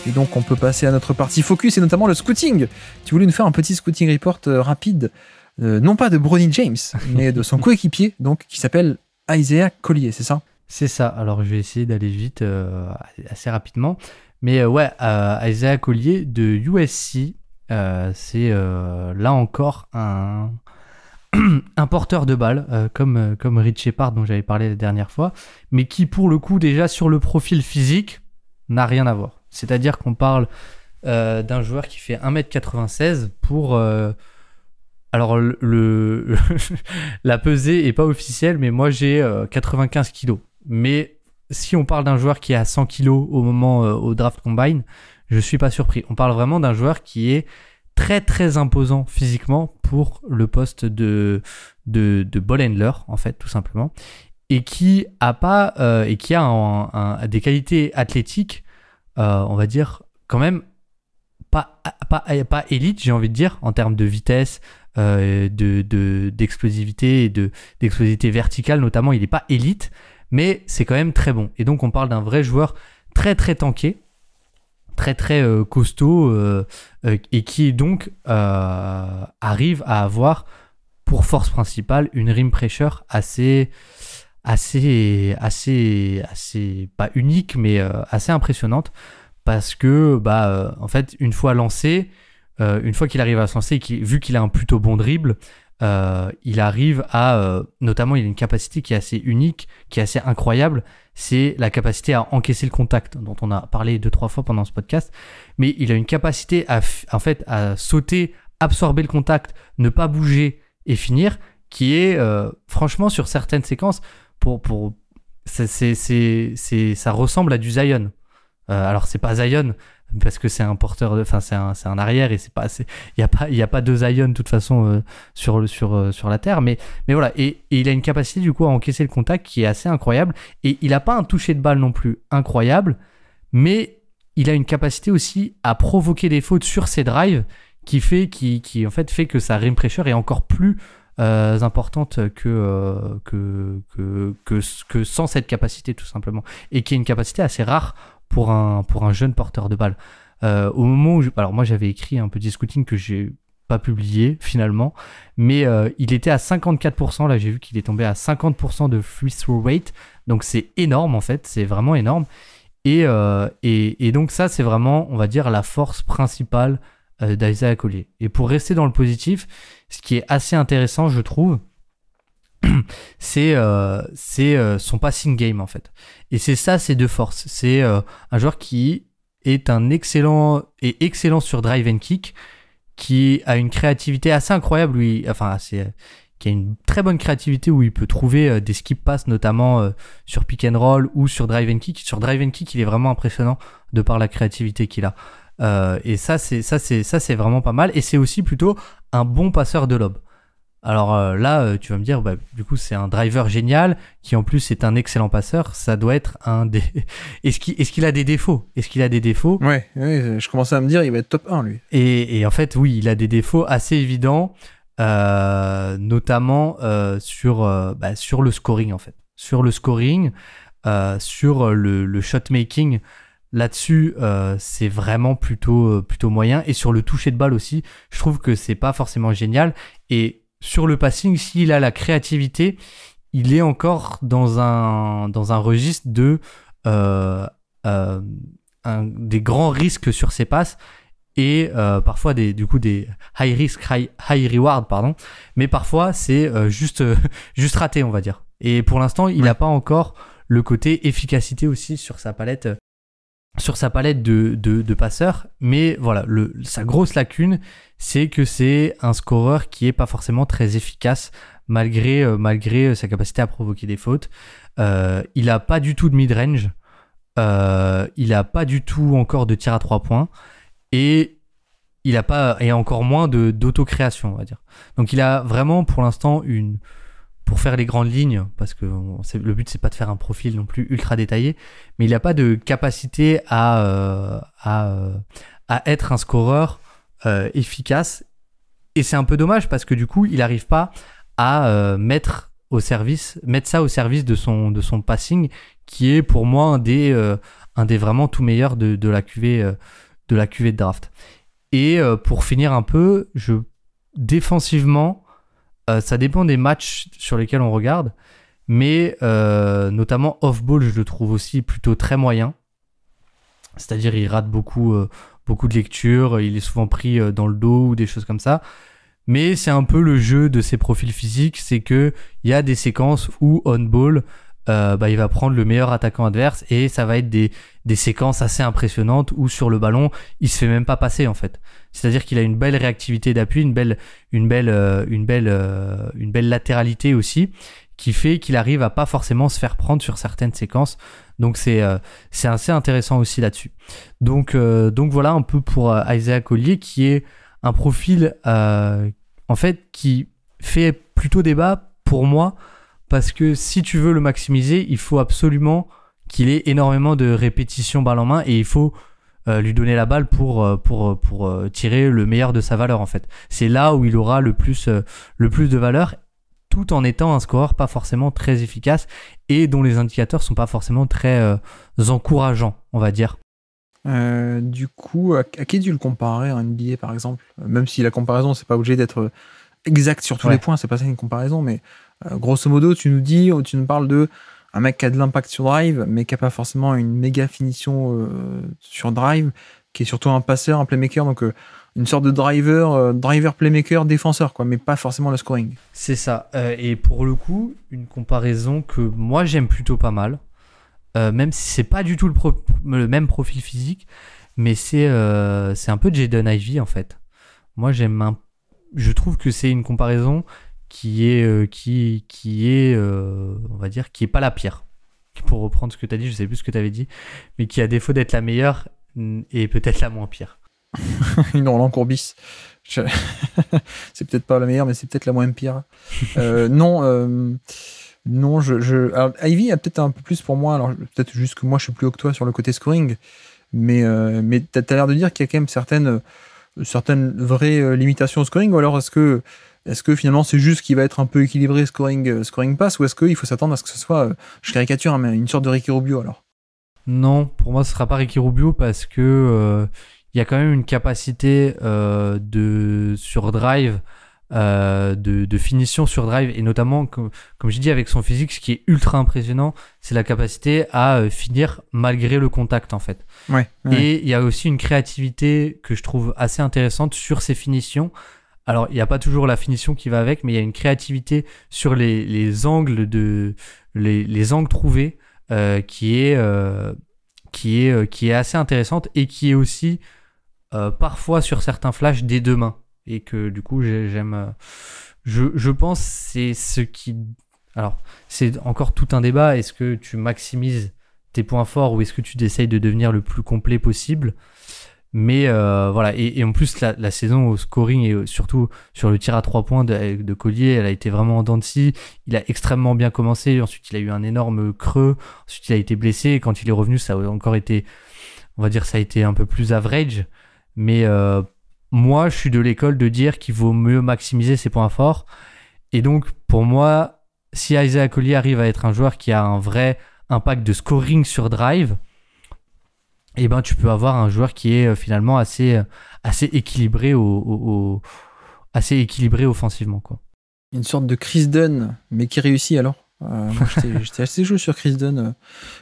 Et donc on peut passer à notre partie focus et notamment le scouting. Tu voulais nous faire un petit scouting report euh, rapide, euh, non pas de Brony James, mais de son coéquipier, donc qui s'appelle Isaiah Collier, c'est ça C'est ça. Alors je vais essayer d'aller vite, euh, assez rapidement. Mais ouais, Isaiah Collier de USC, c'est là encore un, porteur de balles, comme, comme Rich Shepard dont j'avais parlé la dernière fois, mais qui pour le coup déjà sur le profil physique n'a rien à voir. C'est-à-dire qu'on parle euh, d'un joueur qui fait 1m96 pour... Euh, alors le, la pesée est pas officielle, mais moi j'ai 95 euh, kilos. Mais si on parle d'un joueur qui est à 100 kilos au moment au draft combine, je suis pas surpris. On parle vraiment d'un joueur qui est très très imposant physiquement pour le poste de, de, ball handler en fait tout simplement et qui a pas et qui a des qualités athlétiques euh, on va dire, quand même pas, pas, pas élite, j'ai envie de dire, en termes de vitesse, euh, d'explosivité d'explosivité verticale notamment. Il n'est pas élite, mais c'est quand même très bon. Et donc on parle d'un vrai joueur très très tanké, très très euh, costaud, et qui donc arrive à avoir pour force principale une rim pressure assez assez, assez, assez, pas unique, mais euh, assez impressionnante parce que, bah, euh, en fait, une fois lancé, euh, une fois qu'il arrive à se lancer, vu qu'il a un plutôt bon dribble, il arrive à, notamment, il a une capacité qui est assez unique, qui est assez incroyable, c'est la capacité à encaisser le contact, dont on a parlé deux trois fois pendant ce podcast. Mais il a une capacité à, en fait, à sauter, absorber le contact, ne pas bouger et finir, qui est, franchement, sur certaines séquences, pour, pour ça, c'est, ça ressemble à du Zion. Euh, alors c'est pas Zion parce que c'est un porteur, enfin c'est un, c'est un arrière et c'est pas, il y a pas, il y a pas de Zion de toute façon euh, sur sur euh, sur la terre, mais mais voilà et, il a une capacité du coup à encaisser le contact qui est assez incroyable et il a pas un toucher de balle non plus incroyable, mais il a une capacité aussi à provoquer des fautes sur ses drives qui fait qui, en fait fait que sa rim pressure est encore plus euh, importante euh, que, que, que, que, sans cette capacité tout simplement, et qui est une capacité assez rare pour un, pour un jeune porteur de balle. Euh, au moment où, alors moi j'avais écrit un petit scouting que j'ai pas publié finalement, mais il était à 54%, là j'ai vu qu'il est tombé à 50% de free throw rate, donc c'est énorme en fait, c'est vraiment énorme. Et, et, et donc ça c'est vraiment, on va dire, la force principale euh, d'Isaac Collier. Et pour rester dans le positif, ce qui est assez intéressant, je trouve, c'est euh, euh, son passing game en fait. Et c'est ça c'est deux forces. C'est un joueur qui est un excellent et excellent sur drive and kick, qui a une créativité assez incroyable. enfin, qui a une très bonne créativité où il peut trouver des skip pass notamment sur pick and roll ou sur drive and kick. Sur drive and kick, il est vraiment impressionnant de par la créativité qu'il a. Euh, et ça, c'est ça, c'est ça, c'est vraiment pas mal. Et c'est aussi plutôt un bon passeur de lob. Alors euh, là, euh, tu vas me dire, bah, du coup, c'est un driver génial qui en plus est un excellent passeur. Ça doit être un des. Est-ce qu'il a des défauts Est-ce qu'il a des défauts ouais, je commençais à me dire, il va être top 1 lui. Et, en fait, oui, il a des défauts assez évidents, notamment sur bah, sur le scoring en fait, sur le scoring, sur le shot making. Là-dessus, euh, c'est vraiment plutôt, euh, plutôt moyen. Et sur le toucher de balle aussi, je trouve que c'est pas forcément génial. Et sur le passing, s'il a la créativité, il est encore dans un, dans un registre de euh, euh, un, des grands risques sur ses passes et euh, parfois des du coup des high risk high, high reward pardon mais parfois c'est euh, juste juste raté on va dire et pour l'instant il n'a pas encore le côté efficacité aussi sur sa palette euh, sur sa palette de, passeurs, mais voilà, le, sa grosse lacune, c'est que c'est un scoreur qui est pas forcément très efficace malgré, euh, malgré euh, sa capacité à provoquer des fautes. Euh, il n'a pas du tout de mid-range, il n'a pas du tout encore de tir à trois points, et il a pas et encore moins de d'autocréation, on va dire. Donc il a vraiment pour l'instant une pour faire les grandes lignes, parce que le but c'est pas de faire un profil non plus ultra détaillé, mais il n'a pas de capacité à, euh, à, euh, à, être un scoreur euh, efficace. Et c'est un peu dommage parce que du coup, il n'arrive pas à mettre au service, mettre ça au service de son, de son passing, qui est pour moi un des, un des vraiment tout meilleurs de, de la cuvée de la cuvée de draft. Et pour finir un peu, je défensivement, euh, ça dépend des matchs sur lesquels on regarde, mais euh, notamment off-ball, je le trouve aussi plutôt très moyen. C'est-à-dire, il rate beaucoup, euh, beaucoup de lectures, il est souvent pris dans le dos ou des choses comme ça. Mais c'est un peu le jeu de ses profils physiques, c'est que il y a des séquences où on-ball, euh, bah, il va prendre le meilleur attaquant adverse et ça va être des, séquences assez impressionnantes où sur le ballon, il se fait même pas passer en fait. C'est-à-dire qu'il a une belle réactivité d'appui, une belle, une euh, euh, une belle, latéralité aussi qui fait qu'il arrive à pas forcément se faire prendre sur certaines séquences. Donc c'est assez intéressant aussi là-dessus. Donc voilà un peu pour Isaac Collier qui est un profil en fait qui fait plutôt débat pour moi parce que si tu veux le maximiser, il faut absolument qu'il ait énormément de répétitions balle en main et il faut euh, lui donner la balle pour, euh, pour, euh, pour tirer le meilleur de sa valeur en fait. C'est là où il aura le plus, le plus de valeur tout en étant un scoreur pas forcément très efficace et dont les indicateurs sont pas forcément très encourageants, on va dire. du coup, à qui tu le comparer un NBA par exemple Même si la comparaison, c'est pas obligé d'être exact sur tous les points, c'est pas ça une comparaison, mais euh, grosso modo, tu nous dis, tu nous parles de un mec qui a de l'impact sur drive, mais qui n'a pas forcément une méga finition euh, sur drive, qui est surtout un passeur, un playmaker, donc euh, une sorte de driver, driver playmaker défenseur, quoi, mais pas forcément le scoring. C'est ça. et pour le coup, une comparaison que moi j'aime plutôt pas mal, même si c'est pas du tout le, même profil physique, mais c'est c'est un peu Jaden Ivy en fait. Moi j'aime un, je trouve que c'est une comparaison qui est euh, qui qui est euh, on va dire qui est pas la pire pour reprendre ce que tu as dit je sais plus ce que tu avais dit mais qui à défaut d'être la meilleure mm, est peut-être la moins pire non l'encourbis c'est peut-être pas la meilleure mais c'est peut-être la moins pire euh, non non je, Ivy a peut-être un peu plus pour moi alors peut-être juste que moi je suis plus haut que toi sur le côté scoring mais tu mais t'as l'air de dire qu'il y a quand même certaines certaines vraies limitations au scoring ou alors est-ce que est-ce que finalement c'est juste qu'il va être un peu équilibré scoring, euh, scoring pass ou est-ce qu'il faut s'attendre à ce que ce soit, euh, je caricature, hein, mais une sorte de Ricky Rubio alors Non, pour moi ce sera pas Ricky Rubio parce que euh, il y a quand même une capacité de sur drive. de, finition sur drive et notamment comme, j'ai dit avec son physique ce qui est ultra impressionnant c'est la capacité à finir malgré le contact en fait et il y a aussi une créativité que je trouve assez intéressante sur ses finitions alors, il n'y a pas toujours la finition qui va avec, mais il y a une créativité sur les, angles de les, angles trouvés euh, qui est euh, qui est euh, qui est assez intéressante et qui est aussi parfois sur certains flashs des deux mains et que du coup j'aime. Je, je pense c'est ce qui alors c'est encore tout un débat. Est-ce que tu maximises tes points forts ou est-ce que tu essayes de devenir le plus complet possible mais euh, voilà, et, en plus, la, saison au scoring et surtout sur le tir à trois points de, Collier, elle a été vraiment en Il a extrêmement bien commencé, ensuite il a eu un énorme creux, ensuite il a été blessé, quand il est revenu, ça a encore été, on va dire, ça a été un peu plus average. Mais euh, moi, je suis de l'école de dire qu'il vaut mieux maximiser ses points forts. Et donc, pour moi, si Isaiah Collier arrive à être un joueur qui a un vrai impact de scoring sur drive, eh ben tu peux avoir un joueur qui est euh, finalement assez euh, assez équilibré au, assez équilibré offensivement quoi. Une sorte de Chris Dunn mais qui réussit alors. Euh, j'étais assez joué sur Chris Dunn.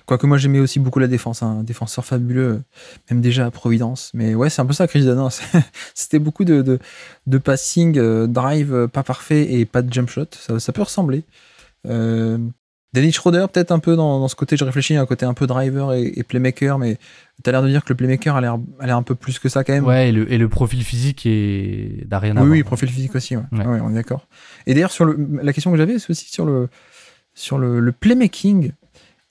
Quoique moi j'aimais aussi beaucoup la défense, hein. un défenseur fabuleux, même déjà à Providence. Mais ouais, c'est un peu ça Chris Dunn. Hein. C'était beaucoup de, de, de passing, drive pas parfait et pas de jump shot. Ça, peut ressembler. Euh, Danny peut-être un peu dans, ce côté, je réfléchis, un côté un peu driver et, et playmaker, mais as l'air de dire que le playmaker a l'air, a un peu plus que ça quand même. Ouais, et le, profil physique est d'Ariana. Oui, oui, profil physique aussi. Ah on est d'accord. Et d'ailleurs, sur la question que j'avais, c'est aussi sur le, sur le, playmaking.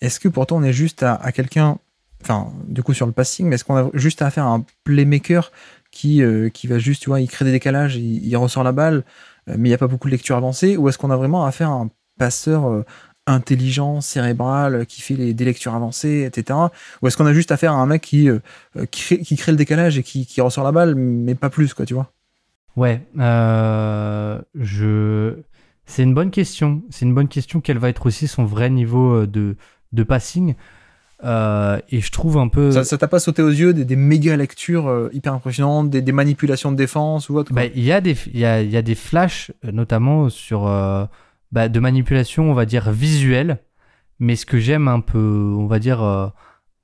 Est-ce que pourtant on est juste à, quelqu'un, enfin, du coup sur le passing, mais est-ce qu'on a juste à faire un playmaker qui, euh, qui va juste, tu vois, il crée des décalages, il, il ressort la balle, euh, mais il n'y a pas beaucoup de lecture avancée, ou est-ce qu'on a vraiment à faire un passeur, euh, intelligent, cérébral, qui fait des lectures avancées, etc. Ou est-ce qu'on a juste affaire à un mec qui, euh, euh, qui, crée, le décalage et qui, qui, ressort la balle, mais pas plus, quoi, tu vois Ouais, euh, je... c'est une bonne question. C'est une bonne question quel va être aussi son vrai niveau de, de passing. et je trouve un peu. Ça, t'a pas sauté aux yeux des, méga lectures hyper impressionnantes, des, manipulations de défense ou autre bah, Il y, a des, y, y a des flashs, notamment sur bah, de manipulation, on va dire, visuelle. Mais ce que j'aime un peu, on va dire, euh,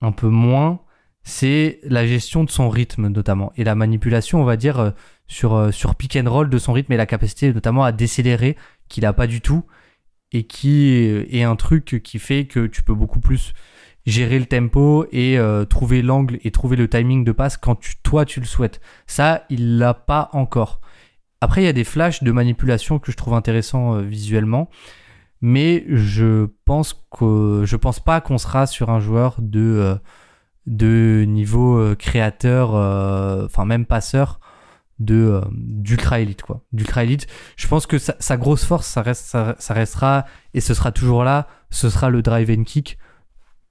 un peu moins, c'est la gestion de son rythme notamment. Et la manipulation, on va dire, euh, sur, euh, sur pick and roll de son rythme et la capacité notamment à décélérer, qu'il n'a pas du tout. Et qui est un truc qui fait que tu peux beaucoup plus gérer le tempo et trouver l'angle et trouver le timing de passe quand tu, toi tu le souhaites. Ça, il l'a pas encore. Après, il y a des flashs de manipulation que je trouve intéressants euh, visuellement, mais je pense que je pense pas qu'on sera sur un joueur de, euh, de niveau euh, créateur, enfin même passeur de d'ultra élite quoi d'ultra élite je pense que sa, grosse force ça, restera et ce sera toujours là ce sera le drive and kick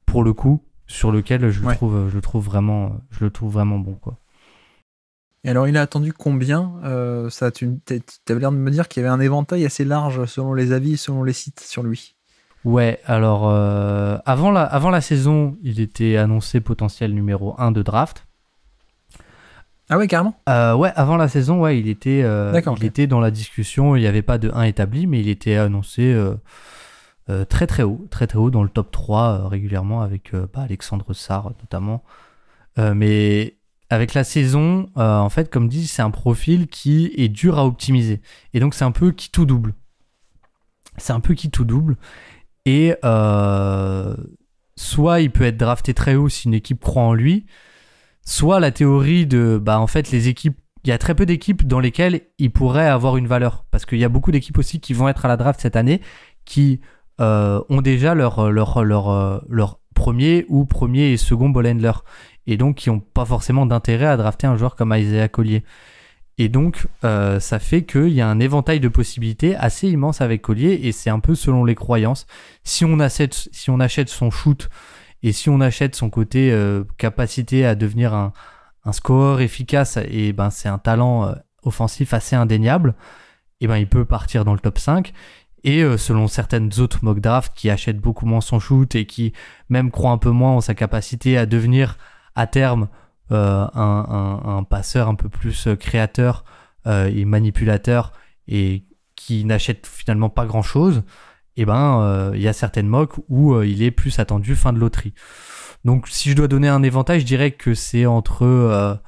pour le coup sur lequel je le trouve je trouve vraiment je le trouve vraiment bon quoi alors, il a attendu combien euh, ça, Tu avais l'air de me dire qu'il y avait un éventail assez large selon les avis et selon les sites sur lui. Ouais, alors euh, avant, la, saison, il était annoncé potentiel numéro 1 de draft. Ah ouais, carrément euh, Ouais, avant la saison, ouais, il était, était dans la discussion, il n'y avait pas de 1 établi, mais il était annoncé très très haut, très très haut dans le top 3 régulièrement avec Alexandre Sarr notamment. mais avec la saison, euh, en fait, comme dit, c'est un profil qui est dur à optimiser. Et donc, c'est un peu qui tout double. C'est un peu qui tout double. Et euh, soit il peut être drafté très haut si une équipe croit en lui, soit la théorie de, bah, en fait, les équipes. Il y a très peu d'équipes dans lesquelles il pourrait avoir une valeur. Parce qu'il y a beaucoup d'équipes aussi qui vont être à la draft cette année, qui euh, ont déjà leur, leur, leur, leur, premier ou premier et second ball handler et donc qui n'ont pas forcément d'intérêt à drafter un joueur comme Isaiah Collier. Et donc, euh, ça fait qu'il y a un éventail de possibilités assez immense avec Collier, et c'est un peu selon les croyances. Si on achète, si on achète son shoot, et si on achète son côté euh, capacité à devenir un, un efficace, et ben c'est un talent euh, offensif assez indéniable, et ben il peut partir dans le top 5. Et selon certaines autres mock drafts qui achètent beaucoup moins son shoot et qui même croient un peu moins en sa capacité à devenir à terme euh, un, un, passeur un peu plus euh, créateur euh, et manipulateur et qui n'achète finalement pas grand chose, et eh ben il y a certaines moques où il est plus attendu fin de loterie. Donc si je dois donner un éventail, je dirais que c'est entre,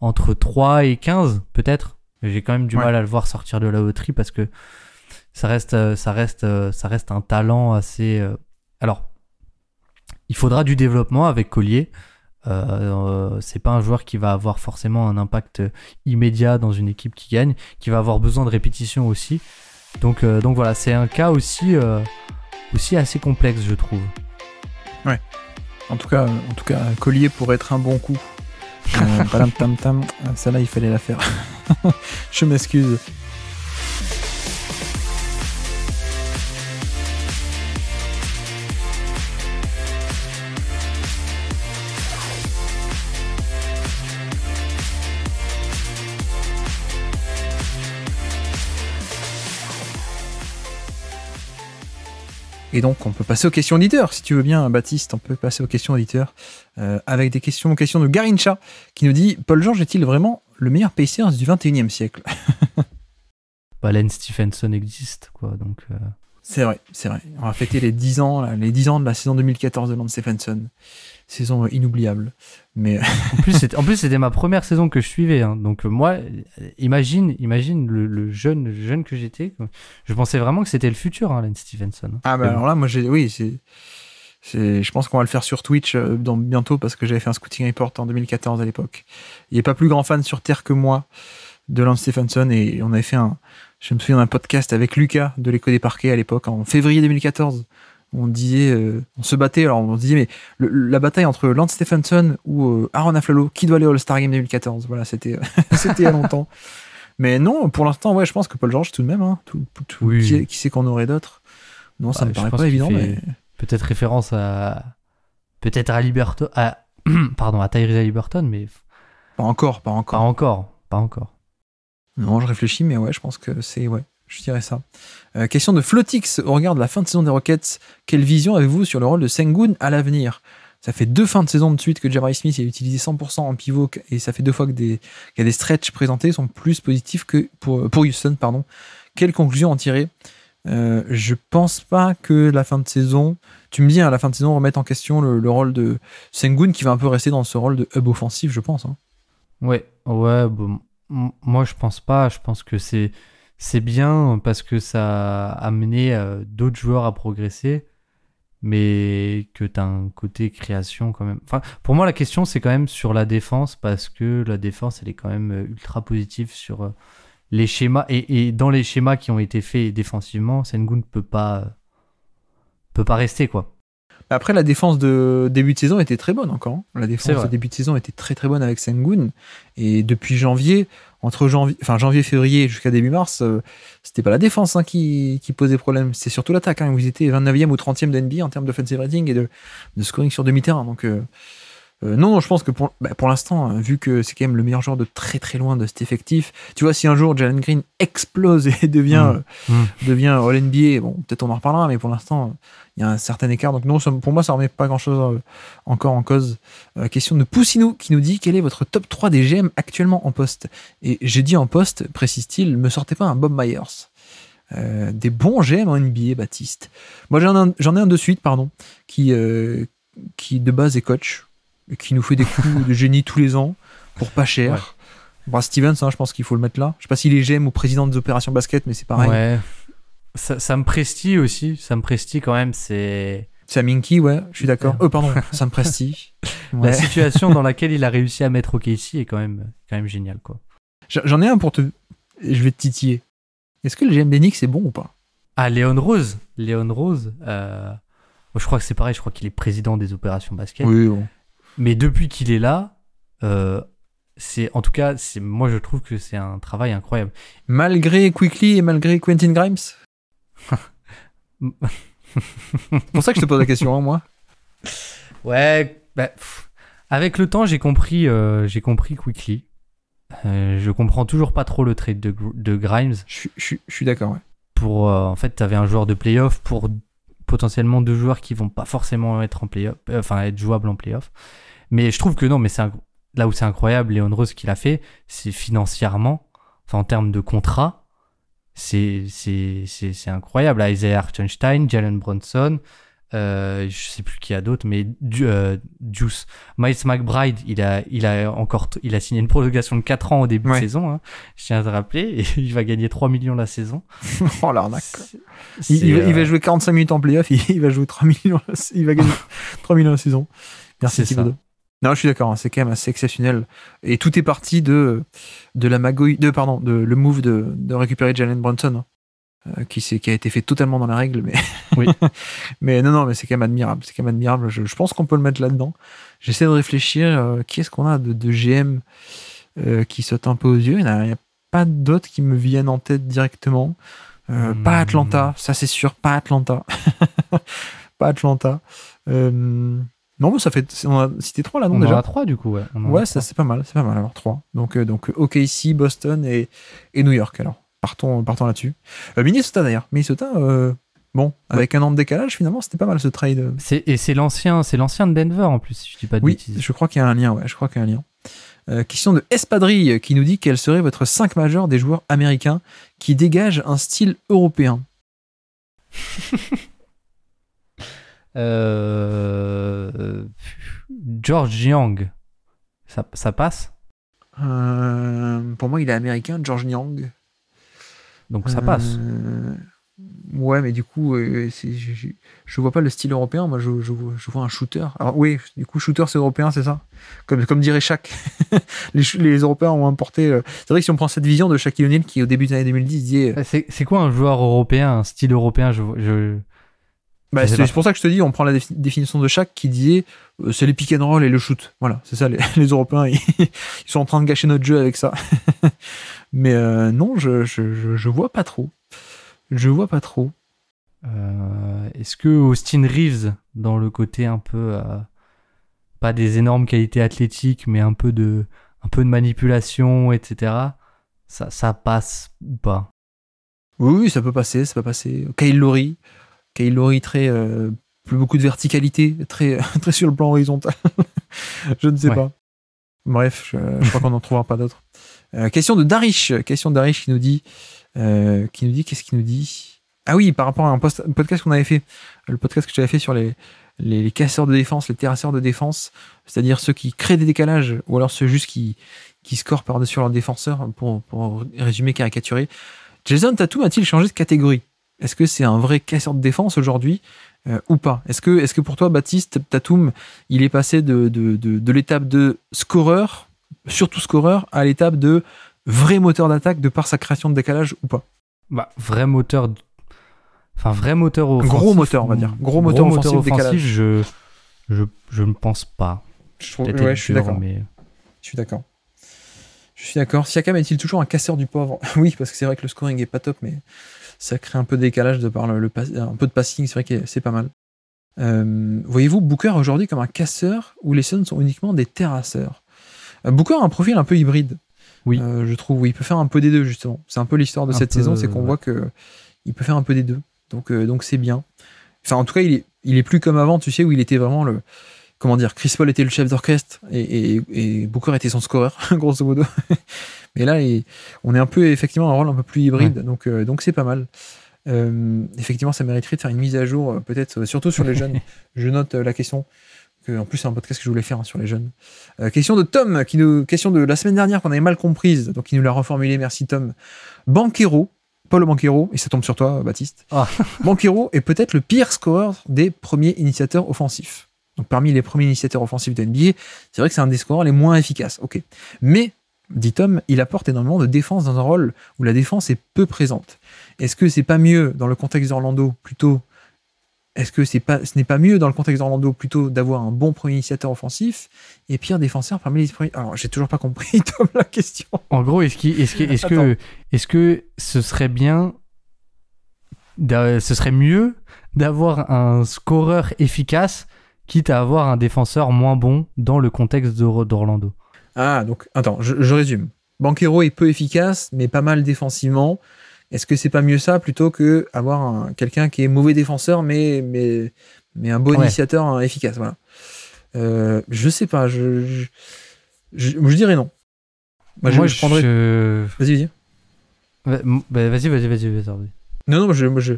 entre 3 et 15 peut-être. J'ai quand même du mal à le voir sortir de la loterie parce que ça reste, ça reste, ça reste un talent assez. Alors, il faudra du développement avec Collier. Euh, euh, c'est pas un joueur qui va avoir forcément un impact immédiat dans une équipe qui gagne, qui va avoir besoin de répétition aussi. Donc, euh, donc voilà, c'est un cas aussi, aussi assez complexe, je trouve. Ouais. En tout cas, en tout cas, collier pourrait être un bon coup. tam tam, celle-là il fallait la faire. je m'excuse. Et donc, on peut passer aux questions d'éditeurs. Si tu veux bien, Baptiste, on peut passer aux questions d'éditeurs euh, avec des questions. questions de Garincha qui nous dit Paul George est-il vraiment le meilleur pacers du 21e siècle Balen Stephenson existe, quoi. Donc. Euh. C'est vrai, c'est vrai. On va fêter les 10 ans, les 10 ans de la saison 2014 de Lance Stephenson saison inoubliable. Mais en plus, c'était, en plus, c'était ma première saison que je suivais. Hein. Donc euh, moi, imagine, imagine le, jeune, jeune que j'étais. Je pensais vraiment que c'était le futur, hein, Lance Stevenson. Ah ben alors là, moi, j'ai, oui, c'est, je pense qu'on va le faire sur Twitch euh, dans, bientôt parce que j'avais fait un scouting report en 2014 à l'époque. Il n'y a pas plus grand fan sur Terre que moi de Lance Stephenson et on avait fait un, je me souviens d'un podcast avec Lucas de l'écho des parquets à l'époque en février 2014 on disait, euh, on se battait, alors on disait, mais la bataille entre Lance Stephenson ou euh, Aaron Aflalo, qui doit aller au All-Star Game 2014 Voilà, c'était c'était il y a longtemps. Mais non, pour l'instant, ouais, je pense que Paul George, tout de même, hein. qui, sait qu'on aurait d'autres Non, ça bah, me paraît pas évident. Mais... Peut-être référence à. Peut-être à Pardon, à Tyrese Liberton, mais. Pas encore, pas encore. Pas encore, pas encore. Non, je réfléchis, mais ouais, je pense que c'est. Ouais. Je dirais ça. Euh, question de Flotix. Au regard de la fin de saison des Rockets, quelle vision avez-vous sur le rôle de Sengun à l'avenir ça fait deux fins de saison de suite que Jabari Smith est utilisé 100% en pivot et ça fait deux fois que des, qu'il y a des stretches présentés sont plus positifs que pour, pour Houston. Pardon. Quelle conclusion en tirer euh, Je pense pas que la fin de saison, tu me dis, à hein, la fin de saison, remettre en question le, rôle de Sengun qui va un peu rester dans ce rôle de hub offensif, je pense. Hein. Ouais, ouais, moi je pense pas. Je pense que c'est c'est bien parce que ça a amené euh, d'autres joueurs à progresser, mais que tu as un côté création quand même. Enfin, pour moi, la question, c'est quand même sur la défense, parce que la défense, elle est quand même euh, ultra positive sur euh, les schémas. Et, dans les schémas qui ont été faits défensivement, Sengun ne peut pas, peut pas rester, quoi. Bah, après, la défense de début de saison était très bonne encore. Hein. La défense de début de saison était très très bonne avec Sengun. Et depuis janvier, entre janvier, enfin janvier, février jusqu'à début mars, euh, c'était pas la défense hein, qui, posait problème. C'est surtout l'attaque. Hein. Vous étiez 29e ou 30e d'NB en termes d'offensive rating et de, de scoring sur demi-terrain. Donc, euh, euh, non, je pense que pour, bah, l'instant, hein, vu que c'est quand même le meilleur joueur de très très loin de cet effectif, tu vois, si un jour Jalen Green explose et devient, mmh. Euh, mmh. devient All-NBA, bon, peut-être on en reparlera, mais pour l'instant, il y a un certain écart. Donc non, pour moi, ça remet pas grand-chose euh, encore en cause. question de Poussinou qui nous dit quel est votre top 3 des GM actuellement en poste Et j'ai dit en poste, précise-t-il, me sortez pas un Bob Myers. des bons GM en NBA, Baptiste. Moi, j'en ai, un de suite, pardon, qui, qui de base est coach qui nous fait des coups de génie tous les ans pour pas cher. Ouais. Stevens, hein, je pense qu'il faut le mettre là. Je sais pas s'il si est GM ou président des opérations basket, mais c'est pareil. Ouais. Ça, me presti aussi. Ça me presti quand même. C'est. Minky, ouais, je suis d'accord. ça euh, pardon, Ça Presti. La situation dans laquelle il a réussi à mettre OKC est quand même, quand même géniale, quoi. J'en ai un pour te. Je vais te titiller. Est-ce que le GM d'Enix est bon ou pas Ah, Léon Rose. Léon Rose. Euh, je crois que c'est pareil, je crois qu'il est président des opérations basket. Oui, bon. Mais depuis qu'il est là, euh, c'est en tout cas, c'est moi je trouve que c'est un travail incroyable. Malgré Quickly et malgré Quentin Grimes. c'est pour ça que je te pose la question, hein, moi. Ouais, bah, avec le temps j'ai compris, euh, j'ai compris Quickly. Euh, je comprends toujours pas trop le trait de, de Grimes. Je, suis d'accord. Ouais. Pour euh, en fait, t'avais un joueur de playoff pour potentiellement deux joueurs qui vont pas forcément être en enfin être jouables en playoff. Mais je trouve que non, mais c'est là où c'est incroyable, Léon Rose, ce qu'il a fait, c'est financièrement, enfin en termes de contrat, c'est c'est c'est incroyable. Isaiah Hartenstein, Jalen Bronson, euh, je sais plus qui a d'autres, mais du, Juice. Euh, Miles McBride, il a, il a encore, il a signé une prolongation de 4 ans au début de saison, hein, je tiens à te rappeler, et il va gagner 3 millions la saison. oh l'arnaque. Euh, il, va jouer 45 minutes en playoff, il, va jouer 3 millions, la, il va gagner 3 millions la saison. Merci non, je suis d'accord, hein, c'est quand même assez exceptionnel. Et tout est parti de, de la magouille, de, pardon, de, le move de, récupérer Jalen Brunson, hein, euh, qui, qui a été fait totalement dans la règle. Mais, oui. mais non, non, mais c'est quand même admirable. C'est quand même admirable. Je, pense qu'on peut le mettre là-dedans. J'essaie de réfléchir, euh, qui est-ce qu'on a de, GM euh, qui saute un peu aux yeux Il n'y a, pas d'autres qui me viennent en tête directement. Pas hmm. Atlanta, ça c'est sûr, pas Atlanta. pas Atlanta. Non, bah, ça fait. On a cité trois là, non déjà On a trois du coup, ouais. ouais, ça c'est pas mal, c'est pas mal alors trois. Donc, euh, donc euh, OKC, Boston et, et New York alors. Partons, euh, partons là-dessus. Minnesota d'ailleurs. Minnesota, bon, avec un an de décalage finalement, c'était pas mal ce trade. Et c'est l'ancien c'est l'ancien de Denver en plus, si je dis pas de oui, je crois qu'il y a un lien, ouais, je crois qu'il y a un lien. question de Espadrille qui nous dit quel serait votre 5 majeur des joueurs américains qui dégagent un style européen. Euh, George Young, ça, ça passe euh, Pour moi, il est américain, George Young. Donc ça passe. Euh, ouais, mais du coup, je, ne vois pas le style européen. Moi, je, vois un shooter. Alors, oui, du coup, shooter, c'est européen, c'est ça comme, comme dirait chaque. les, Européens ont importé. C'est vrai que si on prend cette vision de Shaquille O'Neal qui, au début des années 2010, disait. C'est quoi un joueur européen, un style européen je, je, bah, c'est pour ça que je te dis, on prend la définition de chaque qui dit euh, c'est les pick and roll et le shoot. Voilà, c'est ça, les, Européens, ils, sont en train de gâcher notre jeu avec ça. Mais euh, non, je, je, vois pas trop. Je vois pas trop. Euh, est-ce que Austin Reeves, dans le côté un peu. pas des énormes qualités athlétiques, mais un peu de, un peu de manipulation, etc., ça, ça passe ou pas oui, ça peut passer, ça peut passer. Kyle Lowry aurait très euh, plus beaucoup de verticalité, très très sur le plan horizontal. je ne sais pas. Bref, je, crois qu'on n'en trouvera pas d'autres. Euh, question de Darish, question de Darish qui nous dit, euh, qui nous dit, qu'est-ce qu'il nous dit Ah oui, par rapport à un, podcast qu'on avait fait, le podcast que j'avais fait sur les, les, les, casseurs de défense, les terrasseurs de défense, c'est-à-dire ceux qui créent des décalages ou alors ceux juste qui qui scorent par-dessus leurs défenseurs, pour, pour résumer caricaturer. Jason Tatum a-t-il changé de catégorie est-ce que c'est un vrai casseur de défense aujourd'hui euh, ou pas Est-ce que, est que pour toi, Baptiste Tatoum, il est passé de, de, de, l'étape de scoreur, surtout scoreur, à l'étape de vrai moteur d'attaque de par sa création de décalage ou pas bah, Vrai moteur. Enfin, vrai moteur Gros moteur, on va dire. Gros, moteur, offensif, je, je, je, ne pense pas. Je, trouve, je suis d'accord. Mais... Je suis d'accord. Je suis d'accord. Siakam est-il toujours un casseur du pauvre Oui, parce que c'est vrai que le scoring est pas top, mais ça crée un peu de décalage de par le, un peu de passing, c'est vrai que c'est pas mal. Euh, voyez-vous Booker aujourd'hui comme un casseur ou les Suns sont uniquement des terrasseurs. Euh, Booker a un profil un peu hybride. Oui. Euh, je trouve oui il peut faire un peu des deux justement. C'est un peu l'histoire de cette saison, c'est qu'on voit qu'il peut faire un peu des deux. Donc donc c'est bien. Enfin en tout cas il est il est plus comme avant, tu sais où il était vraiment le comment dire, Chris Paul était le chef d'orchestre et, Booker était son scoreur, grosso modo. Mais là, on est un peu, effectivement, un rôle un peu plus hybride, donc euh, donc c'est pas mal. Euh, effectivement, ça mériterait de faire une mise à jour, euh, peut-être, surtout sur les jeunes. Je note la question. en plus, c'est un podcast que je voulais faire hein, sur les jeunes. question de Tom, qui nous, question de la semaine dernière qu'on avait mal comprise, donc il nous l'a reformulée. Merci Tom. Banquero, Paul Banquero, et ça tombe sur toi, Baptiste. Ah. Banquero est peut-être le pire scoreur des premiers initiateurs offensifs. Donc parmi les premiers initiateurs offensifs de NBA, c'est vrai que c'est un des scoreurs les moins efficaces. Ok, mais dit Tom, il apporte énormément de défense dans un rôle où la défense est peu présente. Est-ce que c'est pas mieux dans le contexte d'Orlando plutôt Est-ce que c'est pas, ce n'est pas mieux dans le contexte d'Orlando plutôt d'avoir un bon premier initiateur offensif et pire défenseur parmi les premiers Alors j'ai toujours pas compris Tom la question. En gros, est-ce est-ce que, est-ce que, est-ce que ce serait bien, ce serait mieux d'avoir un scoreur efficace quitte à avoir un défenseur moins bon dans le contexte d'Orlando. Ah, donc attends, je, résume. Banquero est peu efficace, mais pas mal défensivement. Est-ce que c'est pas mieux ça plutôt que avoir quelqu'un qui est mauvais défenseur, mais, mais, mais un bon initiateur efficace voilà. Euh, je sais pas, je, je, dirais non. Moi, je, prendrais. Bah, vas-y, vas-y. Vas-y, vas-y, vas-y, vas Non, non, je,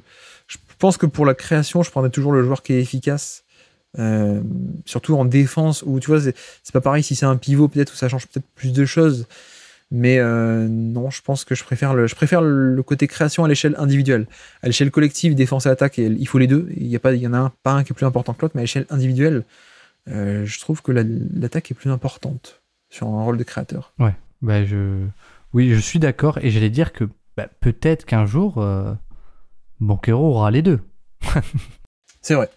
pense que pour la création, je prendrais toujours le joueur qui est efficace euh, surtout en défense, où tu vois, c'est pas pareil si c'est un pivot, peut-être, où ça change peut-être plus de choses. Mais euh, non, je pense que je préfère le, je préfère le côté création à l'échelle individuelle. À l'échelle collective, défense et attaque, il faut les deux. Il y, a pas, il y en a un, pas un qui est plus important que l'autre, mais à l'échelle individuelle, euh, je trouve que l'attaque est plus importante sur un rôle de créateur. Ouais, bah je, oui, je suis d'accord et j'allais dire que bah, peut-être qu'un jour, euh, héros aura les deux. C'est vrai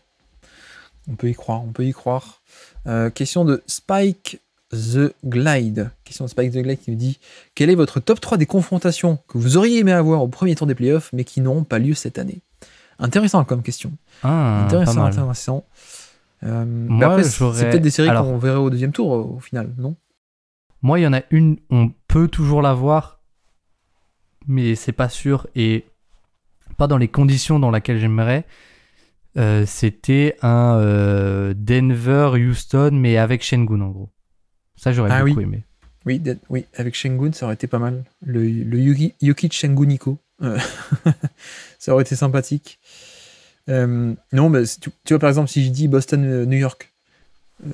on peut y croire, on peut y croire. Euh, question de Spike the Glide. Question de Spike the Glide qui nous dit Quel est votre top 3 des confrontations que vous auriez aimé avoir au premier tour des playoffs mais qui n'ont pas lieu cette année Intéressant comme question. Ah, intéressant, intéressant. Euh, Moi, c'est peut-être des séries qu'on verrait au deuxième tour au final, non Moi, il y en a une, on peut toujours la voir, mais c'est pas sûr et pas dans les conditions dans lesquelles j'aimerais. Euh, c'était un euh, Denver-Houston, mais avec Shengun en gros. Ça, j'aurais ah beaucoup aimé. Oui, oui, avec Shengun, ça aurait été pas mal. Le, Yuki, Yuki euh, ça aurait été sympathique. non, mais tu, vois, par exemple, si je dis Boston-New York,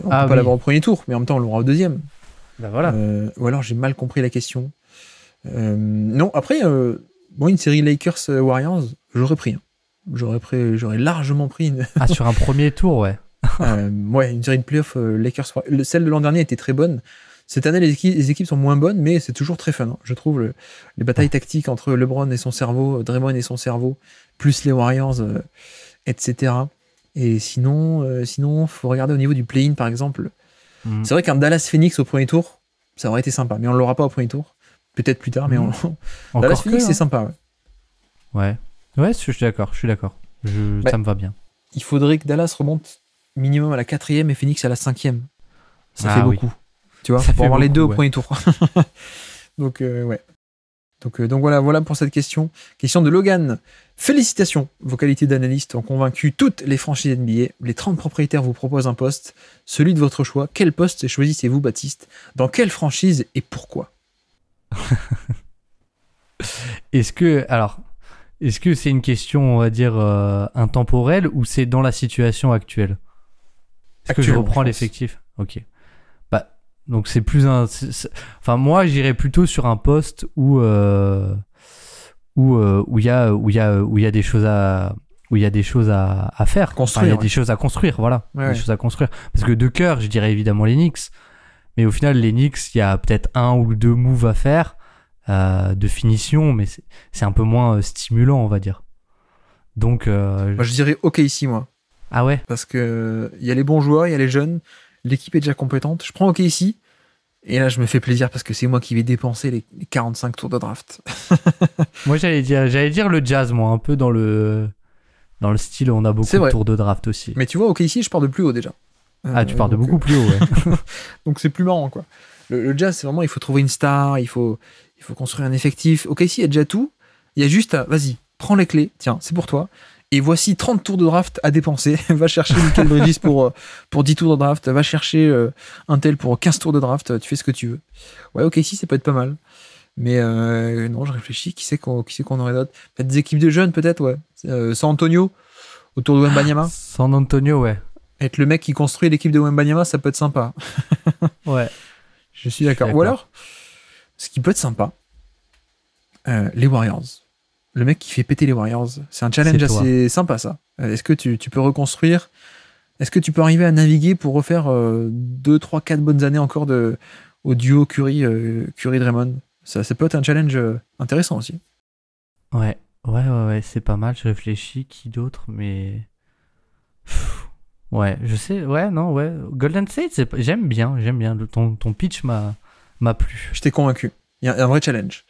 on ne ah peut pas l'avoir au premier tour, mais en même temps, on l'aura au deuxième. Bah voilà. ou alors, j'ai mal compris la question. non, après, bon, une série Lakers-Warriors, j'aurais pris. Hein j'aurais pris, j'aurais largement pris une. ah, sur un premier tour, ouais. Euh, ouais, une série de playoffs euh, Lakers. celle de l'an dernier était très bonne. Cette année, les équipes, les équipes sont moins bonnes, mais c'est toujours très fun. Hein. Je trouve les batailles tactiques entre LeBron et son cerveau, Draymond et son cerveau, plus les Warriors, euh, etc. Et sinon, sinon, faut regarder au niveau du play-in, par exemple. Mhm. C'est vrai qu'un Dallas Phoenix au premier tour, ça aurait été sympa, mais on l'aura pas au premier tour. Peut-être plus tard, mais mhm. on... Dallas Phoenix, c'est hein. sympa. ouais. Ouais, je suis d'accord, je suis d'accord. Bah, ça me va bien. Il faudrait que Dallas remonte minimum à la quatrième et Phoenix à la cinquième. Ça ah fait beaucoup. Tu vois, ça avoir les deux au premier tour. donc, euh, ouais. Donc, euh, donc voilà, voilà pour cette question. Question de Logan. Félicitations, vos qualités d'analyste ont convaincu toutes les franchises NBA. Les 30 propriétaires vous proposent un poste, celui de votre choix. Quel poste choisissez-vous, Baptiste Dans quelle franchise et pourquoi Est-ce que, alors, est-ce que c'est une question, on va dire, euh, intemporelle ou c'est dans la situation actuelle Est-ce que je reprends l'effectif Ok. Bah, donc c'est plus un. Enfin, moi, j'irais plutôt sur un poste où euh, euh, où il y a où il y a où il y a des choses à où il y a des choses à, faire. Construire. il y a des choses à construire, voilà. des choses à construire. Parce que de cœur, je dirais évidemment l'Enix. Mais au final, l'Enix, il y a peut-être un ou deux moves à faire. Euh, de finition, mais c'est un peu moins euh, stimulant, on va dire. Donc, euh, je dirais OK ici, moi. Ah ouais Parce que il y a les bons joueurs, il y a les jeunes, l'équipe est déjà compétente. Je prends OK ici, et là je me fais plaisir parce que c'est moi qui vais dépenser les 45 tours de draft. moi j'allais dire, j'allais dire le jazz, moi, un peu dans le dans le style, on a beaucoup de tours de draft aussi. Mais tu vois, OK ici, je pars de plus haut déjà. Ah, tu pars de beaucoup plus haut, ouais. donc c'est plus marrant, quoi. le jazz, c'est vraiment, il faut trouver une star, il faut, il faut construire un effectif. Ok, ici, il y a déjà tout. Il y a juste à, vas-y, prends les clés, tiens, c'est pour toi. Et voici 30 tours de draft à dépenser. va chercher Michael Bridges pour, euh, pour 10 tours de draft. Va chercher euh, un tel pour 15 tours de draft. Tu fais ce que tu veux. Ouais, ok, ici, ça peut être pas mal. Mais euh, non, je réfléchis. Qui sait qu'on aurait d'autres des équipes de jeunes, peut-être, ouais. San Antonio, autour de Wembanyama. Ah, San Antonio, ouais. Être le mec qui construit l'équipe de Wembanyama, ça peut être sympa. ouais. Je suis d'accord. Ou alors, ce qui peut être sympa, euh, les Warriors. Le mec qui fait péter les Warriors. C'est un challenge assez sympa, ça. Euh, est-ce que tu, peux reconstruire Est-ce que tu peux arriver à naviguer pour refaire 2, 3, 4 bonnes années encore de, au duo Curry-Draymond euh, ça, ça peut être un challenge intéressant aussi. Ouais, ouais, ouais, c'est pas mal. Je réfléchis qui d'autre, mais. ouais, je sais, ouais, non, ouais. Golden State, j'aime bien, j'aime bien. ton, ton pitch m'a m'a plu. Je t'ai convaincu. Il y a un vrai challenge.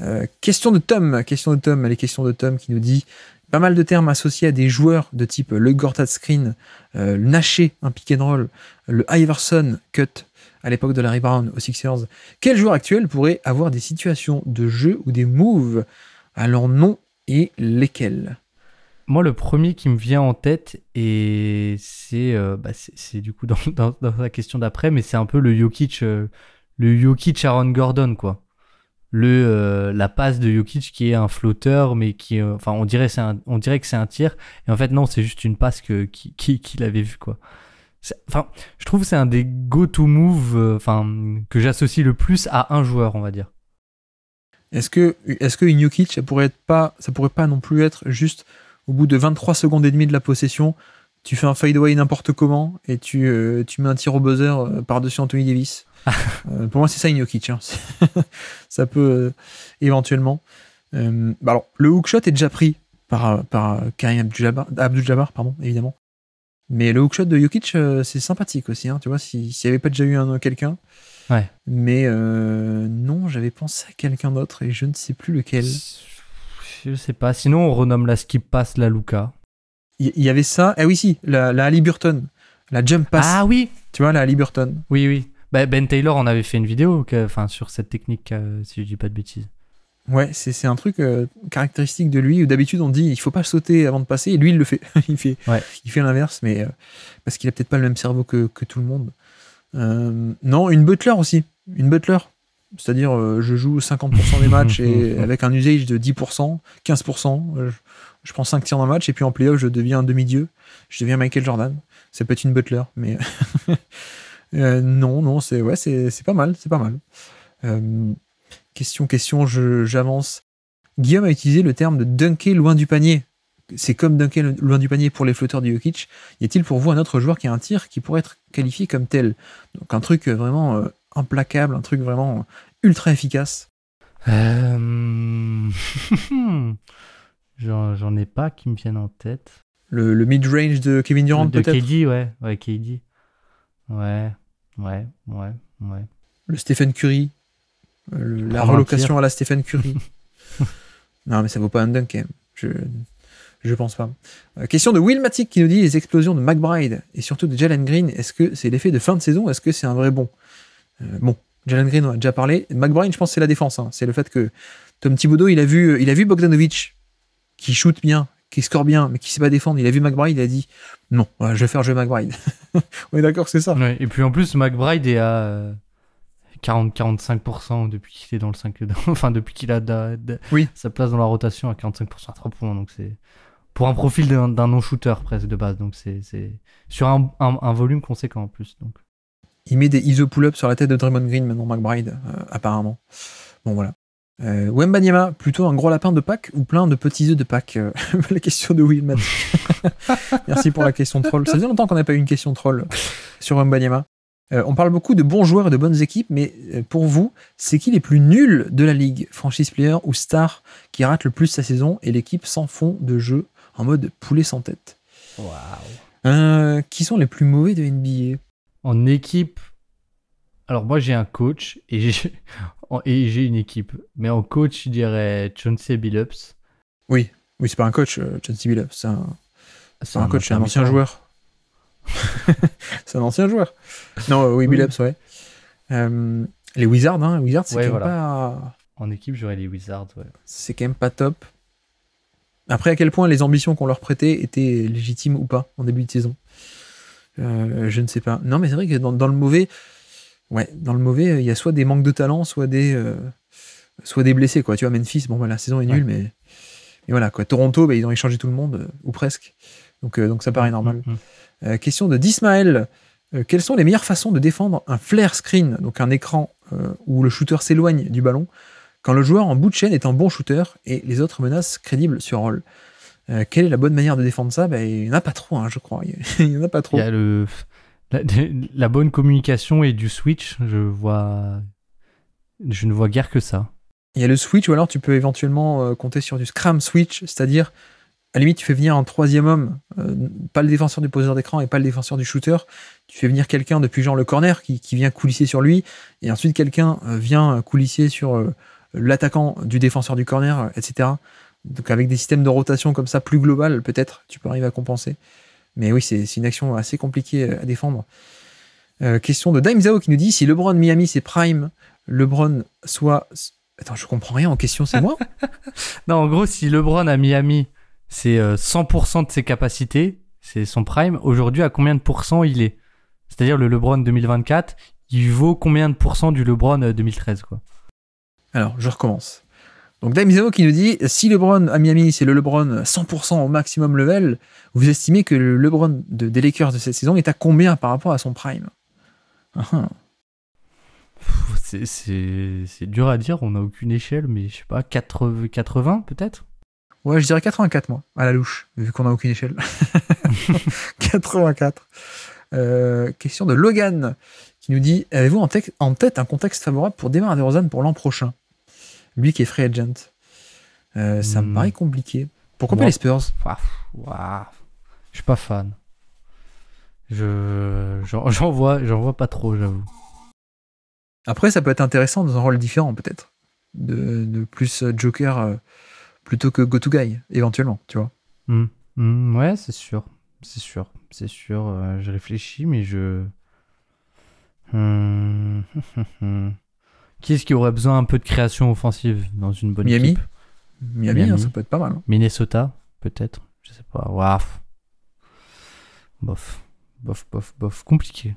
Euh, question de Tom, question de Tom, les questions de Tom qui nous dit pas mal de termes associés à des joueurs de type le Gortat Screen, euh, le Naché, un pick and roll, le Iverson Cut à l'époque de Larry Brown aux Sixers. Quel joueur actuel pourrait avoir des situations de jeu ou des moves allant non et lesquels moi, le premier qui me vient en tête, et euh, bah, c'est du coup dans, dans la question d'après, mais c'est un peu le Jokic le Jokic Aaron Gordon, quoi. Le, euh, la passe de Jokic qui est un flotteur, mais qui, euh, enfin, on dirait, on dirait que c'est un tir, et en fait, non, c'est juste une passe qu'il qui, qui avait vue, quoi. enfin, je trouve que c'est un des go-to move euh, que j'associe le plus à un joueur, on va dire. Est-ce que, est que une Jokic, ça pourrait être pas, ça pourrait pas non plus être juste au bout de 23 secondes et demie de la possession, tu fais un away n'importe comment et tu, tu mets un tir au buzzer par-dessus Anthony Davis. Euh, pour moi, c'est ça, Jokic. Hein. ça peut euh, éventuellement. Euh, bah alors, le hookshot est déjà pris par, par Karim Abdul-Jabbar, pardon, évidemment. Mais le hookshot de Jokic, c'est sympathique aussi. Hein, tu vois, s'il n'y avait pas déjà eu un, quelqu'un. Ouais. Mais non, j'avais pensé à quelqu'un d'autre et je ne sais plus lequel. Je sais pas. Sinon, on renomme la skip pass la Luca. Il y, avait ça. Ah oui, si, la, la Halliburton. La jump pass. Ah oui Tu vois, la Halliburton. Oui, oui. Bah, ben Taylor on avait fait une vidéo enfin, sur cette technique, euh, si je dis pas de bêtises. Ouais, c'est un truc euh, caractéristique de lui où d'habitude on dit il faut pas sauter avant de passer et lui il le fait. il fait, il fait l'inverse, mais euh, parce qu'il a peut-être pas le même cerveau que, que tout le monde. non, une butler aussi, une butler. C'est-à-dire, je joue 50% des matchs et avec un usage de 10%, 15%, je, prends 5 tirs d'un match et puis en playoff, je deviens un demi-dieu, je deviens Michael Jordan. Ça peut être une butler, mais Euh, non, non, c'est ouais, c'est pas mal, c'est pas mal. Euh, question, question, j'avance. Guillaume a utilisé le terme de dunker loin du panier. C'est comme dunker loin du panier pour les flotteurs du Jokic. Y a-t-il pour vous un autre joueur qui a un tir qui pourrait être qualifié comme tel Donc un truc euh, vraiment implacable, un truc vraiment ultra efficace. J'en ai pas qui me viennent en tête. Le, mid-range de Kevin Durant peut-être De KD, ouais. ouais KD. Ouais, ouais, ouais, ouais. Le Stephen Curry. Euh, la relocation à la Stephen Curry. non, mais ça vaut pas un dunk, hein. je, je pense pas. Euh, question de Will Matic qui nous dit les explosions de McBride et surtout de Jalen Green. Est-ce que c'est l'effet de fin de saison Est-ce que c'est un vrai bon euh, Bon, Jalen Green, on a déjà parlé. McBride, je pense c'est la défense. Hein. C'est le fait que Tom Thibodeau, il a vu, il a vu Bogdanovic qui shoot bien qui score bien, mais qui sait pas défendre. Il a vu McBride, il a dit non, je vais faire jouer McBride. On est d'accord, c'est ça. et puis en plus, McBride est à 40-45% euh, depuis qu'il est dans le 5, enfin depuis qu'il a sa place dans la rotation à 45% à 3 points. Donc c'est pour un profil d'un non-shooter presque de base. Donc c'est sur un, volume conséquent en plus. Donc. Il met des iso pull-up sur la tête de Draymond Green maintenant, McBride, euh, apparemment. Bon voilà. Wemba euh, Wembanyama, plutôt un gros lapin de Pâques ou plein de petits œufs de Pâques euh, La question de Willman. Merci pour la question troll. Ça faisait longtemps qu'on n'a pas eu une question troll sur Wemba Euh, on parle beaucoup de bons joueurs et de bonnes équipes, mais euh, pour vous, c'est qui les plus nuls de la ligue Franchise player ou star qui rate le plus sa saison et l'équipe sans fond de jeu en mode poulet sans tête Waouh Qui sont les plus mauvais de NBA En équipe, alors moi j'ai un coach et j'ai... Et j'ai une équipe. Mais en coach, je dirais Chauncey Billups. Oui, oui, c'est pas un coach, euh, Chauncey Billups. C'est un, c'est un, ancien joueur. c'est un ancien joueur. Non, euh, oui, Billups, ouais. Euh, les Wizards, hein. Wizards, c'est quand même pas. En équipe, j'aurais les Wizards, C'est quand même pas top. Après, à quel point les ambitions qu'on leur prêtait étaient légitimes ou pas en début de saison Je ne sais pas. Non, mais c'est vrai que dans le mauvais, Ouais, dans le mauvais, il y a soit des manques de talent, soit des, euh, soit des blessés. Quoi. Tu vois, Memphis, bon, la saison est nulle, mais, voilà. Quoi. Toronto, bah, ils ont échangé tout le monde, euh, ou presque. Donc, euh, donc ça paraît mm, normal. Mm, mm. question de Dismaël. quelles sont les meilleures façons de défendre un flare screen, donc un écran où le shooter s'éloigne du ballon, quand le joueur en bout de chaîne est un bon shooter et les autres menaces crédibles sur rôle quelle est la bonne manière de défendre ça bah, Il n'y en a pas trop, hein, je crois. il n'y en a pas trop. Il y a le la, bonne communication et du Switch, je vois, je ne vois guère que ça. Il y a le Switch, ou alors tu peux éventuellement euh, compter sur du Scram Switch, c'est-à-dire à la limite, tu fais venir un troisième homme, euh, pas le défenseur du poseur d'écran et pas le défenseur du shooter. Tu fais venir quelqu'un depuis genre le corner qui, vient coulisser sur lui, et ensuite quelqu'un euh, vient coulisser sur l'attaquant du défenseur du corner, etc. Donc avec des systèmes de rotation comme ça plus global, peut-être, tu peux arriver à compenser. Mais oui, c'est une action assez compliquée euh, à défendre. Euh, question de Dime qui nous dit si LeBron Miami c'est prime, LeBron soit. Attends, je comprends rien en question, c'est moi Non, en gros, si LeBron à Miami c'est 100% euh, de ses capacités, c'est son prime, aujourd'hui à combien de pourcents il est C'est-à-dire le LeBron 2024, il vaut combien de pourcents du LeBron 2013 quoi Alors, je recommence. Donc Damizano qui nous dit si LeBron à Miami, c'est le LeBron 100% au maximum level, vous estimez que le LeBron de, des Lakers de cette saison est à combien par rapport à son prime ah, ah. C'est dur à dire, on n'a aucune échelle, mais je sais pas, 80, 80 peut-être Ouais, je dirais 84 moi, à la louche, vu qu'on n'a aucune échelle. 84. Euh, question de Logan qui nous dit Avez-vous en, tête un contexte favorable pour démarrer des Rosanne pour l'an prochain lui qui est free agent. Euh, ça me hmm. paraît compliqué. Pourquoi pas les Spurs Je suis pas fan. Je j'en vois, vois pas trop, j'avoue. Après, ça peut être intéressant dans un rôle différent, peut-être, de, plus euh, Joker euh, plutôt que Go To Guy, éventuellement, tu vois. Hmm. Hmm, ouais, c'est sûr, c'est sûr, c'est sûr. je réfléchis, mais je. Qui est-ce qui aurait besoin un peu de création offensive dans une bonne équipe Miami, hein, ça peut être pas mal. Hein. Minnesota, peut-être. Je sais pas. Waouh. Bof. Bof, bof, bof. Compliqué.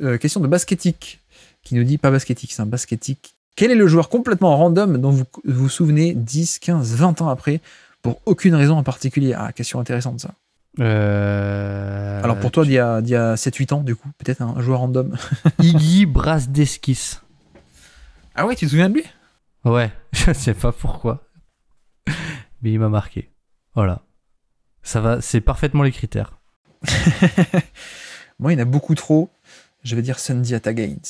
Euh, question, de basketique qui nous dit pas basketique, c'est un basketique. Quel est le joueur complètement random dont vous vous souvenez 10, 15, 20 ans après pour aucune raison en particulier Ah, question intéressante ça. Euh, Alors pour toi, d'il y a, 7-8 ans, du coup, peut-être un joueur random. Iggy Brasdeskis. Ah ouais, tu te souviens de lui Ouais, je sais pas pourquoi. Mais il m'a marqué. Voilà. Ça va, c'est parfaitement les critères. Moi, il y en a beaucoup trop. Je vais dire Sunday at Gaines.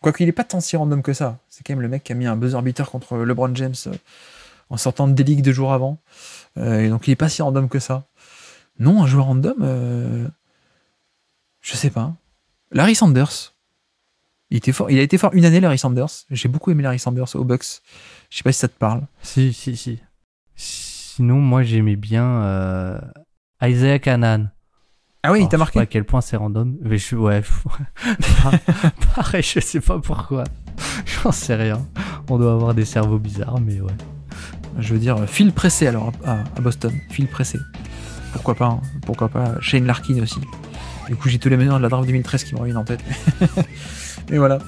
Quoique, il n'est pas tant si random que ça. C'est quand même le mec qui a mis un buzzer beater contre LeBron James euh, en sortant des ligues deux jours avant. Euh, et donc, il est pas si random que ça. Non, un joueur random, euh, je sais pas. Larry Sanders. Il, était fort, il a été fort une année, Larry Sanders. J'ai beaucoup aimé Larry Sanders au Bucks. Je sais pas si ça te parle. Si, si, si. Sinon, moi, j'aimais bien euh, Isaiah Ah oui, il t'a marqué. à quel point c'est random. Mais je ouais. Pareil, je sais pas pourquoi. J'en sais rien. On doit avoir des cerveaux bizarres, mais ouais. Je veux dire, fil pressé alors à, à Boston. Fil pressé pourquoi pas, hein. pourquoi pas. Shane Larkin aussi. Du coup, j'ai tous les meneurs de la draft 2013 qui me reviennent en tête. Et voilà.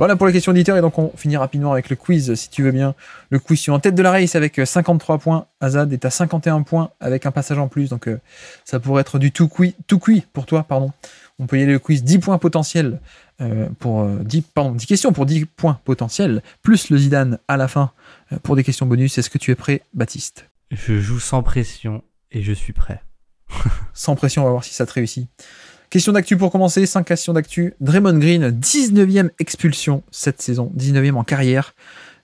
Voilà pour les questions d'éditeur, et donc on finit rapidement avec le quiz si tu veux bien. Le quiz, tu es en tête de la race avec 53 euh, points. Azad est à 51 points avec un passage en plus donc euh, ça pourrait être du tout cuit, tout pour toi pardon. On peut y aller le quiz 10 points potentiels euh, pour 10 10 questions pour 10 points potentiels plus le Zidane à la fin pour des questions bonus. Est-ce que tu es prêt Baptiste Je joue sans pression et je suis prêt. sans pression, on va voir si ça te réussit. Question d'actu pour commencer, 5 questions d'actu. Draymond Green, 19e expulsion cette saison, 19e en carrière.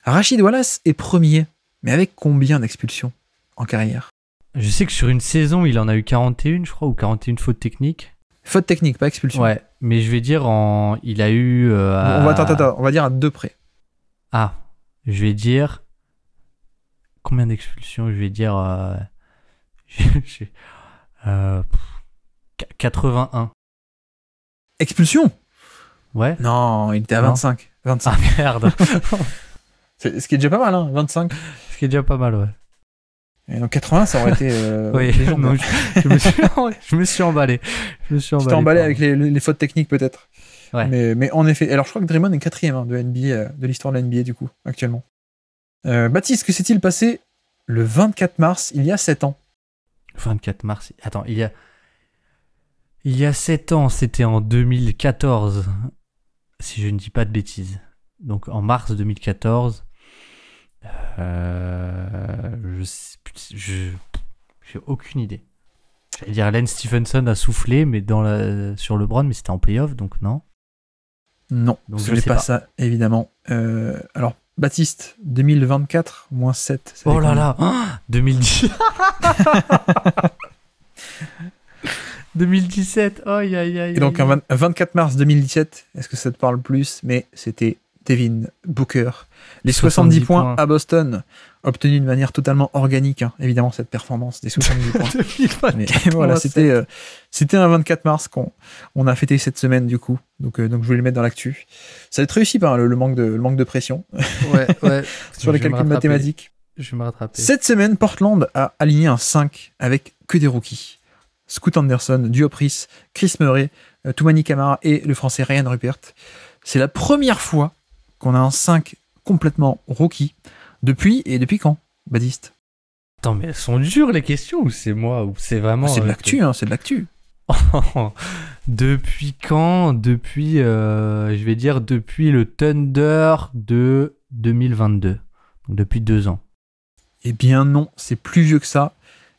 Rachid Wallace est premier, mais avec combien d'expulsions en carrière Je sais que sur une saison, il en a eu 41, je crois, ou 41 fautes techniques. Faute technique, pas expulsion. Ouais, mais je vais dire en. Il a eu. Euh, on, va, attends, attends, on va dire à deux près. Ah, je vais dire. Combien d'expulsions Je vais dire. 81. Euh, euh, Expulsion Ouais. Non, il était à 25. 25. Ah, merde Ce qui est déjà pas mal, hein, 25. Ce qui est déjà pas mal, ouais. Et donc 80, ça aurait été. Euh, oui, je, me suis, je me suis emballé. Je me suis emballé. avec les, fautes techniques peut-être. Ouais. Mais, en effet, alors je crois que Draymond est quatrième hein, de euh, de l'histoire de la NBA du coup, actuellement. Euh, Baptiste, que s'est-il passé le 24 mars, il y a 7 ans 24 mars. Attends, il y a. Il y a 7 ans, c'était en 2014, si je ne dis pas de bêtises. Donc en mars 2014, euh, je j'ai aucune idée. J'allais dire Len Stephenson a soufflé mais dans la, sur LeBron, mais c'était en playoff, donc non. Non, ce n'est pas, ça, évidemment. Euh, alors, Baptiste, 2024, moins 7. Oh là là, 2010 hein, 2017, aïe aïe aïe. Et donc, un, 24 mars 2017, est-ce que ça te parle plus Mais c'était Devin Booker. Les 70, points, à Boston, obtenus de manière totalement organique, hein. évidemment, cette performance des 70 points. voilà, c'était, euh, c'était un 24 mars qu'on on a fêté cette semaine, du coup. Donc, euh, donc je voulais le mettre dans l'actu. Ça va être réussi par le, manque de, manque de pression sur les calculs mathématiques. Je vais me rattraper. Cette semaine, Portland a aligné un 5 avec que des rookies. Scoot Anderson, Duopris, Chris Murray, euh, Toumani Kamara et le français Ryan Rupert. C'est la première fois qu'on a un 5 complètement rookie. Depuis, et depuis quand, Badiste Attends, mais elles sont dures les questions, ou c'est moi, ou c'est vraiment... C'est de euh, l'actu, hein, c'est de l'actu. depuis quand Depuis, euh, je vais dire, depuis le Thunder de 2022. Donc depuis deux ans. Eh bien non, c'est plus vieux que ça.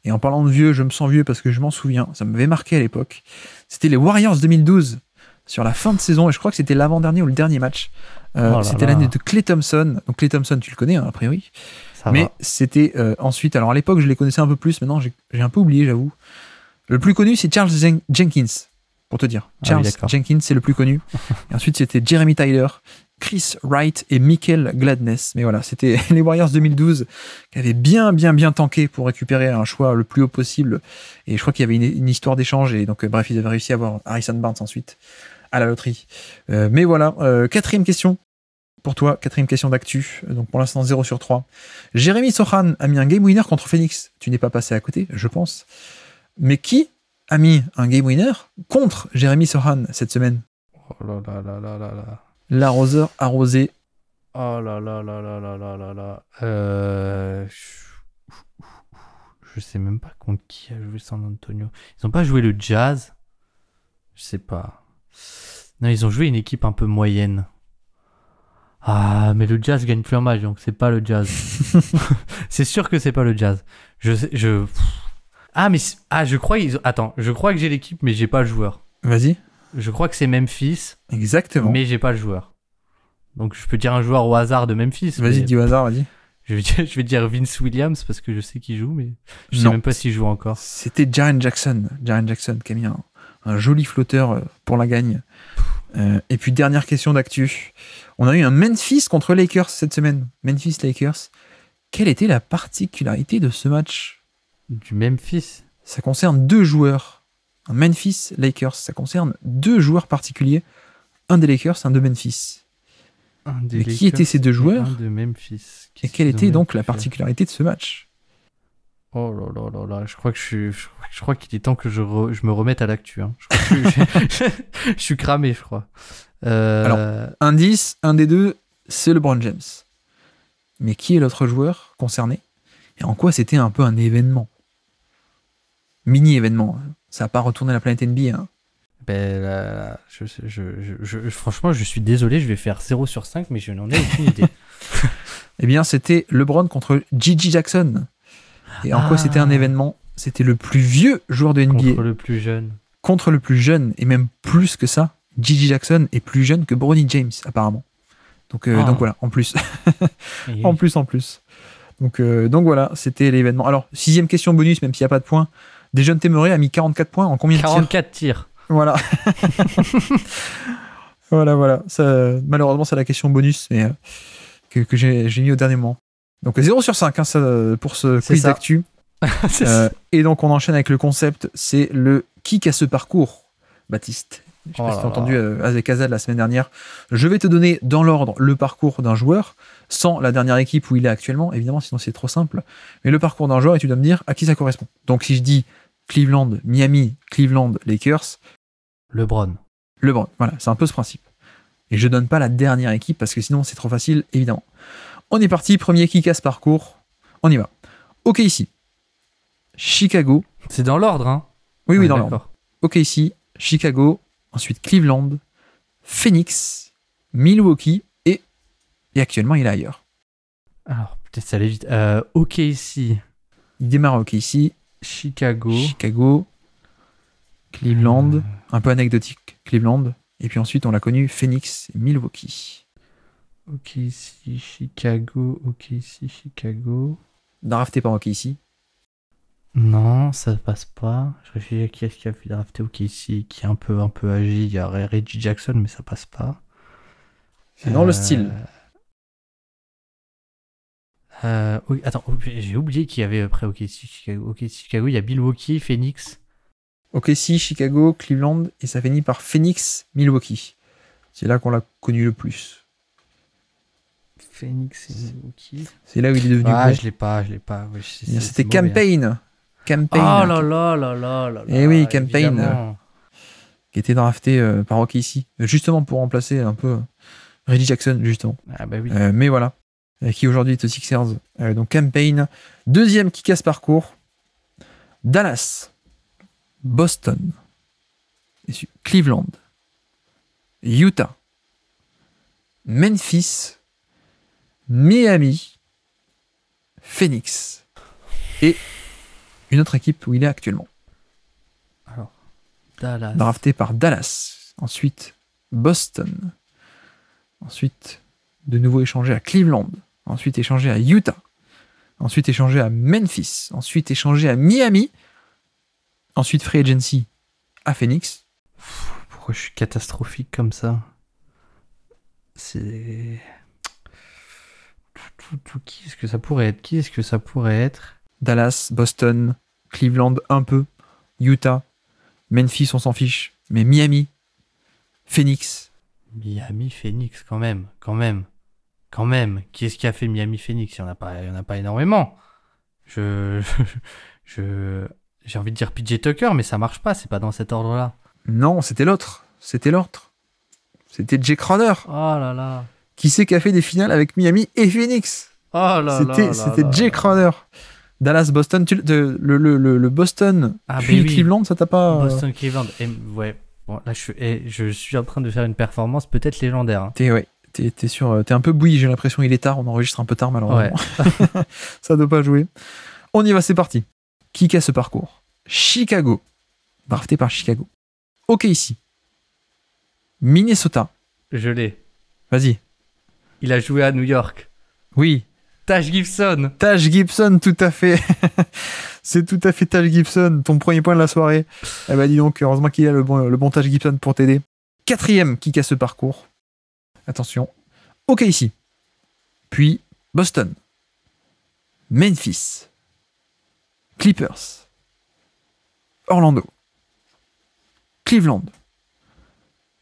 Et en parlant de vieux, je me sens vieux parce que je m'en souviens, ça m'avait marqué à l'époque. C'était les Warriors 2012 sur la fin de saison, et je crois que c'était l'avant-dernier ou le dernier match. Euh, oh c'était l'année de Clay Thompson. Donc Clay Thompson, tu le connais, hein, a priori. mais c'était euh, ensuite, alors à l'époque, je les connaissais un peu plus, maintenant j'ai un peu oublié, j'avoue. Le plus connu, c'est Charles Jenkins, pour te dire. Ah Charles Jenkins, c'est le plus connu. et ensuite, c'était Jeremy Tyler. Chris Wright et Michael Gladness. Mais voilà, c'était les Warriors 2012 qui avaient bien, bien, bien tanké pour récupérer un choix le plus haut possible. Et je crois qu'il y avait une, histoire d'échange. Et donc, euh, bref, ils avaient réussi à avoir Harrison Barnes ensuite à la loterie. Euh, mais voilà, euh, quatrième question pour toi, quatrième question d'actu. Donc pour l'instant 0 sur 3. Jérémy Sohan a mis un game winner contre Phoenix. Tu n'es pas passé à côté, je pense. Mais qui a mis un game winner contre Jérémy Sohan cette semaine Oh là là là là là. L'arroseur arrosé. Oh là là là là là là là euh, Je sais même pas contre qui a joué San Antonio. Ils ont pas joué le jazz. Je sais pas. Non, ils ont joué une équipe un peu moyenne. Ah, mais le jazz gagne plus en match, donc c'est pas le jazz. c'est sûr que c'est pas le jazz. Je je. Ah, mais. Ah, je crois. Ils... Attends, je crois que j'ai l'équipe, mais j'ai pas le joueur. Vas-y je crois que c'est Memphis. Exactement. Mais j'ai pas le joueur. Donc je peux dire un joueur au hasard de Memphis. Vas-y, dis au hasard, vas-y. Je vais, dire, Vince Williams parce que je sais qu'il joue, mais je sais même pas s'il joue encore. C'était Jaren Jackson. Jaren Jackson qui un, joli flotteur euh, pour la gagne. Euh, et puis dernière question d'actu. On a eu un Memphis contre Lakers cette semaine. Memphis Lakers. Quelle était la particularité de ce match Du Memphis. Ça concerne deux joueurs. Memphis Lakers. Ça concerne deux joueurs particuliers, un des Lakers, un de Memphis. Mais qui étaient ces deux joueurs Un de Memphis. Et quelle était donc la particularité de ce match Oh là là là là, je crois que je je, crois qu'il est temps que je, je me remette à l'actu. Hein. Je, suis cramé, je crois. Euh, indice, un des deux, c'est le LeBron James. Mais qui est l'autre joueur concerné Et en quoi c'était un peu un événement Mini événement, hein. Ça n'a pas retourné la planète NBA. Hein. Ben, franchement, je suis désolé, je vais faire 0 sur 5, mais je n'en ai aucune idée. eh bien, c'était LeBron contre Gigi Jackson. Et en quoi c'était un ah. événement C'était le plus vieux joueur de NBA. Contre le plus jeune. Contre le plus jeune, et même plus que ça. Gigi Jackson est plus jeune que Bronny James, apparemment. Donc, euh, ah. voilà, en plus. en plus, en plus. Donc, euh, donc voilà, c'était l'événement. Alors, sixième question bonus, même s'il n'y a pas de points jeunes Temeré a mis 44 points en combien de 44 tirs, Voilà. voilà, voilà. Ça, malheureusement, c'est la question bonus mais, euh, que, j'ai mis au dernier moment. Donc 0 sur 5 hein, pour ce quiz d'actu. Euh, et donc on enchaîne avec le concept, c'est le qui à ce parcours, Baptiste. Je pas oh as entendu à euh, la semaine dernière. Je vais te donner dans l'ordre le parcours d'un joueur, sans la dernière équipe où il est actuellement, évidemment, sinon c'est trop simple. Mais le parcours d'un joueur, et tu dois me dire à qui ça correspond. Donc si je dis Cleveland, Miami, Cleveland, Lakers. LeBron. LeBron, voilà, c'est un peu ce principe. Et je donne pas la dernière équipe parce que sinon c'est trop facile, évidemment. On est parti, premier qui casse parcours. On y va. Ok ici. Chicago. C'est dans l'ordre, hein Oui, oui, dans l'ordre. Ok ici, Chicago, ensuite Cleveland, Phoenix, Milwaukee et, actuellement il est ailleurs. Alors, peut-être ça allait vite. Euh, ok ici. Il démarre ok ici. Chicago. Cleveland. Euh. Un peu anecdotique, Cleveland. Et puis ensuite, on l'a connu Phoenix et Milwaukee. Ok, ici, Chicago. Ok, ici, Chicago. Drafté par OK ici Non, ça ne passe pas. Je réfléchis à qui est-ce qui a fait drafter OK ici, qui est un peu, un peu âgé. Il y a Reggie Jackson, mais ça passe pas. C'est dans le euh, style. Euh, attends, oh, j'ai oublié qu'il y avait euh, après OKC, Chicago, Chicago, il y a Milwaukee, Phoenix. OKC, Chicago, Cleveland, et ça finit par Phoenix, Milwaukee. C'est là qu'on l'a connu le plus. Phoenix Milwaukee. C'est là où il est devenu. Ah, je l'ai pas, je l'ai pas. C'était hein. Campaign. Campaign. Oh là là là là là. Et eh oui, Campaign. Euh, qui était drafté par OKC, justement pour remplacer un peu Reggie Jackson, justement. Ah, bah mais voilà. Euh, qui aujourd'hui est aux Sixers. Euh, donc campaign. Deuxième qui casse parcours. Dallas. Boston. Cleveland. Utah. Memphis. Miami. Phoenix. Et une autre équipe où il est actuellement. Alors, Dallas. Drafté par Dallas. Ensuite, Boston. Ensuite, de nouveau échangé à Cleveland ensuite échangé à Utah, ensuite échangé à Memphis, ensuite échangé à Miami, ensuite free agency à Phoenix. Pourquoi je suis catastrophique comme ça C'est qui est-ce que ça pourrait être Qui est-ce que ça pourrait être Dallas, Boston, Cleveland un peu, Utah, Memphis on s'en fiche, mais Miami, Phoenix. Miami, Phoenix quand même, quand même quand même, qui est-ce qui a fait Miami Phoenix Il n'y en, a pas, a pas énormément. Je, je, j'ai envie de dire PJ Tucker, mais ça marche pas, c'est pas dans cet ordre-là. Non, c'était l'autre. C'était l'autre. C'était Jay Crowder. Oh là là. Qui c'est qui a fait des finales avec Miami et Phoenix Oh là c'était, là. C'était Jay Crowder. Dallas, Boston, tu, de, le, le, le, Boston, ah, ben Cleveland, ça t'a pas. Euh, Boston, Cleveland, ouais. Bon, là, je suis, je suis en train de faire une performance peut-être légendaire. Hein. T'es, ouais. Euh, t'es un peu bouillie, j'ai l'impression. Il est tard, on enregistre un peu tard malheureusement. Ça ne doit pas jouer. On y va, c'est parti. Qui casse ce parcours Chicago, drafté par Chicago. Ok ici. Minnesota. Je l'ai. Vas-y. Il a joué à New York. Oui. Tash Gibson. Tash Gibson, tout à fait. c'est tout à fait Tash Gibson, ton premier point de la soirée. Eh ben dis donc, heureusement qu'il a le bon, Tash Gibson pour t'aider. Quatrième qui casse ce parcours, Attention. OK ici. Puis Boston. Memphis. Clippers. Orlando. Cleveland.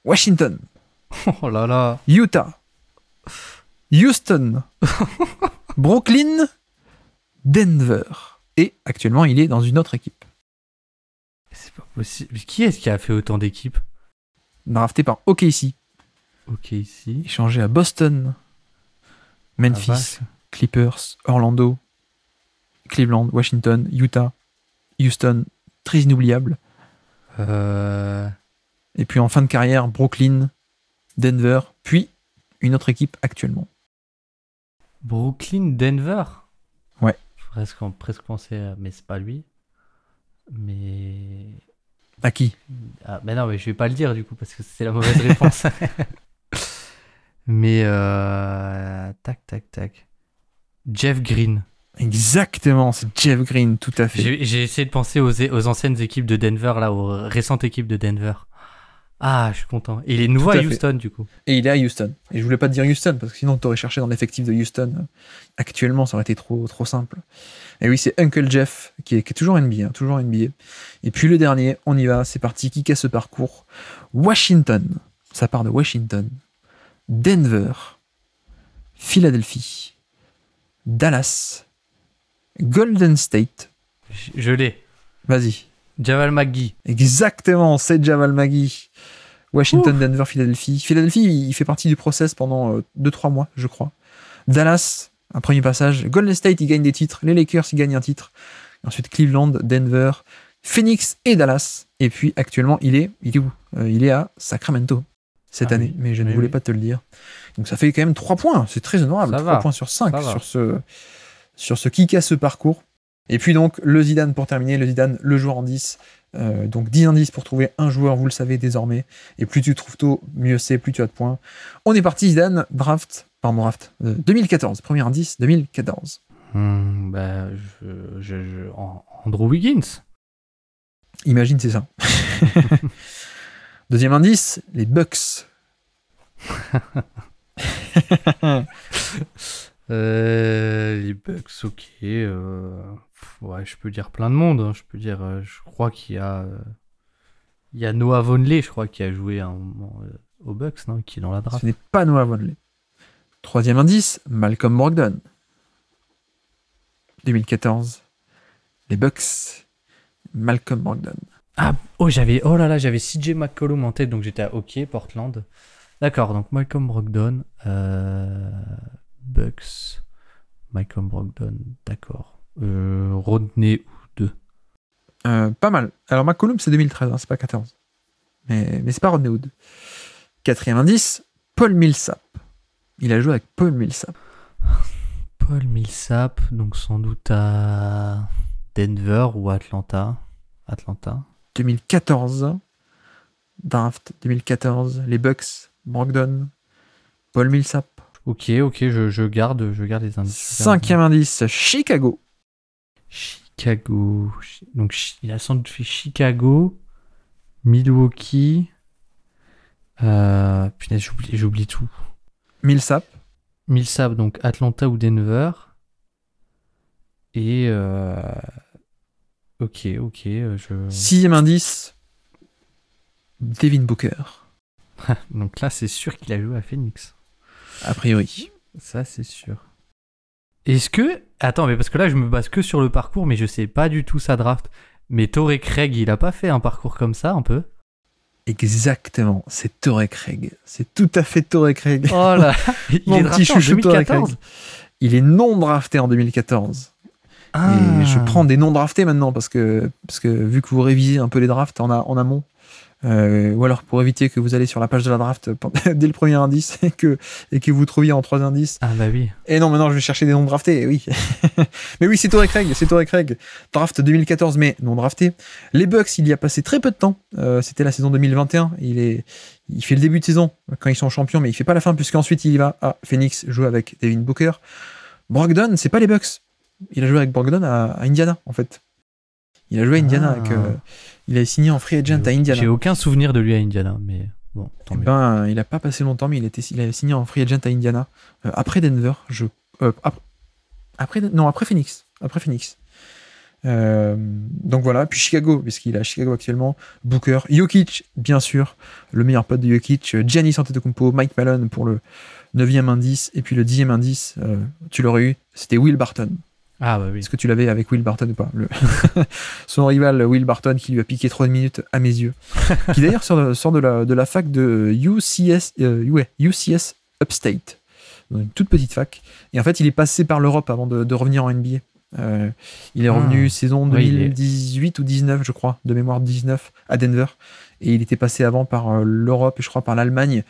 Washington. Oh là là. Utah. Houston. Brooklyn. Denver. Et actuellement, il est dans une autre équipe. C'est pas possible. Qui est-ce qui a fait autant d'équipes Drafté par OKC, Ok, ici. Échangé à Boston, Memphis, ah, Clippers, Orlando, Cleveland, Washington, Utah, Houston, très inoubliable. Euh. Et puis en fin de carrière, Brooklyn, Denver, puis une autre équipe actuellement. Brooklyn, Denver Ouais. Presque, presque penser, mais c'est pas lui. Mais. À qui ah, Mais non, mais je vais pas le dire du coup, parce que c'est la mauvaise réponse. Mais euh, tac, tac, tac. Jeff Green. Exactement, c'est Jeff Green, tout à fait. J'ai essayé de penser aux, aux, anciennes équipes de Denver, là, aux récentes équipes de Denver. Ah, je suis content. Et il est nouveau à, Houston, du coup. Et il est à Houston. Et je voulais pas te dire Houston, parce que sinon, t'aurais cherché dans l'effectif de Houston. Euh, actuellement, ça aurait été trop, trop simple. Et oui, c'est Uncle Jeff, qui est, toujours NBA, hein, toujours NBA. Et puis le dernier, on y va, c'est parti. Qui casse ce parcours Washington. Ça part de Washington. Denver, Philadelphie, Dallas, Golden State. Je l'ai. Vas-y. Jamal McGee. Exactement, c'est Jamal McGee. Washington, Denver, Philadelphie. Philadelphie, il fait partie du process pendant 2-3 euh, mois, je crois. Dallas, un premier passage. Golden State, il gagne des titres. Les Lakers, il gagnent un titre. Ensuite, Cleveland, Denver, Phoenix et Dallas. Et puis, actuellement, il est, il est où euh, Il est à Sacramento cette ah année, mais je ne voulais pas te le dire. Donc ça fait quand même 3 points, c'est très honorable, 3 points sur 5 sur ce, sur ce qui casse ce parcours. Et puis donc le Zidane pour terminer, le Zidane, le joueur en 10, euh, donc 10 indices pour trouver un joueur, vous le savez désormais, et plus tu trouves tôt, mieux c'est, plus tu as de points. On est parti Zidane, draft, pardon draft, 2014, euh, premier indice, 2014. Hmm, ben, Andrew Wiggins. Imagine c'est ça. Deuxième indice, les Bucks. Euh, les Bucks, ok. Euh, ouais, je peux dire plein de monde. Hein. Je peux dire, euh, je crois qu'il y a, il y Noah Vonley, je crois, qui a joué au Bucks, non qui est dans la draft. Ce n'est pas Noah Vonley. Troisième indice, Malcolm Brogdon. 2014. Les Bucks, Malcolm Brogdon. Ah, oh, j'avais. Oh là là, j'avais CJ McCollum en tête, donc j'étais à OK, Portland. D'accord, donc Malcolm Brogdon, euh, Bucks, Malcolm Brogdon, d'accord. Euh, Rodney ou deux Pas mal. Alors McCollum, c'est 2013, hein, c'est pas 14. Mais, mais c'est pas Rodney Hood. Quatrième indice, Paul Millsap. Il a joué avec Paul Millsap. Paul Millsap, donc sans doute à Denver ou Atlanta. Atlanta. 2014, draft 2014, les Bucks, Brogdon, Paul Millsap. Ok, ok, je, garde, je garde les indices. Cinquième indice, Chicago. Chicago. Donc il a sans doute fait Chicago, Milwaukee. Euh, punaise, j'oublie, tout. Millsap. Millsap, donc Atlanta ou Denver. Et, euh, Ok, ok. Euh, je... Sixième indice, Devin Booker. Donc là, c'est sûr qu'il a joué à Phoenix. A priori. Ça, c'est sûr. Est-ce que. Attends, mais parce que là, je me base que sur le parcours, mais je sais pas du tout sa draft. Mais Torrey Craig, il a pas fait un parcours comme ça, un peu Exactement, c'est Torrey Craig. C'est tout à fait Torrey Craig. Oh là Il est drafté en Il est non drafté en 2014 je ah. prends des noms draftés maintenant parce que, parce que vu que vous révisez un peu les drafts en, amont, euh, ou alors pour éviter que vous allez sur la page de la draft dès le premier indice et que, et que vous trouviez en trois indices. Ah bah oui. Et non, maintenant je vais chercher des noms draftés, oui. mais oui, c'est Torrey Craig, c'est Torrey Craig. Draft 2014, mais non drafté. Les Bucks, il y a passé très peu de temps. Euh, c'était la saison 2021. Il, est, il fait le début de saison quand ils sont champions, mais il fait pas la fin puisqu'ensuite il va à Phoenix jouer avec Devin Booker. Brogdon, c'est pas les Bucks il a joué avec Borgdon à, Indiana, en fait. Il a joué à Indiana. Avec, ah. euh, il a signé en free agent à Indiana. J'ai aucun souvenir de lui à Indiana, mais bon, tant ben, il n'a pas passé longtemps, mais il, était, il a signé en free agent à Indiana. Euh, après Denver, je. Euh, après, non, après Phoenix. Après Phoenix. donc voilà, puis Chicago, puisqu'il qu'il est à Chicago actuellement. Booker, Jokic, bien sûr, le meilleur pote de Jokic, Giannis Antetokounmpo, Mike Malone pour le 9e indice, et puis le 10e indice, tu l'aurais eu, c'était Will Barton. Ah, bah Est-ce que tu l'avais avec Will Barton ou pas Son rival Will Barton qui lui a piqué 3 minutes à mes yeux. qui d'ailleurs sort, de, la, fac de UCS, euh, Upstate, une toute petite fac. Et en fait, il est passé par l'Europe avant de, revenir en NBA. Euh, il est ah. revenu saison 2018 ou 19, je crois, de mémoire 19, à Denver. Et il était passé avant par euh, l'Europe et je crois par l'Allemagne.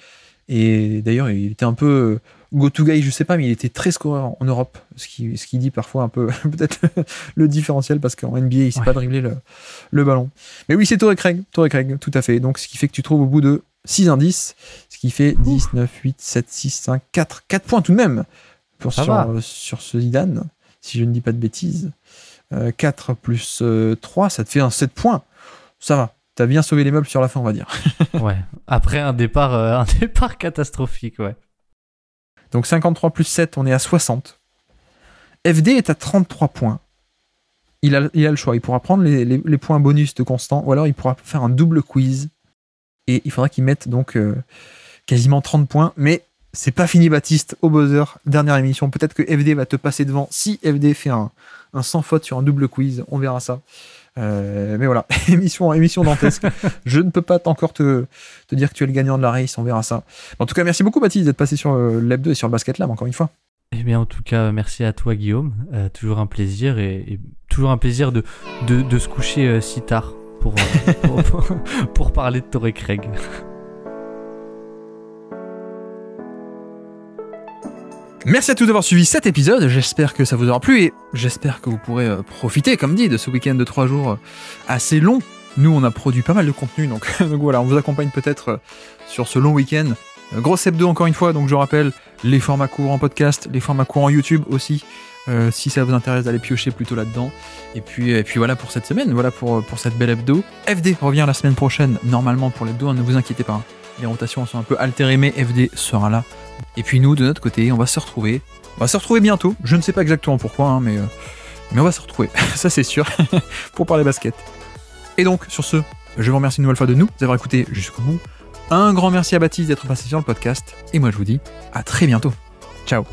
Et d'ailleurs, il était un peu Gotugai, je sais pas, mais il était très scoreur en Europe, ce qui, ce qui dit parfois un peu peut-être le différentiel parce qu'en NBA, il sait pas dribbler le, le, ballon. Mais oui, c'est Torrey Craig, Torrey Craig, tout à fait. Donc, ce qui fait que tu trouves au bout de 6 indices, ce qui fait 10, 9, 8, 7, 6, 5, 4, 4 points tout de même pour sur, euh, sur, ce Zidane, si je ne dis pas de bêtises. 4 euh, plus 3, euh, ça te fait un 7 points. Ça va. T'as bien sauvé les meubles sur la fin, on va dire. ouais. Après un départ, un départ catastrophique, ouais. Donc 53 plus 7, on est à 60. FD est à 33 points. Il a, le choix. Il pourra prendre les, points bonus de constant ou alors il pourra faire un double quiz. Et il faudra qu'il mette donc euh, quasiment 30 points. Mais c'est pas fini, Baptiste, au buzzer, dernière émission. Peut-être que FD va te passer devant si FD fait un, un sans faute sur un double quiz. On verra ça. Euh, mais voilà, émission, émission dantesque. je ne peux pas encore te, te, dire que tu es le gagnant de la race, on verra ça. En tout cas, merci beaucoup Mathis d'être passé sur euh, lep 2 et sur le Basket Lab, encore une fois. Eh bien, en tout cas, merci à toi Guillaume. Euh, toujours un plaisir et, toujours un plaisir de, de, se coucher si tard pour, pour, pour, parler de Torrey Craig. Merci à tous d'avoir suivi cet épisode, j'espère que ça vous aura plu et j'espère que vous pourrez euh, profiter, comme dit, de ce week-end de trois jours euh, assez long. Nous, on a produit pas mal de contenu, donc, voilà, on vous accompagne peut-être euh, sur ce long week-end. Grosse hebdo encore une fois, donc je rappelle les formats courts en podcast, les formats courts en YouTube aussi, si ça vous intéresse d'aller piocher plutôt là-dedans. Et puis, voilà pour cette semaine, voilà pour, cette belle hebdo. FD revient la semaine prochaine, normalement pour l'hebdo, hein, ne vous inquiétez pas. Hein. Les rotations sont un peu altérées, mais FD sera là et puis nous, de notre côté, on va se retrouver. On va se retrouver bientôt. Je ne sais pas exactement pourquoi, hein, mais, euh, mais on va se retrouver, ça c'est sûr, pour parler basket. Et donc, sur ce, je vous remercie une nouvelle fois de nous d'avoir écouté jusqu'au bout. Un grand merci à Baptiste d'être passé sur le podcast. Et moi, je vous dis à très bientôt. Ciao